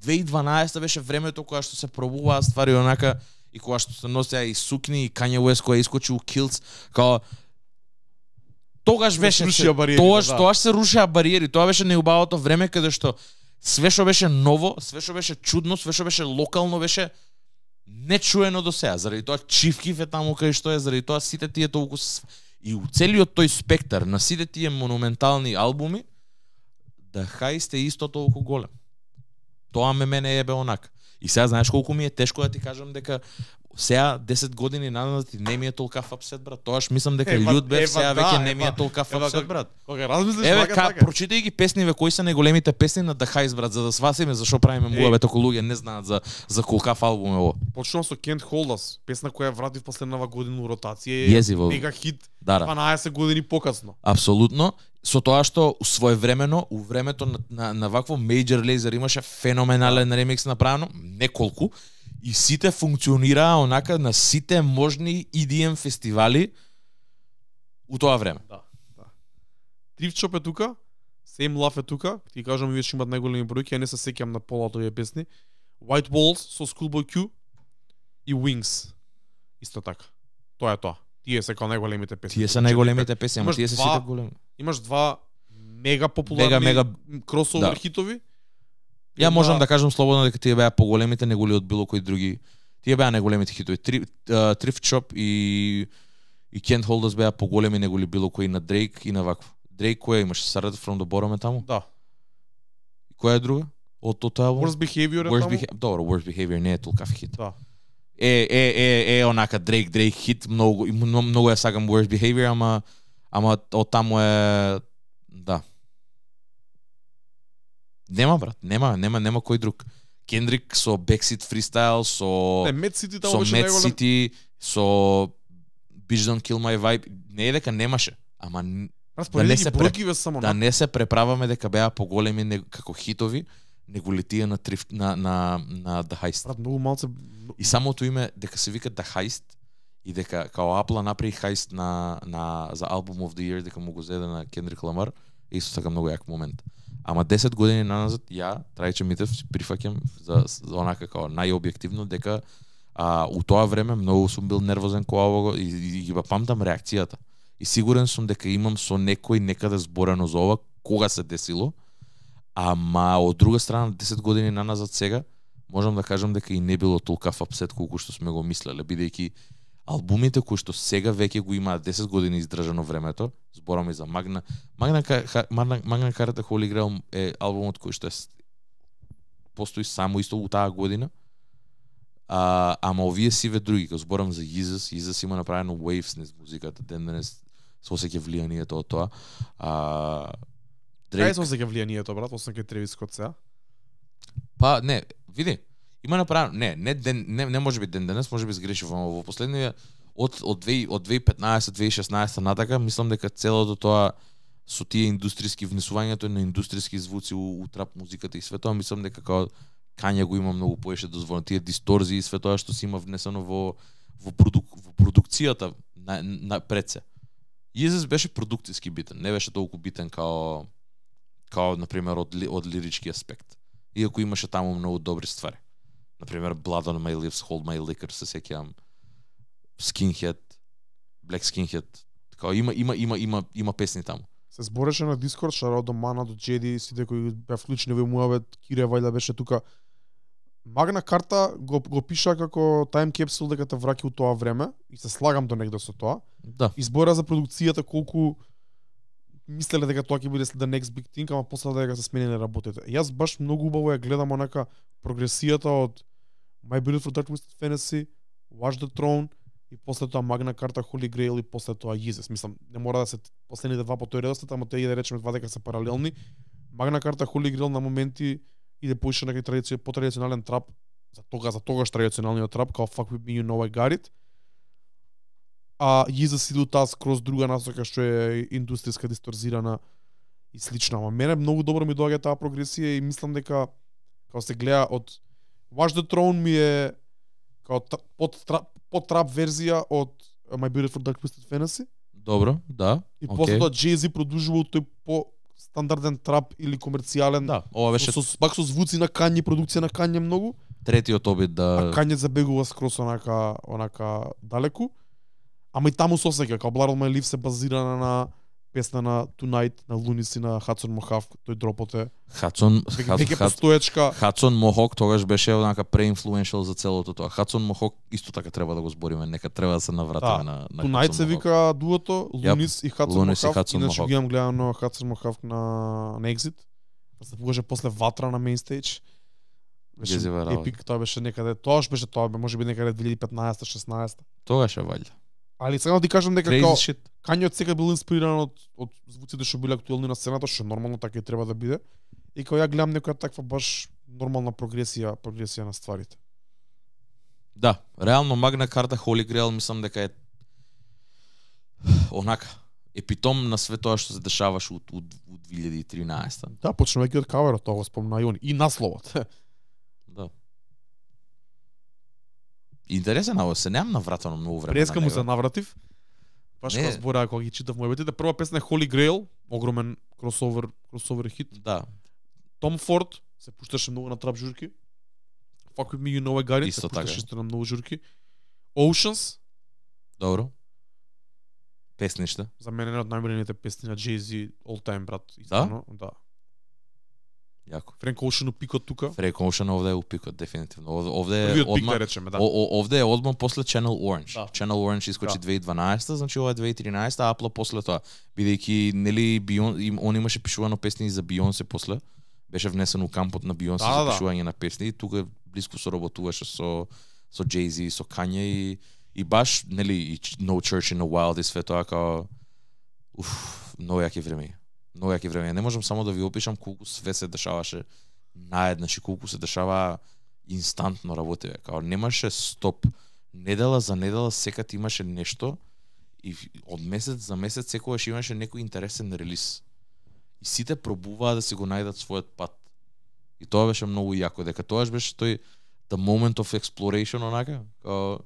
[SPEAKER 2] 2012 беше времето кога што се пробуваа ствари онака и кога што се носеа и сукни и Kanye West кој искочи у Kills, као тогаш беше се, што да. се рушеа бариери, тоа беше најубавото време каде што Све што беше ново, све што беше чудно, све што беше локално беше нечуено до сега. Заради тоа Чивкив е таму кај што е, заради тоа сите тие толку и у целиот тој спектар на сите тие монументални албуми да хајсте исто толку голем. Тоа ме мене ебе онак. И сега знаеш колку ми е тешко да ти кажам дека Сега 10 години нанат не ми е толка фапсет брат. Тоаш мислам дека ева, Людбев ева, сега да, веќе не ми е толка фапсет брат. Кога размислиш Еве ка така. прочитај ги песниве кои се најголемите песни на Дахайс брат за да свасиме зашо правиме муабет ако луѓе не знаат за за колка албум е ово.
[SPEAKER 1] Почнувам со Can't Холдас песна која вратив последнава година у
[SPEAKER 2] ротација
[SPEAKER 1] е мега хит да, 12 години покасно.
[SPEAKER 2] Апсолутно со тоа што своевремено у времето на на, на вакво Major Lazer имаше феноменален ремикс направено, неколку и сите функционираа онака на сите можни EDM фестивали у тоа време. Да, да. Тривчоп е тука,
[SPEAKER 1] Same Love е тука, ти кажам вие имат најголеми бројки, ја не се сеќам на полата овие песни. White Walls со Schoolboy Q и Wings. Исто така. Тоа е тоа. Тие се како најголемите песни. Тие се најголемите песни, ама тие се сите големи. Имаш два мега популарни мега, мега... кросовер да. хитови
[SPEAKER 2] Ја можам да кажам слободно дека тие беа поголемите неголи од било кои други. Тие беа неголемите хитови. Три, uh, Shop и и Kent Holders беа поголеми неголи било кои на Drake и на вакво. Drake која имаше Started from the Bottom е таму? Да. Која е друга? Од тоа албум? Worst Behavior е Worst таму? Добро, Worst Behavior не е толку хит. Да. Е, е, е, е, онака Drake Drake хит, многу, многу, многу ја сакам Worst Behavior, ама, ама од таму е, да. Нема брат, нема, нема, нема кој друг. Кендрик со Backseat Freestyle, со Не, Mad City со Mad City, со Bitch Don't Kill My Vibe. Не е дека немаше, ама да не се пре... само да не се преправаме дека беа поголеми не... како хитови, него летија на трифт на на на The Heist. Брат, многу малце и самото име дека се вика The Heist и дека као Апла направи Heist на на за Album of the Year дека му го зеде на Кендрик Ламар, исто така многу јак момент. Ама 10 години наназад ја Трајче Митев прифаќам за, за онака како најобјективно дека а, у тоа време многу сум бил нервозен кога ово и, и, и, памтам реакцијата. И сигурен сум дека имам со некој некаде зборено за ова кога се десило. Ама од друга страна 10 години наназад сега можам да кажам дека и не било толку фапсет колку што сме го мислеле бидејќи албумите кои што сега веќе го имаат 10 години издржано времето, збораме за Магна. Магна, Магна, Магна Карата Холиграм е албумот кој што е постои само исто у таа година. А, ама овие сиве други, кога зборам за Jesus, Jesus има направено Waves низ музиката, ден денес со осеќа влијанието од тоа. А, Дрейк... Кај се осеќа влијанието, брат, освен кај Тревис Скот сега? Па, не, види, Има направено, не, не, ден, не, не може би ден денес, може би сгрешив, во во последниот од од 2 од 2015-2016 натака, мислам дека целото тоа со тие индустријски внесувањето на индустријски звуци у, у трап музиката и светоа, мислам дека како Кања го има многу поише дозволено тие дисторзии и светот, што се има внесено во во, продук, во продукцијата на, на пред се. Језес беше продукциски битен, не беше толку битен као као на пример од од лирички аспект. Иако имаше таму многу добри ствари. Например, Blood on My Lips, Hold My Liquor, се сеќавам. Skinhead, Black Skinhead. Така, има, има, има, има, има песни таму.
[SPEAKER 1] Се збореше на Discord шарао до Мана, до Джеди, сите кои беа вклучени во муавет, Кире вајда беше тука. Магна карта го, го пиша како time capsule дека те враќа у тоа време и се слагам до негде со тоа. Да. Избора за продукцијата колку мислеле дека тоа ќе биде the next big thing, ама после да дека се смениле работите. Јас баш многу убаво ја гледам онака прогресијата од My Beautiful Dark Twisted Fantasy, Watch the Throne и после тоа Magna Carta Holy Grail и после тоа Jesus. Мислам, не мора да се последните два по тој редослед, ама тие да речеме два дека се паралелни. Magna Carta Holy Grail на моменти иде поише на традиција по традиционален трап, за тога за тогаш традиционалниот трап, као fuck with me you know I got it а Jesus засиду таа скроз друга насока што е индустријска дисторзирана и слична. Ама мене многу добро ми доаѓа таа прогресија и мислам дека како се гледа од Watch the Throne ми е како под трап, под трап верзија од My Beautiful Dark Twisted Fantasy. Добро, да. И okay. после тоа Jay-Z продолжува тој по стандарден трап или комерцијален. Да, ова беше со, пак со звуци на Kanye продукција на Kanye многу. Третиот обид да А Кање забегува скрос онака онака далеку. Ама и таму се осеќа, као Blood on My Leaf се базира на песна на Tonight, на Луници, на Hudson Мохав, тој дропот е.
[SPEAKER 2] Hudson, Хадсон, веќе постоечка. Hudson Мохок тогаш беше однака преинфлуеншал за целото тоа. Hudson Мохок исто така треба да го збориме, нека треба да се навратиме да. на, на Tonight се вика дуото, Лунис yep. и Hudson Лунис Мохав. И Хадсон Иначе ги имам
[SPEAKER 1] гледано Hudson Мохав на, на Exit. Се покаже после ватра на мейнстейдж. Беше епик, тоа беше некаде, тоа беше тоа, може би некаде 2015-16.
[SPEAKER 2] Тогаш е валјда.
[SPEAKER 1] Али сега да ти кажам дека као, Кањот сега бил инспириран од, од звуците што биле актуелни на сцената, што нормално така и треба да биде. И кога ја гледам некоја таква баш нормална прогресија, прогресија
[SPEAKER 2] на стварите. Да, реално Магна Карта Holy Grail мислам дека е онака епитом на све тоа што се дешаваше од, од, 2013.
[SPEAKER 1] Да, почнувајќи од каверот, тоа го спомна и он, и насловот.
[SPEAKER 2] интересен, ово се немам навратено многу време. Преска му се
[SPEAKER 1] навратив. Паш кога збора кога ги читав да прва песна е Holy Grail, огромен кросовер, кросовер хит. Да. Том Форд се пушташе многу на трап журки. Fuck with me you know I got it. Исто се пушташе така. на многу журки.
[SPEAKER 2] Oceans. Добро. Песништа.
[SPEAKER 1] За мене е една од најмилените песни на Jay-Z all time, брат. Истано, да? да.
[SPEAKER 2] Јако. Френк Оушен у пикот тука. Френк Оушен овде е у пикот дефинитивно. Овде е одма да речеме, да. овде е одма после Channel Orange. Да. Channel Orange искочи да. 2012, значи ова е 2013, а Apple после тоа, бидејќи нели Бион им, он имаше пишувано песни за Бионсе после. Беше внесен у кампот на Бионсе да, за да. пишување да. на песни и тука блиску соработуваше со со Jay-Z, со Kanye и и баш нели и No Church in the Wild и све тоа како уф, многу јаки времења многу јаки време. Не можам само да ви опишам колку све се дешаваше наеднаш и значи колку се дешава инстантно работеве. Као немаше стоп. Недела за недела секад имаше нешто и од месец за месец секогаш имаше некој интересен релиз. И сите пробуваа да си го најдат својот пат. И тоа беше многу јако, дека тоаш беше тој the moment of exploration онака, као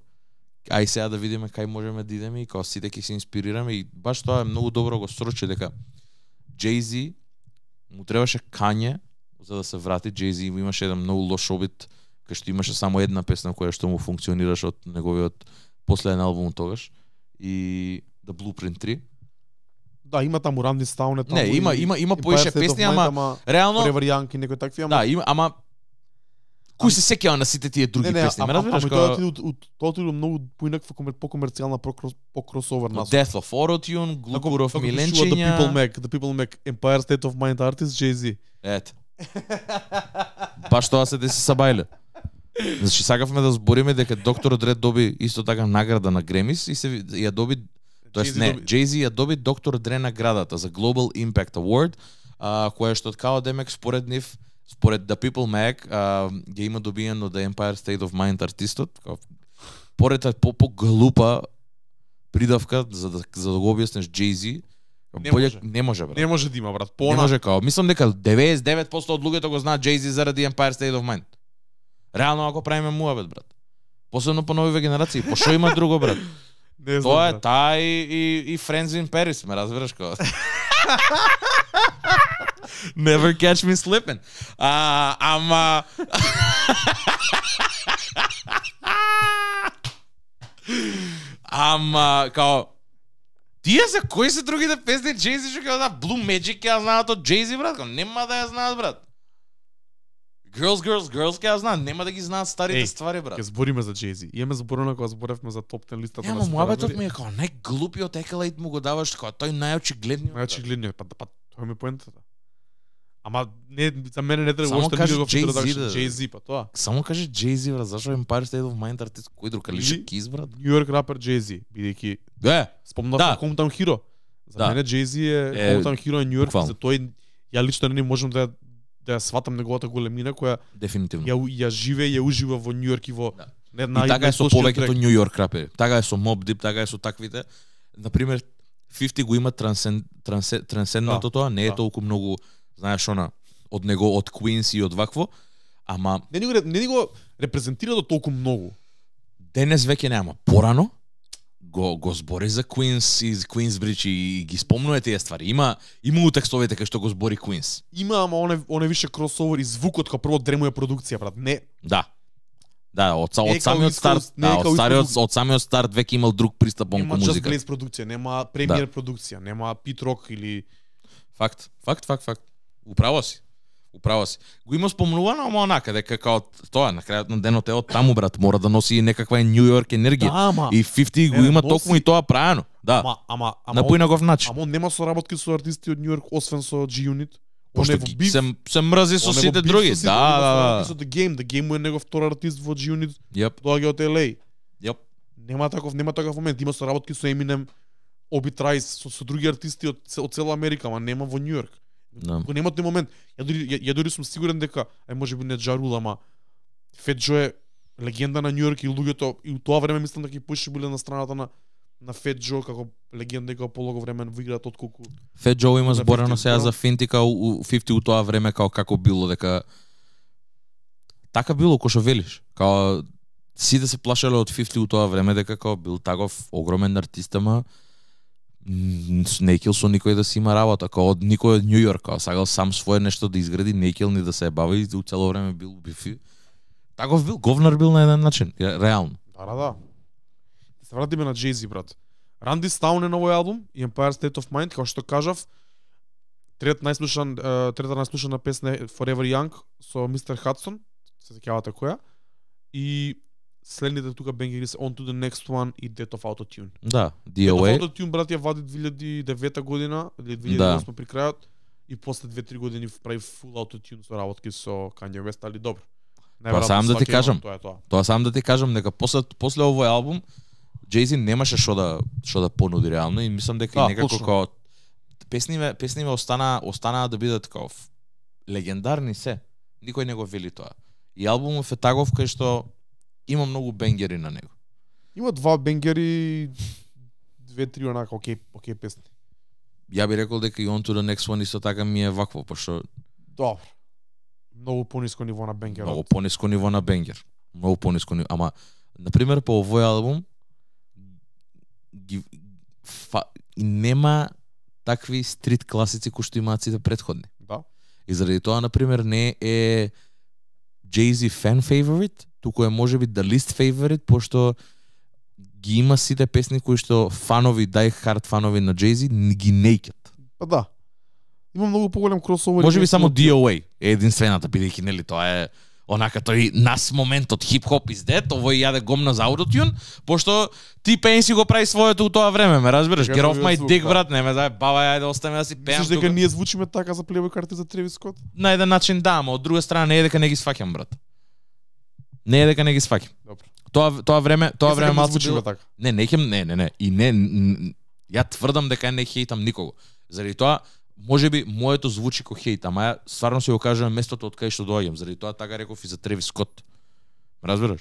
[SPEAKER 2] ај сега да видиме кај можеме да идеме и као сите ќе се инспирираме и баш тоа е многу добро го срочи дека Джейзи му требаше Кање за да се врати. Джейзи имаше еден многу лош обид кај што имаше само една песна која што му функционираше од неговиот последен албум тогаш и The Blueprint 3.
[SPEAKER 1] Да, има таму ранни
[SPEAKER 2] стауне таму. Не, има има има поише песни, ама, реално Forever Young некој такви, ама Да, има, ама Кој се сеќава на сите тие други не, не, песни? Ме разбираш кога... Тоа
[SPEAKER 1] ти од, тоа отиде многу поинаква комер, комерцијална по кросовер
[SPEAKER 2] на Death of Orotune, of Milenchenia, The People Mac,
[SPEAKER 1] The People Mac, Empire State of Mind Artist, Jay-Z.
[SPEAKER 2] Ед. Баш тоа се деси сабајле. Значи сакавме да збориме дека доктор Дред доби исто така награда на Гремис и се ја доби тоест не, Jay-Z ја доби доктор Дре наградата за Global Impact Award, а, која што од као демек според нив Според The People Mag, а, ја има добиено The Empire State of Mind артистот, поред по поглупа придавка за да за да го објаснеш Jay-Z, Не може. не може брат. Не може да има брат. По Не може као. Мислам дека 99% од луѓето го знаат Jay-Z заради Empire State of Mind. Реално ако правиме муабет брат. Посебно по новиве генерации, по шо има друго брат. Не знам. Тоа е таа и, и, и Friends in Paris, ме разбираш као. Never catch me slipping. А, ама... ама, као... Тие за кои се другите песни Джейзи што ќе да Blue Magic ќе знаат од Джейзи брат, као нема да ја знаат брат. Girls, girls, girls ќе ја знаат, нема да ги знаат старите hey, ствари брат. Ке
[SPEAKER 1] збориме за Джейзи. Имаме зборено кога зборевме за топ 10 листата Ема, на муабетот ми е као најглупиот екалајт му го даваш, као тој најочигледниот. Најочигледниот, па, да, па, тоа ми е поентата. Ама не за мене не треба Само уште кажи Jay Z, Jay Z па тоа.
[SPEAKER 2] Само каже Jay Z брат, зашо Empire State of Mind артист кој друг али ќе избрат? Нью Йорк рапер Jay Z, бидејќи
[SPEAKER 1] Да. Спомнав да. Hometown Hero. За да. мене Jay Z е, е Hometown Hero на Нью Йорк, за тој ја лично не можам да да ја сватам неговата големина која дефинитивно ја ја живее ја ужива во Нью Йорк и во да. не на и така е со повеќето Нью
[SPEAKER 2] Йорк рапери. Така е со Mob Deep, така е со таквите. На пример 50 го има трансен, трансен, трансендното да, тоа, не е да. толку многу знаеш она, од него, од Queens и од вакво, ама... Не ни го, не ни го репрезентира до толку многу. Денес веќе нема. Порано, го, го збори за Queens и Queensbridge и ги спомнува тие ствари. Има има у текстовите кај така што го збори Queens.
[SPEAKER 1] Има, ама оне оне више кросовер и звукот кога прво дремуе продукција, брат. Не.
[SPEAKER 2] Да. Да, од, од, самиот старт, да, од, стариот, од самиот старт веќе имал друг пристап кон музика. Нема Just Blaze продукција, нема премиер да. продукција, нема Pit Rock или Факт, факт, факт, факт. Управо си. Управо си. Го има спомнувано, ама онака, дека као тоа, на крајот на денот е од таму, брат, мора да носи некаква Нью Йорк енергија. Да, ама, и 50 го има носи... токму и тоа праено. Да. Ама, ама, ама, на поинаков начин.
[SPEAKER 1] Ама он нема соработки со артисти од Нью Йорк, освен со G-Unit. е бив, се, се мрази со сите други. Со да, да, да. Со The Game, The Game е негов втор артист во G-Unit, Тоа ги од LA. Јеп. Нема таков, нема таков момент. Има соработки со Eminem, Обитрайс, со, со други артисти од, од цела Америка, ама нема во Нью Йорк. Да. Го нема момент. Ја дури, ја, ја дури сум сигурен дека, е, може би не Джарул, ама Фет Джо е легенда на Нью-Йорк и луѓето, и у тоа време мислам дека и поише биле на страната на на Фет Джо како легенда и како време во играт од колку
[SPEAKER 2] Фет Джо да има зборено сега за Финти као у 50 у тоа време као како било дека така било кошо велиш као сите да се плашеле од 50 у тоа време дека како бил таков огромен артист ама Некил со никој да си има работа, као од никој од Њујорк, као сагал сам свое нешто да изгради, не ни да се бави и у цело време бил бифи. Таков бил, говнар бил на еден начин, реално.
[SPEAKER 1] Да, да, да, да. Се вратиме на Джейзи, брат. Ранди Стаун е на овој албум и Empire State of Mind, како што кажав, трет најслушан, трета најслушана песна е Forever Young со Мистер Хадсон, се сеќавате која, и следните тука бенги On to the Next One и Death of Autotune. Да, DOA. Death of Autotune, брат, ја вади 2009 година, или 2008 да. при крајот, и после 2-3 години прави full autotune со работки со Kanye West, али добро. Тоа па сам да ти кажам. Тоа, тоа.
[SPEAKER 2] тоа сам да ти кажам дека после после овој албум Джейзи немаше што да што да понуди реално и мислам дека да, некако како песниве песниве остана останаа да бидат како легендарни се. Никој не го вели тоа. И албумот е таков кај што Има многу бенгери на него.
[SPEAKER 1] Има два бенгери, две, три онака, окей, окей песни.
[SPEAKER 2] Ја би рекол дека и On to the Next One исто така ми е вакво, пошто...
[SPEAKER 1] Добро. Многу пониско ниво на бенгер. Многу
[SPEAKER 2] пониско ниво на бенгер. Многу пониско ниво. Ама, например, по овој албум, ги, фа, нема такви стрит класици кои што имаат сите предходни. Да. И заради тоа, например, не е Jay-Z fan favorite, туку е можеби the least favorite, пошто ги има сите песни кои што фанови, die хард фанови на Джейзи, ги нејкат.
[SPEAKER 1] Па да. Има многу поголем кросовер. Може би само
[SPEAKER 2] DOA е единствената, бидејќи нели тоа е онака тој нас моментот хип-хоп дет, овој јаде гомна за аутотюн, пошто ти пенси го прави своето у тоа време, ме разбираш? Get off my dick, брат, не ме дај, баба, ајде, оставаме да си пеам. Мислиш дека ние звучиме така за плевој карти за Тревис Скот? На еден начин да, ама од друга страна не е дека не ги сфаќам, брат. Не е дека не ги сфаќам. Добро. Тоа тоа време, тоа време малку било. Така. Не, не хем, не, не, не. И не, ја тврдам дека не хејтам никого. Заради тоа може би моето звучи ко хейт, ама ја стварно си го кажувам местото од кај што доаѓам, заради тоа така реков и за Треви Скот. разбираш?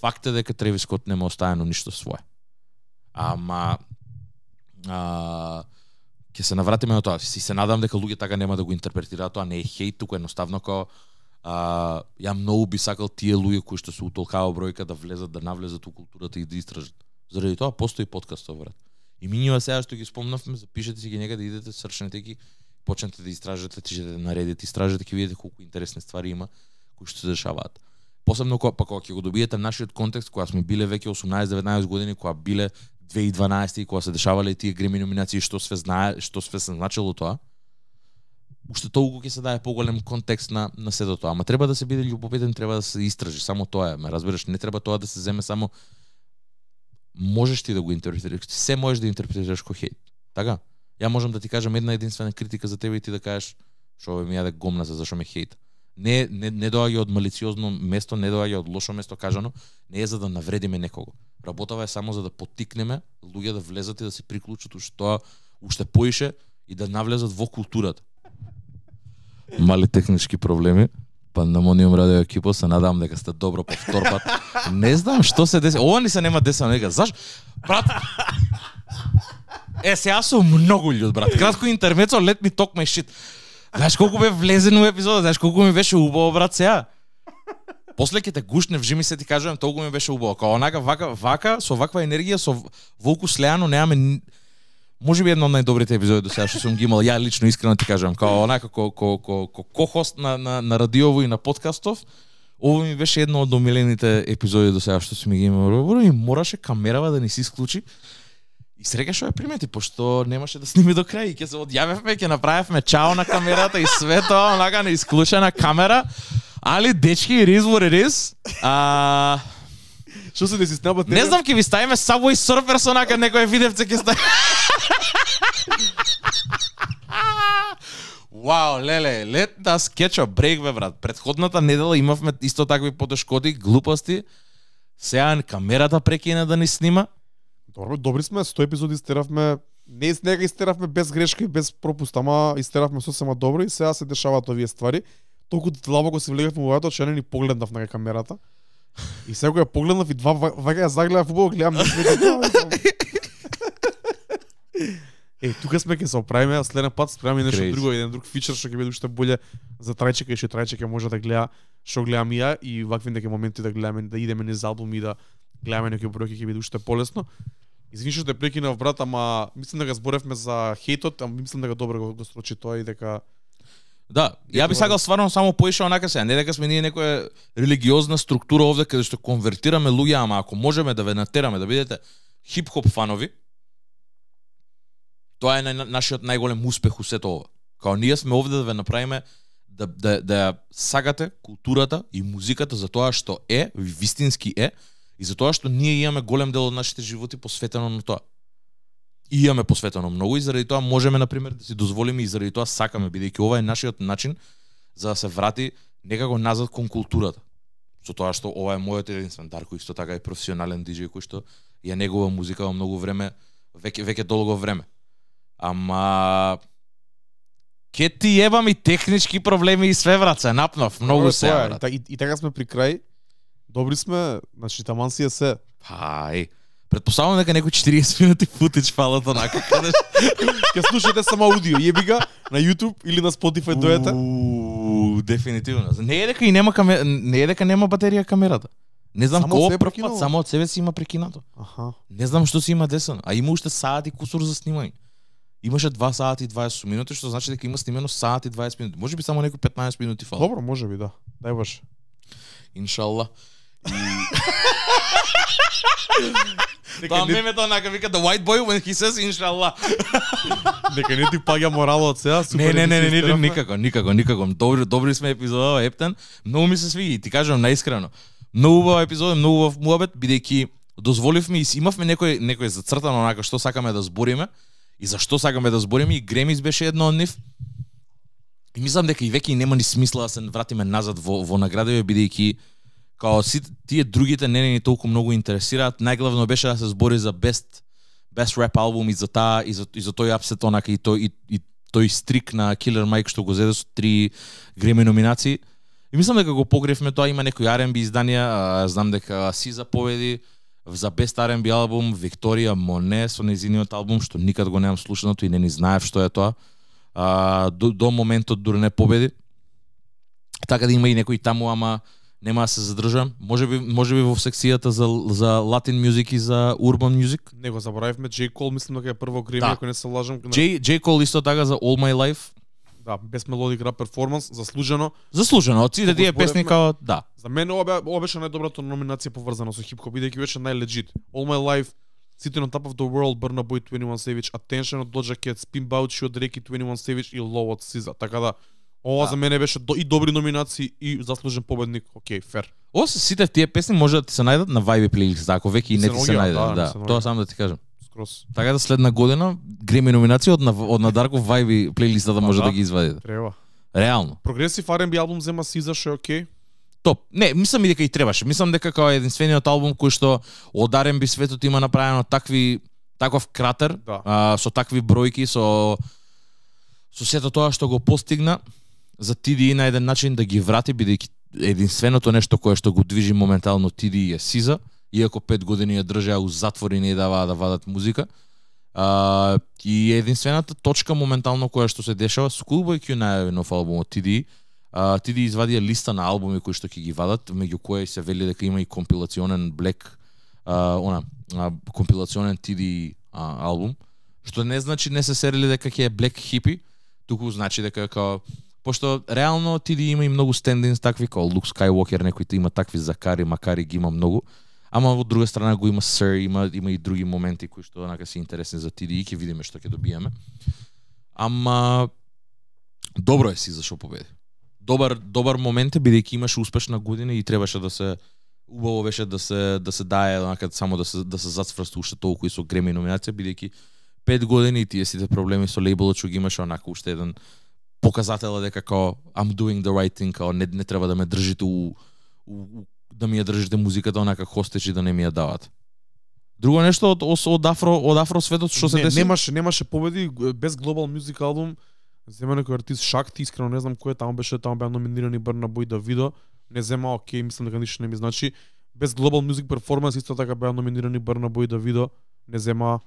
[SPEAKER 2] Факт е дека Треви Скот нема оставено ништо свое. Ама а, ќе се навратиме на тоа. Си се надам дека луѓе така нема да го интерпретираат тоа, не е хејт, туку едноставно као А, ја многу би сакал тие луѓе кои што се утолкава бројка да влезат, да навлезат у културата и да истражат. Заради тоа постои подкастот, врат. И минива сега што ги спомнавме, запишете си ги некаде, идете, сршнете ги, почнете да истражате, тижете да наредите, истражате, ќе видите колку интересни ствари има кои што се дешаваат. Посебно кога па кога ќе го добиете нашиот контекст, кога сме биле веќе 18-19 години, кога биле 2012 и кога се дешавале тие греми номинации, што све знае, што све се значило тоа, уште толку ќе се даде поголем контекст на на сето тоа, ама треба да се биде љубопитен, треба да се истражи, само тоа е, ме разбираш, не треба тоа да се земе само можеш ти да го интерпретираш, се можеш да интерпретираш кој хејт. Така? Ја можам да ти кажам една единствена критика за тебе и ти да кажеш што овој ми јаде гомна за зашо ме хејт. Не, не, не доаѓа од малициозно место, не доаѓа од лошо место кажано, не е за да навредиме некого. Работава е само за да потикнеме луѓе да влезат и да се приклучат уште тоа уште поише и да навлезат во културата мали технички проблеми. монијум радио екипо, се надам дека сте добро по втор пат. Не знам што се деси. Ова ни се нема деса нега. Заш? Брат, Е, сега сум многу лјут, брат. Кратко интермецо, let me talk my shit. Знаеш колку бе влезен у епизода, знаеш колку ми беше убаво, брат, сега. После ке те гушне в жими се ти кажувам, толку ми беше убаво. Као онака вака вака со ваква енергија со волку слеано немаме може би една од најдобрите епизоди до сега што сум ги имал, ја лично искрено ти кажам, као онака ко, ко, ко, ко, ко хост на, на, на радиово и на подкастов, Ово ми беше едно од омилените епизоди до сега што сум ги имал, И мораше камерава да не се исклучи. И среќа што ја примети, пошто немаше да сними до крај. Ќе се одјавевме, ќе направевме чао на камерата и све тоа, онака не исклучена камера. Али дечки, риз во риз. А... Што се не си снабат? Не знам, ќе ви ставиме Subway Surfers, онака некој видевце ќе ставиме. Вау, леле, лет да catch a бе, брат. Предходната недела имавме исто такви подешкоди, глупости. Сега камерата прекина да ни снима. Добро, добри сме, 100 епизоди
[SPEAKER 1] стеравме. Не нега истеравме без грешка и без пропуст, ама истеравме сосема добро и сега се дешават овие ствари. Толку длабоко се влегавме во војата, че не ни погледнав на камерата. И сега го ја погледнав и два вага ја загледав убаво, гледам не Е, тука сме ќе се оправиме, а следен пат спремаме нешто Crazy. друго, еден друг фичер што ќе биде уште боле за трајчека и што трајчека може да гледа што гледам ја и вакви неки моменти да гледаме, да идеме низ албуми и да гледаме неки бројки ќе биде уште полесно. Извини што те прекинав брат, ама мислам дека зборевме за хейтот, ама мислам дека добро го, го строчи тоа и дека
[SPEAKER 2] Да, ја би сакал стварно само поише онака се, не дека сме ние некоја религиозна структура овде каде што конвертираме луѓе, ама ако можеме да ве натераме да бидете хип-хоп фанови, Тоа е на, нашиот најголем успех у сето ова. Као ние сме овде да ве направиме да, да, да ја сагате културата и музиката за тоа што е, вистински е, и за тоа што ние имаме голем дел од нашите животи посветено на тоа. И имаме посветено многу и заради тоа можеме, например да си дозволиме и заради тоа сакаме, бидејќи ова е нашиот начин за да се врати некако назад кон културата. Со тоа што ова е мојот единствен кој исто така е професионален диджей, кој што ја негова музика во многу време веќе веќе долго време. Ама Ке ти јебам и технички проблеми и све се, напнав, многу се врат. И, така-
[SPEAKER 1] и така сме при крај. Добри сме, значи таман си е се. Пај. Предпоставам дека некој 40 минути футич фала
[SPEAKER 2] тонака, каде ќе слушате само аудио, јеби га на YouTube или на Spotify доете. Дефинитивно. Не е дека и нема камер, не е дека нема батерија камерата. Не знам само кого прв само од себе си има прекинато. Аха. Не знам што си има десен, а има уште саат и кусур за снимање имаше 2 сати и 20 минути, што значи дека има снимено сати и 20 минути. Може би само некои 15 минути фал. Добро, може би, да. Дај баш. Иншалла. меме Тоа нака вика the white boy when he says иншалла. Дека не ти паѓа од сега, супер. Не, не, не, не, не, никако, никако, никако. Добри, добри сме епизода Ептен. Многу ми се свиѓа и ти кажам наискрено. Многу убава епизода, многу убав муабет бидејќи дозволивме и имавме некој некој зацртано онака што сакаме да збориме и за што сакаме да збориме и Гремис беше едно од нив. И мислам дека и веќе нема ни смисла да се вратиме назад во во наградеве бидејќи као сите тие другите не ни толку многу интересираат. Најглавно беше да се збори за best best rap album и за таа и за и за тој апсет онака и тој и, и тој стрик на Killer Mike што го зеде со три Греми номинации. И мислам дека го погревме тоа, има некои R&B изданија, знам дека си заповеди, за Best би албум Викторија Моне со незиниот албум што никад го немам слушаното и не ни знаев што е тоа. А, до, до моментот дури не победи. Така да има и некои таму, ама нема да се задржам. Може би, може би во секцијата за, за латин мюзик и за урбан мюзик. Не го заборавивме, Джей Кол мислам
[SPEAKER 1] дека е прво гриме, да. ако не се лажам. Джей,
[SPEAKER 2] Джей Кол исто така за All My Life. Да, без мелодик рап да,
[SPEAKER 1] перформанс, заслужено. Заслужено, од сите тие песни песника, да. За мене ова, ова беше најдобрата номинација поврзана со хип-хоп, бидејќи беше најлегит. All My Life, City on Top of the World, Burna Boy, 21 Savage, Attention од Doja Cat, Spin Bout од Drake 21 Savage и Low од SZA. Така да, ова да. за мене беше до, и добри номинации и заслужен победник. Океј, фер.
[SPEAKER 2] Ова сите тие песни може да ти се најдат на Vibe playlist, ако веќе и не ти се најдат, да. да. Тоа само да ти кажам скрос. Така да следна година греми номинација од на, од на Дарко Вајби плейлиста да може да, па да ги извадите. Треба. Реално. Прогресив R&B албум зема си изаше окей. Топ. Не, мислам и дека и требаше. Мислам дека како единствениот албум кој што од R&B светот има направено такви таков кратер да. а, со такви бројки со со сето тоа што го постигна за TDI e на еден начин да ги врати бидејќи единственото нешто кое што го движи моментално TDI e е Сиза иако пет години ја држаа у затвор и не даваа да вадат музика. А, и единствената точка моментално која што се дешава, Schoolboy Q најавенов албумот TD, e. а, TD e извади листа на албуми кои што ќе ги вадат, меѓу кои се вели дека има и компилационен Black, а, она, а, компилационен TD e, а, албум, што не значи не се серили дека ќе е Black Hippie, туку значи дека као пошто реално TD има и многу стендинс такви као Лук Скайуокер, некои има такви закари, Макари ги има многу. Ама од друга страна го има Сер, има има и други моменти кои што онака се интересни за TD и ќе видиме што ќе добиеме. Ама добро е си што победи. Добар добар момент е бидејќи имаш успешна година и требаше да се убаво беше да се да се дае онака само да се да се зацврсти уште толку и со Греми номинација бидејќи пет години тие сите проблеми со лейбелот што ги имаше онака уште еден показател дека како I'm doing the right thing, како не, не треба да ме држите у, у, у да ми ја држите музиката онака хостеч и да не ми ја дават. Друго нешто од од, афро од афро светот што се не, деси? Немаше
[SPEAKER 1] немаше победи без Global Music album Зема некој артист
[SPEAKER 2] Шакти, искрено не знам кој
[SPEAKER 1] е таму беше, таму беа номинирани на Бој Давидо. Не зема, окей, мислам дека ништо не ми значи. Без Global Music Performance исто така беа номинирани на Бој Давидо. Не зема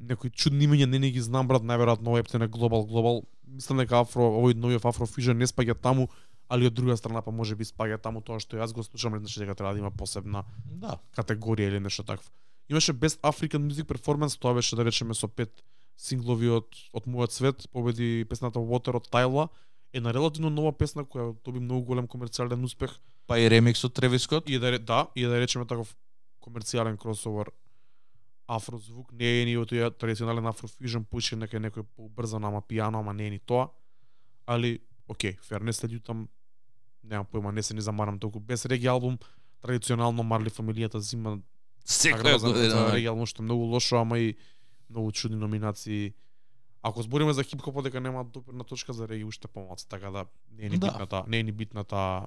[SPEAKER 1] некои чудни имиња не ни ги знам брат, најверојатно ова епте на Global Global. Мислам дека Афро, овој новиот Афро Fusion не спаѓа таму али од друга страна па може би спаѓа таму тоа што јас го слушам, значи дека треба да има посебна да. категорија или нешто такво. Имаше Best African Music Performance, тоа беше да речеме со пет синглови од од мојот свет, победи песната Water од Тайла, е на релативно нова песна која доби многу голем комерцијален успех. Па и ремикс
[SPEAKER 2] од Тревис Скот. И да да, и
[SPEAKER 1] да речеме таков комерцијален кросовер афрозвук, не е ни од тој традиционален афрофижен пуши, нека е некој побрзан ама пијано, ама не е ни тоа. Али, окей, фернес леѓу там нема појма, не се не замарам толку. Без реги албум, традиционално Марли фамилијата зима секоја година да. реги албум што многу лошо, ама и многу чудни номинации. Ако збориме за хип хоп дека нема допирна точка за реги уште помалку, така да не е ни да. битната, не е ни битната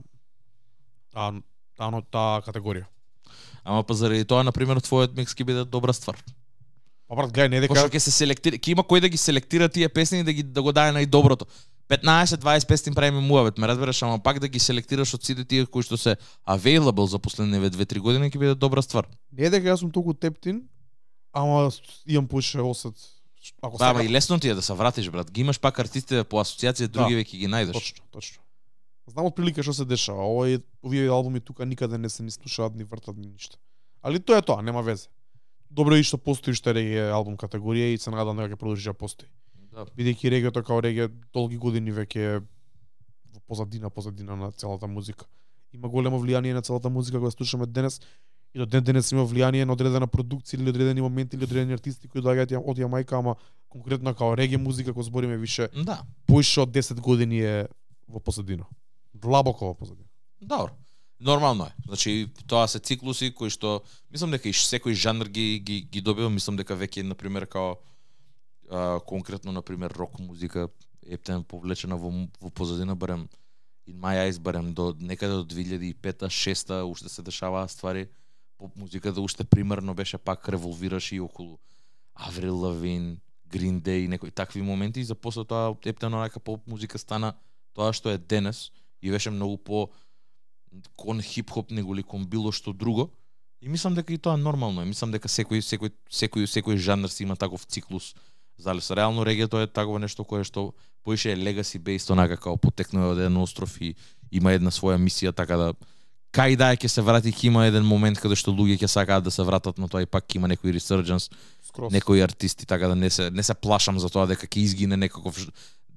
[SPEAKER 1] та, та, та, та категорија.
[SPEAKER 2] Ама па заради тоа на пример твојот микс ќе биде добра ствар. Па брат, гај, не дека Кошо ќе се селектира, ќе има кој да ги селектира тие песни и да ги да го дае најдоброто. 15-25 им правиме муавет, ме разбираш, ама пак да ги селектираш од сите тие кои што се available за последниве 2-3 години ќе биде добра ствар.
[SPEAKER 1] Не е дека јас сум толку тептин, ама имам повеќе осет Ако сакаш. ама и
[SPEAKER 2] лесно ти е да се вратиш, брат. Ги имаш пак артистите по асоциација, да. други да, веќе ги најдеш. Точно, точно.
[SPEAKER 1] Знам од прилика што се дешава. Овој овие албуми тука никаде не се ни слушаат, ни вртат, ни ништо. Али тоа е тоа, нема везе. Добро и што постои што е албум категорија и се надам дека ќе продолжи да постои. Да. Бидејќи региото као регија долги години веќе е во позадина, позадина на целата музика. Има големо влијание на целата музика која слушаме денес и до ден денес има влијание на одредена продукција или одредени моменти или одредени артисти кои доаѓаат од Јамајка, ама конкретно као регија музика кој збориме више да. поише од 10 години е во позадина. Длабоко во позадина.
[SPEAKER 2] Добро. Нормално е. Значи тоа се циклуси кои што мислам дека и секој жанр ги ги, ги добива, мислам дека веќе на пример као а, конкретно на пример рок музика ептен повлечена во во позадина барем in my eyes барем до некаде до 2005-та, 6 уште се дешаваа ствари поп музиката уште примерно беше пак револвираше и околу Аврил Лавин, Green Day некои такви моменти и за после тоа ептено нека поп музика стана тоа што е денес и беше многу по кон хип-хоп него ли кон било што друго. И мислам дека и тоа нормално е. Мислам дека секој секој секој секој жанр си има таков циклус Зали со реално регето е такво нешто кое што поише е legacy based онака како потекнува од еден остров и има една своја мисија така да кај да ќе се врати ќе има еден момент каде што луѓе ќе сакаат да се вратат, но тоа и пак има некој ресурџанс, некои артисти така да не се не се плашам за тоа дека ќе изгине некаков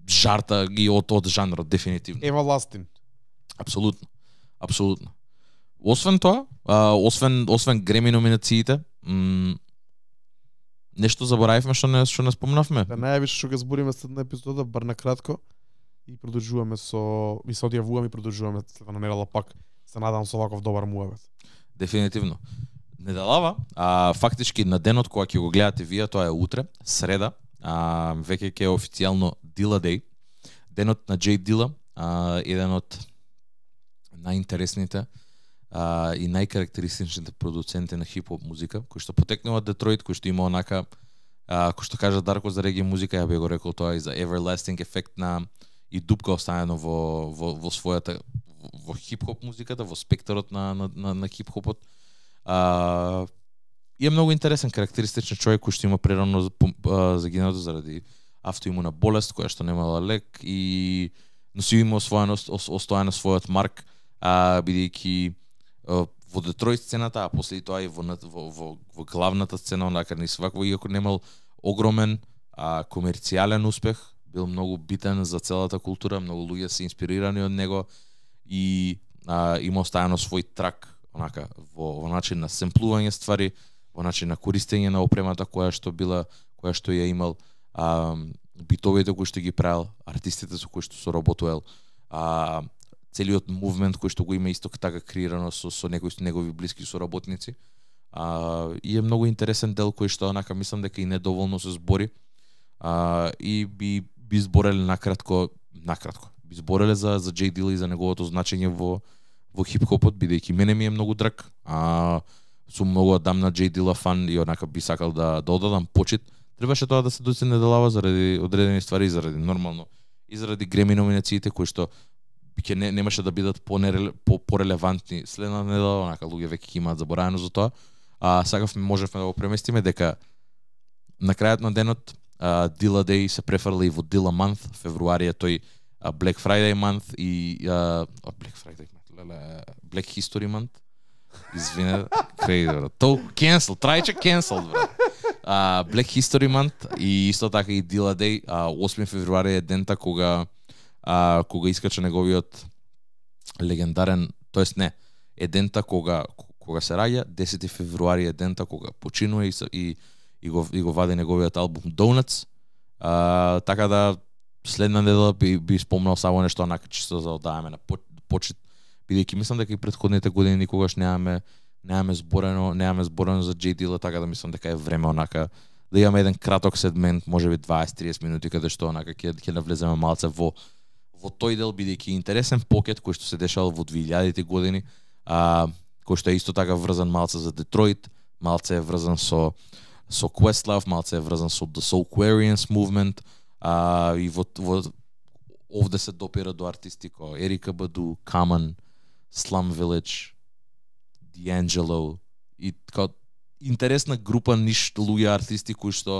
[SPEAKER 2] жарта и од од жанрот дефинитивно. Ева ластин. Апсолутно. Апсолутно. Освен тоа, а, освен освен Греми номинациите, Нешто заборавивме што не што не спомнавме. Да
[SPEAKER 1] најавиш што ќе збориме следна епизода, бар на кратко и продолжуваме со ми се одјавуваме и продолжуваме се намерала пак. Се надам со ваков добар муавет.
[SPEAKER 2] Дефинитивно. Недалава, а, фактички на денот кога ќе го гледате вие, тоа е утре, среда, а, веќе ќе е официјално Дила Дей, денот на Джей Дила, а, еден од најинтересните а, и најкарактеристичните продуценти на хип-хоп музика, кои што потекнува од Детройт, кои што има онака, а, што кажа Дарко за реги музика, ја би го рекол тоа и за everlasting ефект на и дупка останува во, во, во својата, во хип-хоп музиката, во спектарот на, на, на, на хип-хопот. А, и е многу интересен карактеристичен човек кој што има природно загинато заради автоимуна болест која што немала лек и но си има освоено остојано својот марк а, бидејќи во Детройт сцената, а после тоа и во, во, во, во главната сцена, онака не свакво, иако немал огромен а, комерцијален успех, бил многу битен за целата култура, многу луѓе се инспирирани од него и а, има оставено свој трак онака во, во начин на семплување ствари, во начин на користење на опремата која што била, која што ја имал, а, битовите кои што ги правил, артистите со кои што се работуел. а, целиот мувмент кој што го има исток така креирано со со некои со негови блиски соработници. А, и е многу интересен дел кој што онака мислам дека и недоволно се збори. А, и би би збореле накратко, накратко. Би збореле за за Джей Дил и за неговото значење во во хип-хопот бидејќи мене ми е многу драг. А сум многу одамна Джей Дила фан и онака би сакал да да одадам почит. Требаше тоа да се делава заради одредени ствари, заради нормално и заради греми номинациите кои што ќе не, немаше да бидат по, нереле, по релевантни следна недела, онака луѓе веќе имаат заборавено за тоа. А сакавме можевме да го преместиме дека на крајот на денот а, Дила Дей се префрли во Дила Month, февруари е тој а, Black Friday Month и а, о, Black Friday Month, леле, Black History Month. Извине, крај, бро. Тоа cancel, трајче cancel, бро. А, Black History Month и исто така и Дила Дей, 8 февруари е дента кога а, кога искача неговиот легендарен, тоест не, едента кога кога се раѓа, 10 февруари е дента кога починува и, и, и, го, и го вади неговиот албум Donuts. А, така да следна недела би, би спомнал само нешто онака чисто за одаваме на почет, бидејќи мислам дека и предходните години никогаш немаме немаме зборено, немаме зборено за J Dilla, така да мислам дека е време онака да имаме еден краток сегмент, можеби 20-30 минути каде што онака ќе навлеземе малце во во тој дел бидејќи интересен покет кој што се дешавал во 2000-тите години, а, кој што е исто така врзан малце за Детройт, малце е врзан со со Questlove, малце е врзан со The Soul Quarians Movement, а, и во, во овде се допира до артисти како Ерика Баду, Каман, Slum Village, D'Angelo и како така интересна група ниш луѓе артисти кои што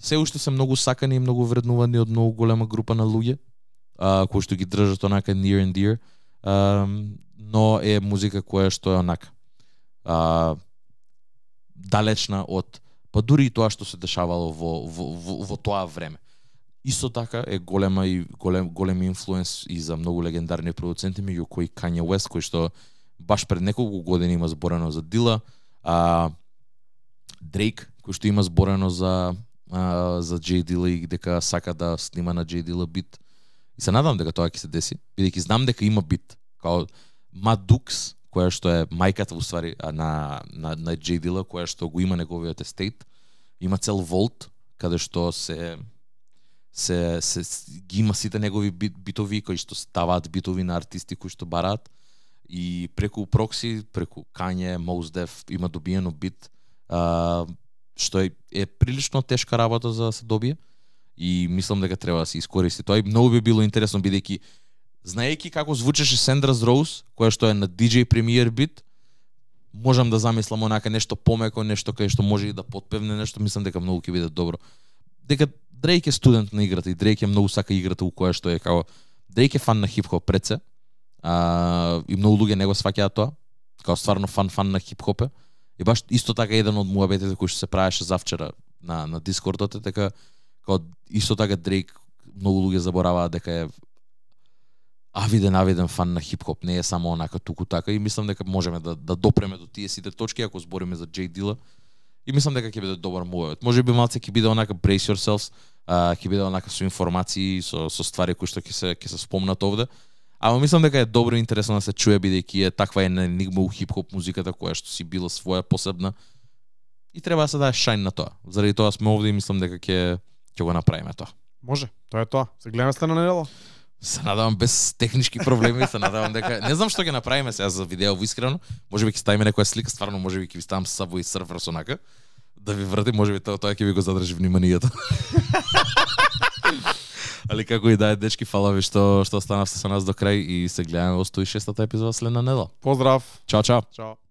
[SPEAKER 2] се уште се многу сакани и многу вреднувани од многу голема група на луѓе, а, кои што ги држат онака near and dear, а, но е музика која што е онака а, далечна од па дури и тоа што се дешавало во, во, во, во тоа време. Исто така е голема и голем голем инфлуенс и за многу легендарни продуценти меѓу кои Kanye West кој што баш пред неколку години има зборено за Дила, а Дрейк кој што има зборено за а, за Джей Дила и дека сака да снима на Джей Дила бит И се надам дека тоа ќе се деси, бидејќи знам дека има бит, као Мадукс, која што е мајката во ствари на на на Джей Дила, која што го има неговиот естейт, има цел волт каде што се се, се ги има сите негови бит, битови кои што ставаат битови на артисти кои што бараат и преку прокси, преку Кање, Mos Def има добиено бит а, што е, е прилично тешка работа за да се добие и мислам дека треба да се искористи тоа и многу би било интересно бидејќи знаејќи како звучеше Сендрас Роуз, која што е на DJ Premier beat, можам да замислам онака нешто помеко, нешто кај што може и да подпевне нешто, мислам дека многу ќе биде добро. Дека Дрейк е студент на играта и Дрейк е многу сака играта у која што е како Дрейк е фан на хип-хоп пред се. А, и многу луѓе него сваќаат тоа, како стварно фан фан на хип-хопе. И баш исто така еден од муабетите кои што се правеше завчера на на Дискордот е дека така, Као, исто така Дрейк, многу луѓе забораваат дека е авиден, авиден фан на хип-хоп, не е само онака туку така и мислам дека можеме да, да допреме до тие сите точки ако збориме за Джей Дила и мислам дека ќе биде добар мувет. Може би малце ќе биде онака brace yourselves, а, ќе биде онака со информации, со, со ствари кои што ќе се, ќе се спомнат овде. Ама мислам дека е добро и интересно да се чуе бидејќи е таква е енигма у хип-хоп музиката која што си била своја посебна и треба да се даде шајн на тоа. Заради тоа сме овде и мислам дека ќе ќе го направиме тоа.
[SPEAKER 1] Може, тоа е тоа. Се гледаме на недела.
[SPEAKER 2] Се надавам без технички проблеми, се надавам дека не знам што ќе направиме сега за видео во искрено. Можеби ќе ставиме некоја слика, стварно можеби ќе ви ставам сабо и сервер со нака. Да ви врати, можеби тоа тоа ќе ви го задржи вниманието. Али како и да е, дечки, фала ви што што останавте со нас до крај и се гледаме во 106-та епизода на недела. Поздрав. Чао, чао. Чао.